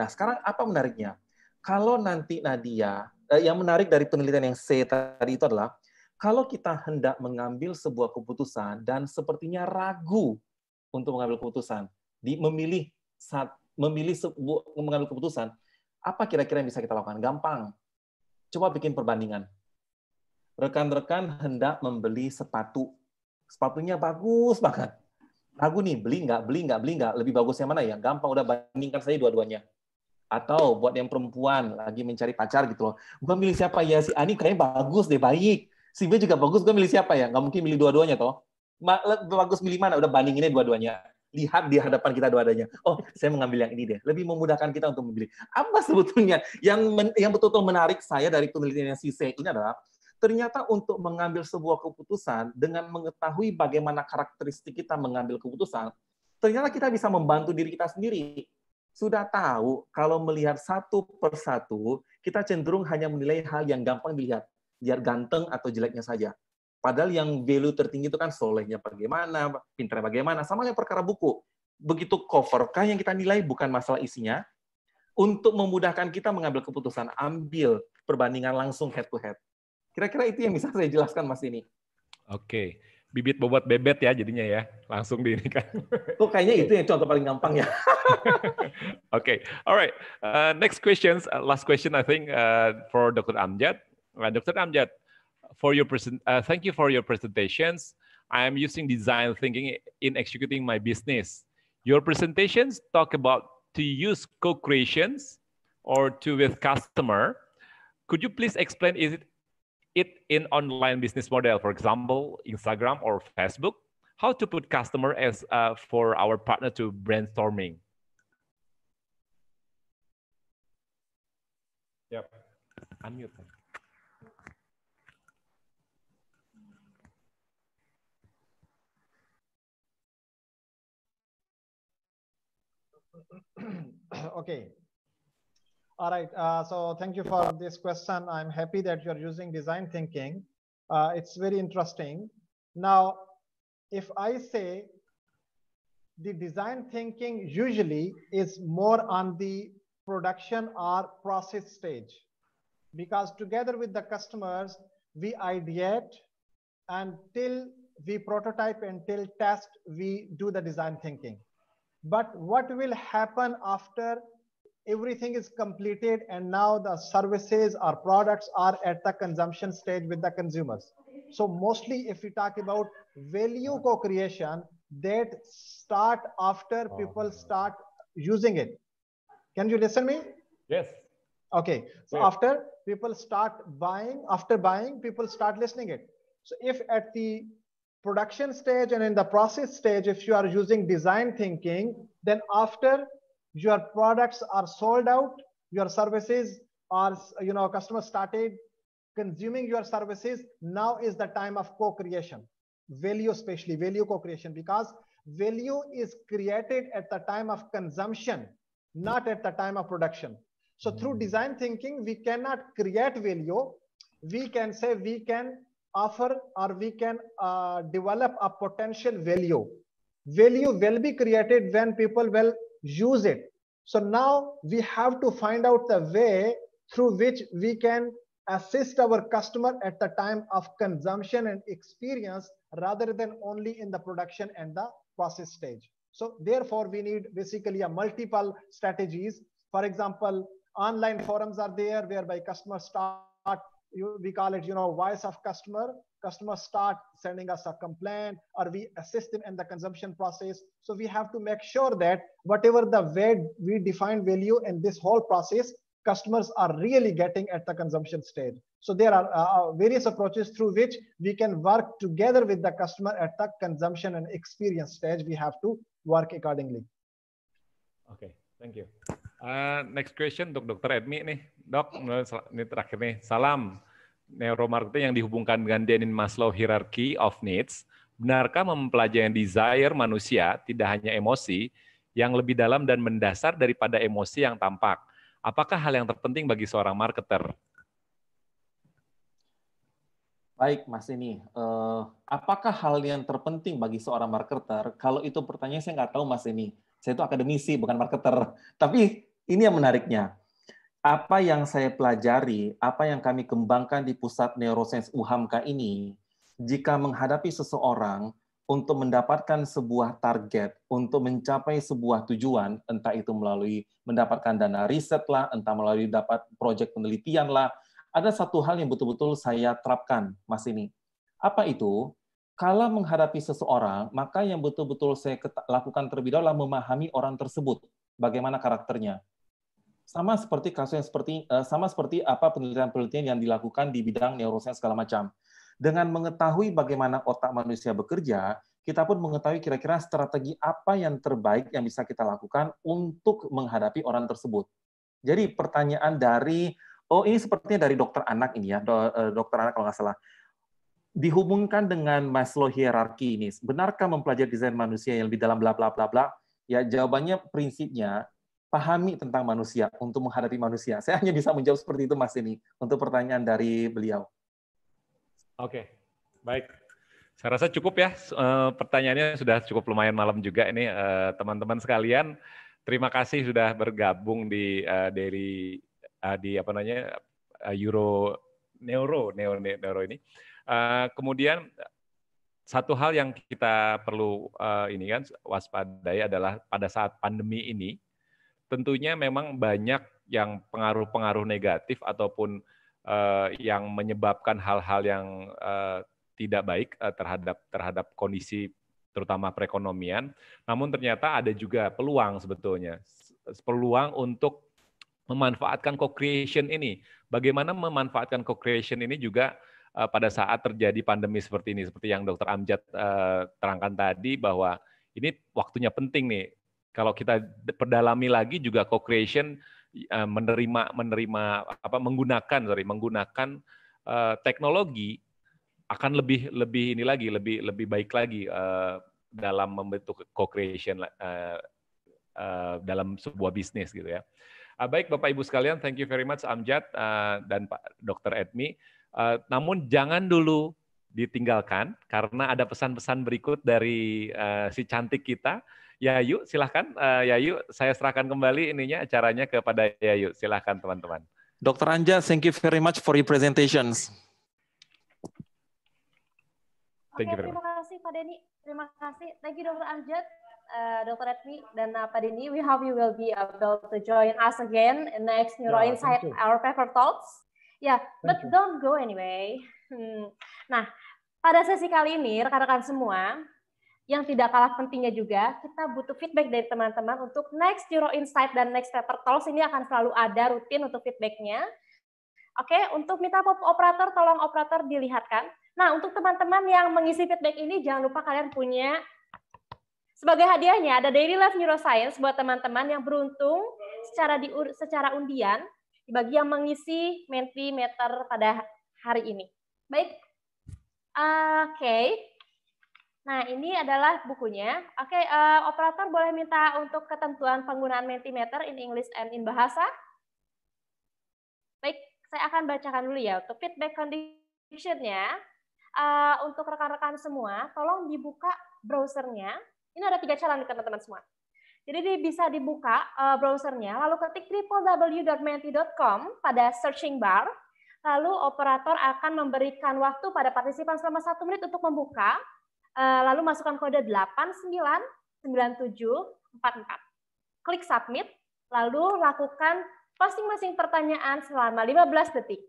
Speaker 5: Nah, sekarang apa menariknya? Kalau nanti Nadia, eh, yang menarik dari penelitian yang saya tadi itu adalah kalau kita hendak mengambil sebuah keputusan dan sepertinya ragu untuk mengambil keputusan, di memilih saat memilih sebuah mengambil keputusan, apa kira-kira yang bisa kita lakukan? Gampang. Coba bikin perbandingan. Rekan-rekan hendak membeli sepatu sepatunya bagus banget. Ragu nih, beli nggak, beli nggak, beli nggak. Lebih bagus yang mana ya? Gampang, udah bandingkan saja dua-duanya. Atau buat yang perempuan lagi mencari pacar gitu loh. Gue milih siapa ya? Si Ani kayaknya bagus deh, baik. Si B juga bagus, gue milih siapa ya? Nggak mungkin milih dua-duanya toh. Bagus milih mana? Udah bandinginnya dua-duanya. Lihat di hadapan kita dua-duanya. Oh, saya mengambil yang ini deh. Lebih memudahkan kita untuk memilih. Apa sebetulnya yang men, yang betul-betul menarik saya dari penelitian yang si C ini adalah ternyata untuk mengambil sebuah keputusan dengan mengetahui bagaimana karakteristik kita mengambil keputusan, ternyata kita bisa membantu diri kita sendiri. Sudah tahu kalau melihat satu persatu, kita cenderung hanya menilai hal yang gampang dilihat, biar ganteng atau jeleknya saja. Padahal yang value tertinggi itu kan solehnya bagaimana, pintar bagaimana, sama kayak perkara buku. Begitu cover kah yang kita nilai bukan masalah isinya. Untuk memudahkan kita mengambil keputusan, ambil perbandingan langsung head to head. Kira-kira itu yang bisa saya jelaskan Mas ini.
Speaker 3: Oke. Bibit bobot bebet ya jadinya ya. Langsung di ini kan.
Speaker 5: Tuh kayaknya itu yang contoh paling gampang ya.
Speaker 3: Oke. Alright. Uh, next questions. Uh, last question I think uh, for Dr. Amjad. Uh, Dr. Amjad, for your present, uh, thank you for your presentations. I am using design thinking in executing my business. Your presentations talk about to use co-creations or to with customer. Could you please explain is it it in online business model, for example, Instagram or Facebook, how to put customer as uh, for our partner to brainstorming. Yep. Unmute.
Speaker 8: okay. All right. Uh, so thank you for this question. I'm happy that you're using design thinking. Uh, it's very interesting. Now, if I say the design thinking usually is more on the production or process stage because together with the customers, we ideate and till we prototype until test, we do the design thinking. But what will happen after everything is completed and now the services or products are at the consumption stage with the consumers so mostly if we talk about value co-creation that start after oh, people start using it can you listen me yes okay so after people start buying after buying people start listening it so if at the production stage and in the process stage if you are using design thinking then after your products are sold out your services are you know customer started consuming your services now is the time of co-creation value especially value co-creation because value is created at the time of consumption not at the time of production so hmm. through design thinking we cannot create value we can say we can offer or we can uh, develop a potential value value will be created when people will use it. So now we have to find out the way through which we can assist our customer at the time of consumption and experience rather than only in the production and the process stage. So therefore we need basically a multiple strategies. For example, online forums are there whereby customers start we call it, you know, voice of customer. Customers start sending us a complaint or we assist them in the consumption process. So we have to make sure that whatever the way we define value in this whole process, customers are really getting at the consumption stage. So there are uh, uh, various approaches through which we can work together with the customer at the consumption and experience stage. We have to work accordingly.
Speaker 3: Okay, Thank you. Uh, next question untuk Dokter Edmi nih, Dok. Eh, ini terakhir nih. Salam neuromarketing yang dihubungkan dengan Denin Maslow hierarchy of needs. Benarkah mempelajari desire manusia tidak hanya emosi yang lebih dalam dan mendasar daripada emosi yang tampak? Apakah hal yang terpenting bagi seorang marketer?
Speaker 5: Baik, Mas ini. Uh, apakah hal yang terpenting bagi seorang marketer? Kalau itu pertanyaan saya nggak tahu, Mas ini. Saya itu akademisi, bukan marketer. Tapi ini yang menariknya. Apa yang saya pelajari, apa yang kami kembangkan di Pusat Neuroscience UHAMKA ini, jika menghadapi seseorang untuk mendapatkan sebuah target, untuk mencapai sebuah tujuan, entah itu melalui mendapatkan dana riset lah, entah melalui dapat proyek penelitian lah, ada satu hal yang betul-betul saya terapkan, Mas ini. Apa itu? Kalau menghadapi seseorang, maka yang betul-betul saya lakukan terlebih dahulu memahami orang tersebut, bagaimana karakternya. Sama seperti kasus yang seperti eh, sama seperti apa penelitian-penelitian yang dilakukan di bidang neuroscience segala macam. Dengan mengetahui bagaimana otak manusia bekerja, kita pun mengetahui kira-kira strategi apa yang terbaik yang bisa kita lakukan untuk menghadapi orang tersebut. Jadi pertanyaan dari oh ini sepertinya dari dokter anak ini ya, eh, dokter anak kalau nggak salah dihubungkan dengan Maslow hierarki ini. Benarkah mempelajari desain manusia yang lebih dalam bla bla bla bla? Ya jawabannya prinsipnya pahami tentang manusia untuk menghadapi manusia. Saya hanya bisa menjawab seperti itu Mas ini untuk pertanyaan dari beliau.
Speaker 3: Oke, baik. Saya rasa cukup ya eh, pertanyaannya sudah cukup lumayan malam juga ini eh, teman-teman sekalian. Terima kasih sudah bergabung di eh, dari di apa namanya Euro Neuro Neuro Neuro ini. Eh, kemudian satu hal yang kita perlu uh, ini kan waspadai adalah pada saat pandemi ini tentunya memang banyak yang pengaruh-pengaruh negatif ataupun uh, yang menyebabkan hal-hal yang uh, tidak baik uh, terhadap terhadap kondisi terutama perekonomian. Namun ternyata ada juga peluang sebetulnya peluang untuk memanfaatkan co-creation ini. Bagaimana memanfaatkan co-creation ini juga Eh, pada saat terjadi pandemi seperti ini, seperti yang Dokter Amjad eh, terangkan tadi bahwa ini waktunya penting nih. Kalau kita perdalami lagi juga co-creation eh, menerima menerima apa menggunakan sorry menggunakan teknologi akan lebih lebih ini lagi lebih lebih baik lagi dalam membentuk co-creation dalam sebuah bisnis gitu ya. Ah, baik Bapak Ibu sekalian, thank you very much Amjad dan Pak Dokter Edmi. Eh, namun jangan dulu ditinggalkan karena ada pesan-pesan berikut dari uh, si cantik kita. Yayu, silahkan. Uh, Yayu, saya serahkan kembali ininya acaranya kepada Yayu. Silahkan teman-teman.
Speaker 5: Dokter Anja, thank you very much for your presentations.
Speaker 4: Thank okay, Terima kasih Pak Denny. Terima kasih. Thank you Dokter Anja, uh, Dr. Edmi, dan uh, Pak Denny. We hope you will be able to join us again in next ya, Neuro yeah, Insight, our paper talks. Ya, yeah, but you. don't go anyway. Hmm. Nah, pada sesi kali ini rekan-rekan semua, yang tidak kalah pentingnya juga, kita butuh feedback dari teman-teman untuk next Euro Insight dan next Paper Talks ini akan selalu ada rutin untuk feedbacknya. Oke, untuk minta pop operator, tolong operator dilihatkan. Nah, untuk teman-teman yang mengisi feedback ini, jangan lupa kalian punya sebagai hadiahnya ada Daily Life Neuroscience buat teman-teman yang beruntung secara di, secara undian bagi yang mengisi Mentimeter pada hari ini. Baik, oke. Okay. Nah, ini adalah bukunya. Oke, okay, uh, eh, operator boleh minta untuk ketentuan penggunaan Mentimeter in English and in bahasa. Baik, saya akan bacakan dulu ya untuk feedback condition-nya. Uh, untuk rekan-rekan semua, tolong dibuka browsernya. Ini ada tiga cara nih, teman-teman semua. Jadi bisa dibuka uh, browsernya, lalu ketik www.menti.com pada searching bar, lalu operator akan memberikan waktu pada partisipan selama satu menit untuk membuka, uh, lalu masukkan kode 899744. Klik submit, lalu lakukan masing-masing pertanyaan selama 15 detik.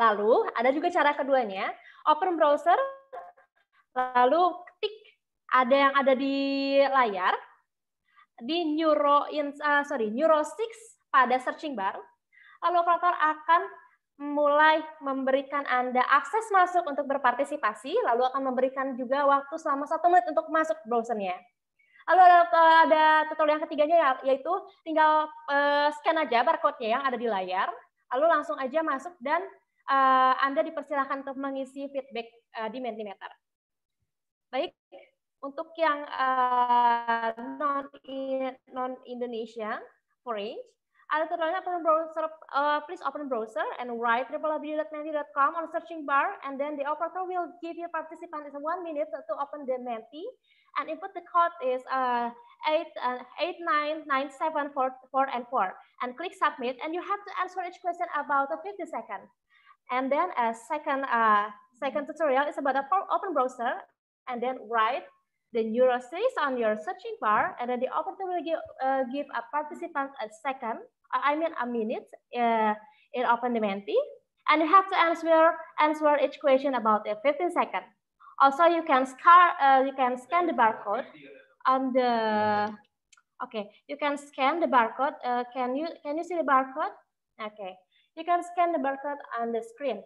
Speaker 4: Lalu ada juga cara keduanya, open browser, lalu ketik ada yang ada di layar, di neuro uh, eh, sorry neuro 6 pada searching bar, lalu operator akan mulai memberikan Anda akses masuk untuk berpartisipasi, lalu akan memberikan juga waktu selama satu menit untuk masuk browsernya. Lalu ada, ada tutorial yang ketiganya ya, yaitu tinggal uh, scan aja barcode-nya yang ada di layar, lalu langsung aja masuk dan uh, Anda dipersilahkan untuk mengisi feedback uh, di Mentimeter. Baik, Untuk yang uh, non non Indonesia foreign, Alternatively, open browser, uh, please open browser and write www.menti.com on searching bar, and then the operator will give your participant is one minute to open the Menti, and input the code is uh, eight uh, eight nine nine seven four four and four, and click submit, and you have to answer each question about 50 seconds, and then a second uh, second tutorial is about open browser, and then write then you says on your searching bar, and then the operator will give, uh, give a participant a second, uh, I mean a minute uh, in open the dementi, and you have to answer, answer each question about 15 seconds. Also, you can scan, uh, you can scan the barcode on the, okay, you can scan the barcode. Uh, can, you, can you see the barcode? Okay, you can scan the barcode on the screen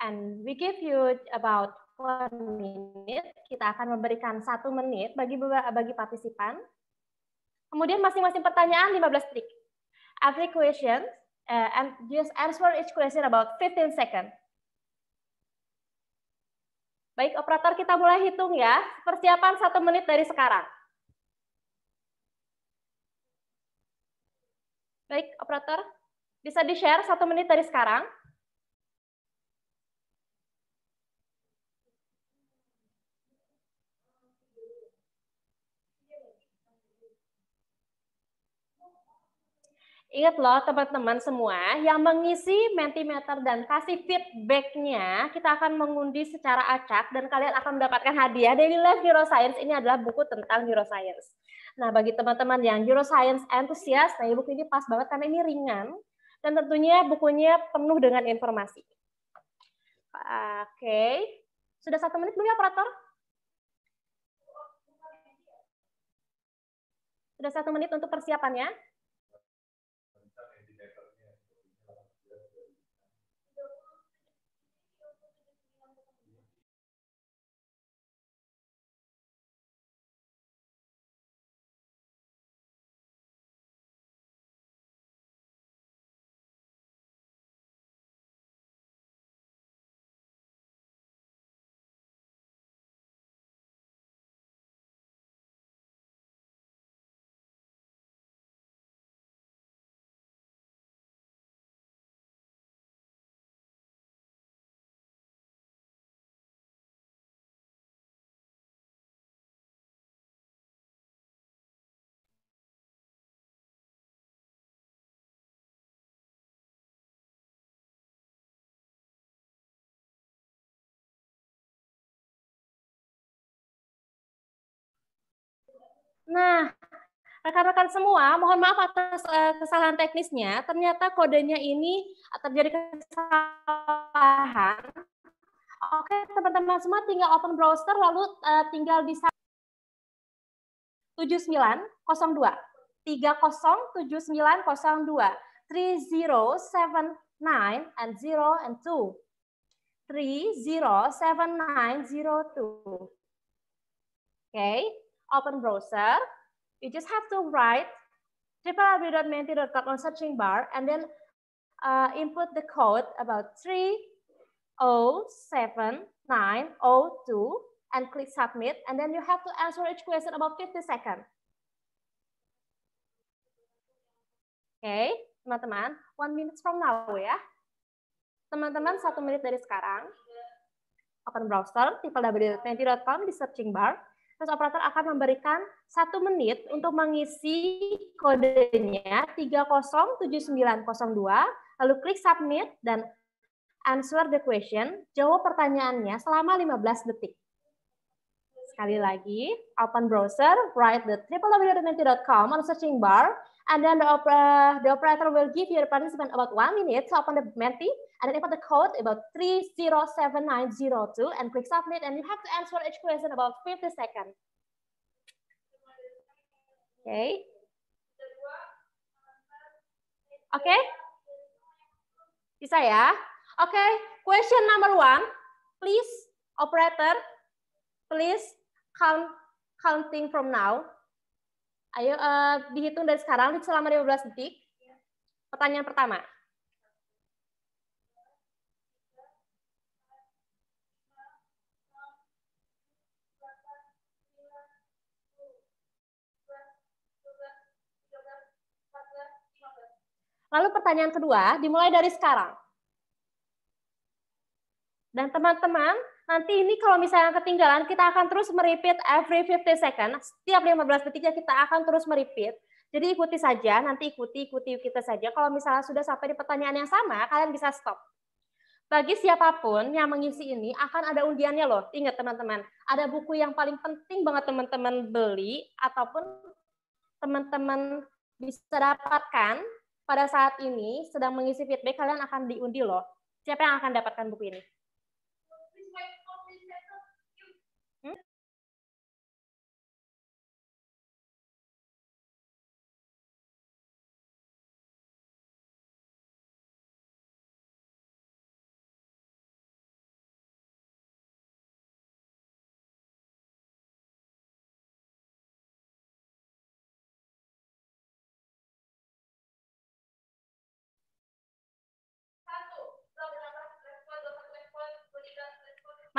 Speaker 4: and we give you about per menit. Kita akan memberikan satu menit bagi bagi partisipan. Kemudian masing-masing pertanyaan 15 detik. Every question uh, and just answer each question about 15 second. Baik, operator kita mulai hitung ya. Persiapan satu menit dari sekarang. Baik, operator. Bisa di-share satu menit dari sekarang. Ingat loh teman-teman semua, yang mengisi Mentimeter dan kasih feedbacknya, kita akan mengundi secara acak dan kalian akan mendapatkan hadiah dari Live Neuroscience. Ini adalah buku tentang neuroscience. Nah, bagi teman-teman yang neuroscience enthusiast, nah ya, buku ini pas banget karena ini ringan dan tentunya bukunya penuh dengan informasi. Oke, sudah satu menit belum ya operator? Sudah satu menit untuk persiapannya. Nah,
Speaker 7: rekan-rekan semua, mohon maaf atas uh, kesalahan
Speaker 4: teknisnya. Ternyata kodenya ini eh, terjadi kesalahan. Oke, teman-teman semua tinggal open browser lalu uh, tinggal di 7902 307902 3079 and 0 and 2 307902 Oke, open browser, you just have to write www.menti.com on searching bar and then uh, input the code about 307902 and click submit. And then you have to answer each question about 50 seconds. okay, teman-teman, one minute from now ya. Teman-teman, satu menit dari sekarang, open browser, www.menti.com di searching bar, terus operator akan memberikan satu menit untuk mengisi kodenya 307902, lalu klik submit dan answer the question, jawab pertanyaannya selama 15 detik. Sekali lagi, open browser, write the www.menti.com on searching bar, And then the, uh, the operator will give your participant about one minute to open the Menti, and then input the code about 307902 and click submit, and you have to answer each question about 50 seconds. Okay. okay. bisa ya? okay. question number one, please operator, please count counting from now. Ayo uh, dihitung dari sekarang selama 15 detik. Pertanyaan pertama. Lalu pertanyaan kedua dimulai dari sekarang. Dan teman-teman nanti ini kalau misalnya ketinggalan, kita akan terus merepeat every 50 second. Setiap 15 detiknya kita akan terus merepeat. Jadi ikuti saja, nanti ikuti, ikuti kita saja. Kalau misalnya sudah sampai di pertanyaan yang sama, kalian bisa stop. Bagi siapapun yang mengisi ini, akan ada undiannya loh. Ingat teman-teman, ada buku yang paling penting banget teman-teman beli, ataupun teman-teman bisa dapatkan pada saat ini sedang mengisi feedback, kalian akan diundi loh. Siapa yang akan dapatkan buku ini?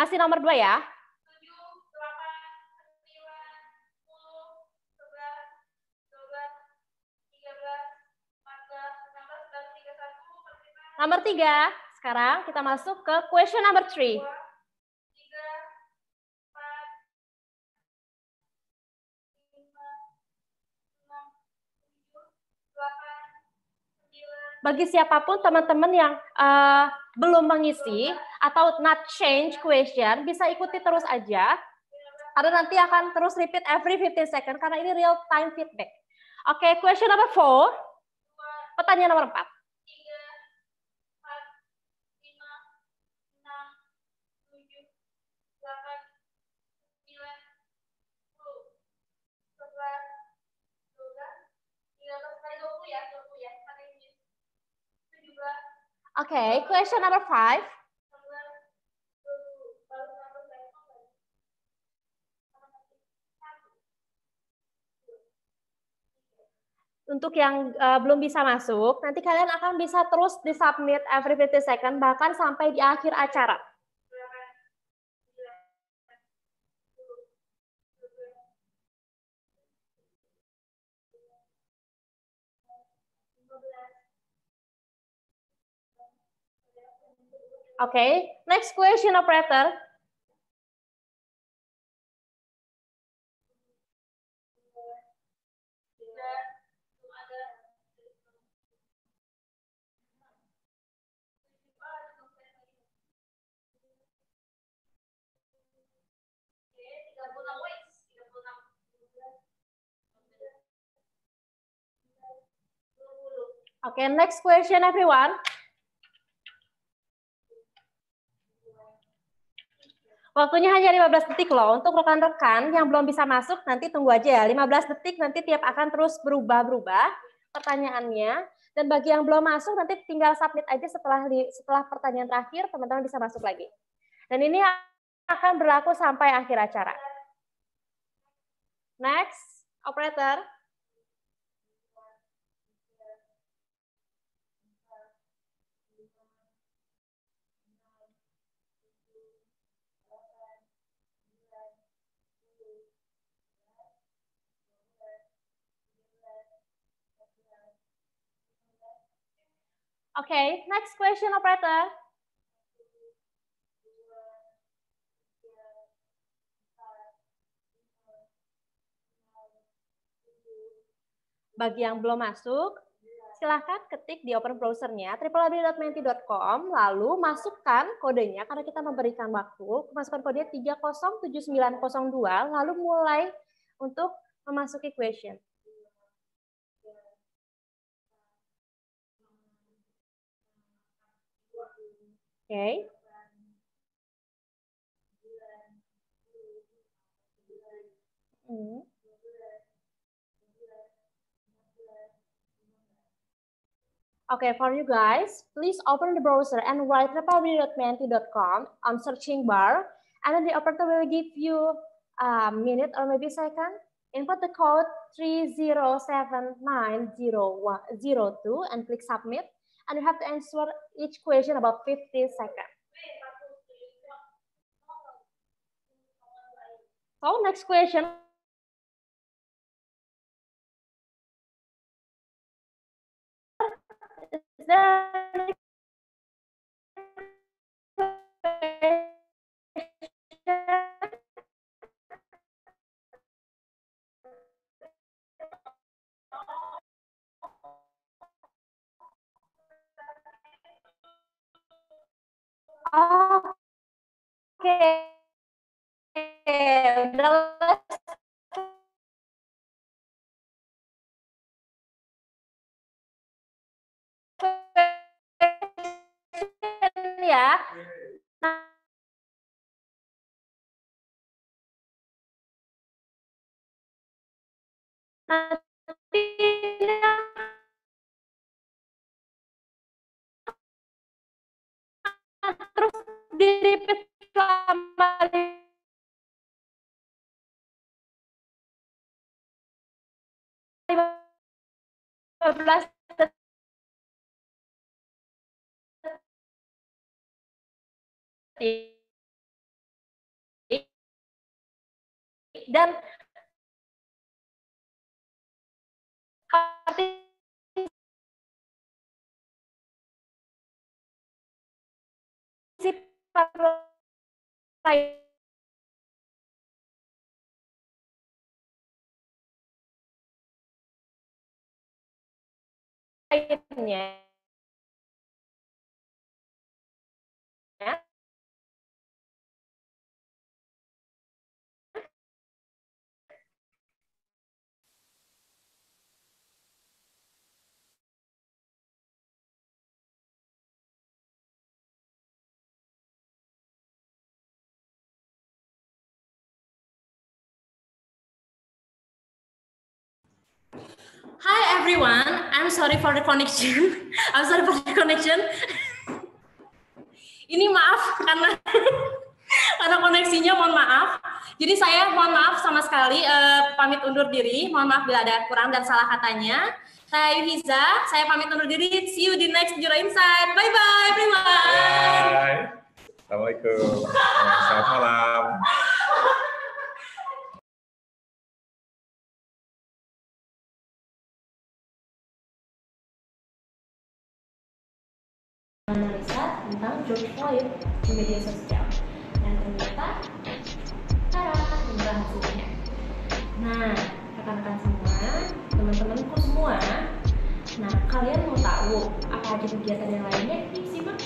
Speaker 4: Masih nomor dua ya. 7, 8, 9, 10, 11, 12, 13, 14, 16, 16, 16, 16, 16, 16, 16, 16, 16, 16, 16, 16, 16, bagi siapapun teman-teman yang uh, belum mengisi atau not change question, bisa ikuti terus aja. Karena nanti akan terus repeat every 15 second, karena ini real time feedback. Oke, okay, question number four. Pertanyaan nomor empat. Okay, question number five. Untuk yang uh, belum bisa masuk, nanti kalian akan bisa terus di submit every 50 second, bahkan sampai di akhir acara.
Speaker 6: Okay, next question, operator. Okay,
Speaker 4: next question, everyone. Waktunya hanya 15 detik loh. Untuk rekan-rekan yang belum bisa masuk, nanti tunggu aja ya. 15 detik nanti tiap akan terus berubah-berubah pertanyaannya. Dan bagi yang belum masuk, nanti tinggal submit aja setelah setelah pertanyaan terakhir, teman-teman bisa masuk lagi. Dan ini akan berlaku sampai akhir acara. Next, operator. Okay, next question, operator. Bagi yang belum masuk, silahkan ketik di open browsernya www.menti.com, lalu masukkan kodenya karena kita memberikan waktu, masukkan kodenya 307902, lalu mulai untuk memasuki question.
Speaker 6: Okay. Hmm.
Speaker 4: Okay, for you guys, please open the browser and write republic.menti.com on searching bar, and then the operator will give you a minute or maybe second. Input the code 307902 and click submit. and you have to answer each question about 15 seconds. So next question.
Speaker 7: Is there any 12 detik dan partisipasi lainnya
Speaker 4: Hi everyone, I'm sorry for the connection. I'm sorry for the connection. Ini maaf karena karena koneksinya mohon maaf. Jadi saya mohon maaf sama sekali uh, pamit undur diri. Mohon maaf bila ada kurang dan salah katanya. Saya Yuhiza, saya pamit undur diri. See you di next Jura Insight. Bye bye everyone.
Speaker 9: Bye. Assalamualaikum.
Speaker 7: Selamat malam. Menganalisa tentang George Floyd di media sosial
Speaker 4: dan ternyata cara mengubah hasilnya. Nah, rekan-rekan semua, teman-temanku semua, nah kalian mau tahu apa aja kegiatan yang lainnya? Yuk simak.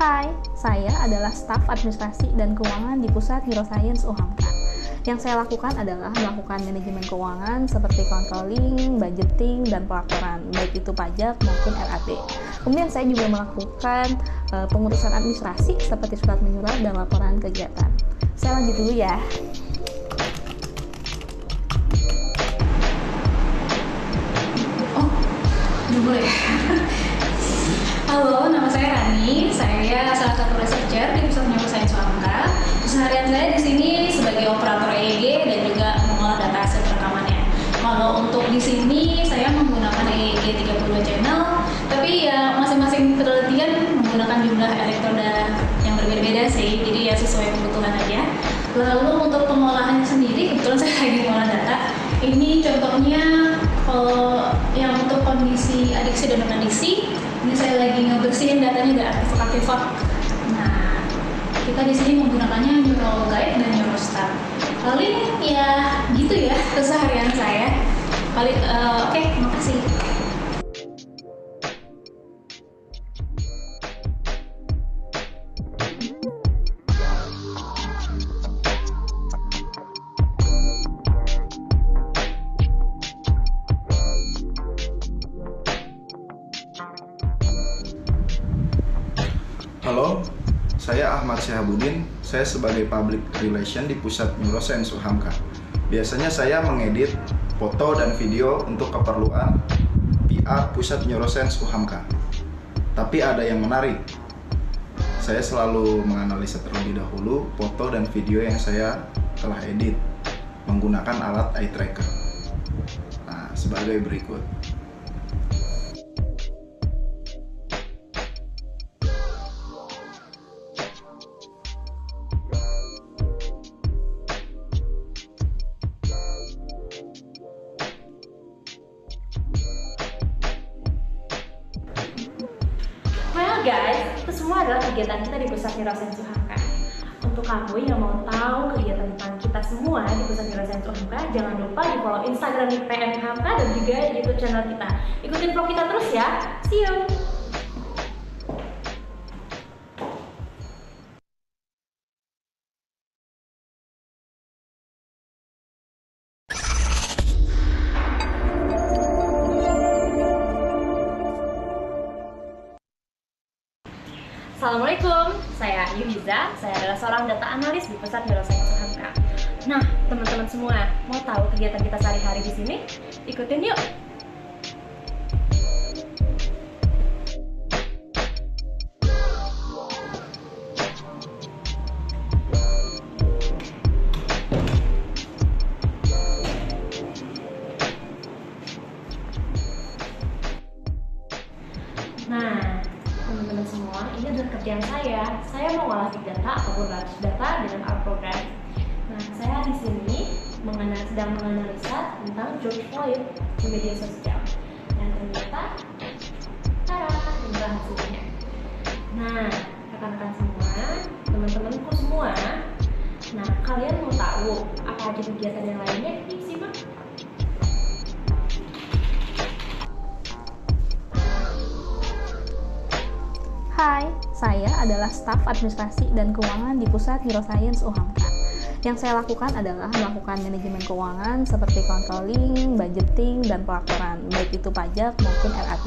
Speaker 1: Hai, saya adalah staf administrasi dan keuangan di Pusat Neuroscience UHAMKA. Yang saya lakukan adalah melakukan manajemen keuangan seperti controlling, budgeting, dan pelaporan, baik itu pajak maupun RAP. Kemudian saya juga melakukan uh, pengurusan administrasi seperti surat menyurat dan laporan kegiatan. Saya lanjut dulu ya. Oh, Halo, nama saya Rani. Saya salah satu researcher di Pusat Ilmu Sains Keseharian saya di sini operator EEG dan juga mengolah data hasil rekamannya. Kalau untuk di sini saya menggunakan EEG 32 channel, tapi ya masing-masing penelitian menggunakan jumlah elektroda yang berbeda-beda sih, jadi ya sesuai kebutuhan aja. Lalu untuk pengolahannya sendiri, kebetulan saya lagi mengolah data. Ini contohnya kalau yang untuk kondisi adiksi dan non-adiksi, ini saya lagi ngebersihin datanya dari artefak Nah, kita di sini menggunakannya neural guide dan paling ya gitu ya keseharian saya paling uh, oke okay, makasih
Speaker 5: sebagai public relation di pusat neuroscience Suhamka. Biasanya saya mengedit foto dan video untuk keperluan PR pusat neuroscience UHAMKA. Tapi ada yang menarik. Saya selalu menganalisa terlebih dahulu foto dan video yang saya telah edit
Speaker 2: menggunakan alat eye tracker. Nah, sebagai berikut.
Speaker 4: kegiatan kita di Pusat Hirosen Suhaka. Untuk kamu yang mau tahu kegiatan tentang kita semua di Pusat Hirosen Suhaka, jangan lupa di follow Instagram IPN HK dan juga YouTube channel kita. Ikutin vlog kita terus ya. See you! pesan dari
Speaker 1: Administrasi dan Keuangan di Pusat Neuroscience UHAMKA. Yang saya lakukan adalah melakukan manajemen keuangan seperti controlling, budgeting, dan pelaporan, baik itu pajak maupun RAT.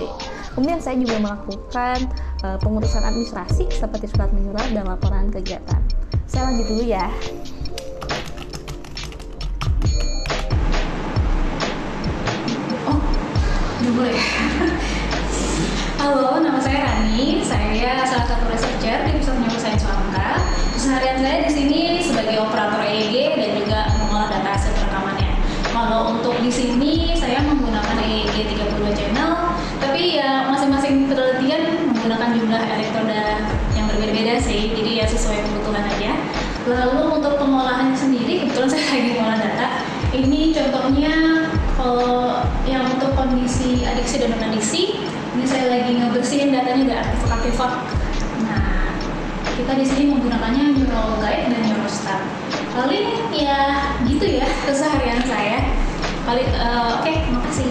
Speaker 1: Kemudian saya juga melakukan eh, pengurusan administrasi seperti surat menyurat dan laporan kegiatan. Saya lanjut dulu ya. Oh, Halo, nama saya Rani. Saya salah satu Lalu untuk pengolahannya sendiri, kebetulan saya lagi mengolah data. Ini contohnya kalau yang untuk kondisi adiksi dan non adiksi, ini saya lagi ngebersihin datanya dari artifak artifak. Nah, kita di sini menggunakannya neural guide dan neurostar. Lalu ini ya gitu ya keseharian saya. Kali, uh, eh, oke, okay, makasih.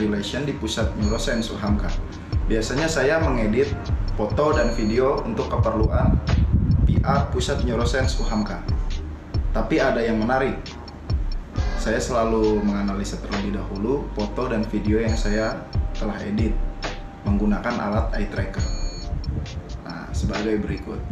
Speaker 5: Relation di Pusat Neuroscience UHAMKA. Biasanya saya mengedit foto dan video untuk keperluan PR Pusat Neuroscience UHAMKA. Tapi ada yang menarik. Saya selalu menganalisa terlebih dahulu foto dan video yang saya telah edit menggunakan alat eye tracker.
Speaker 2: Nah, sebagai berikut.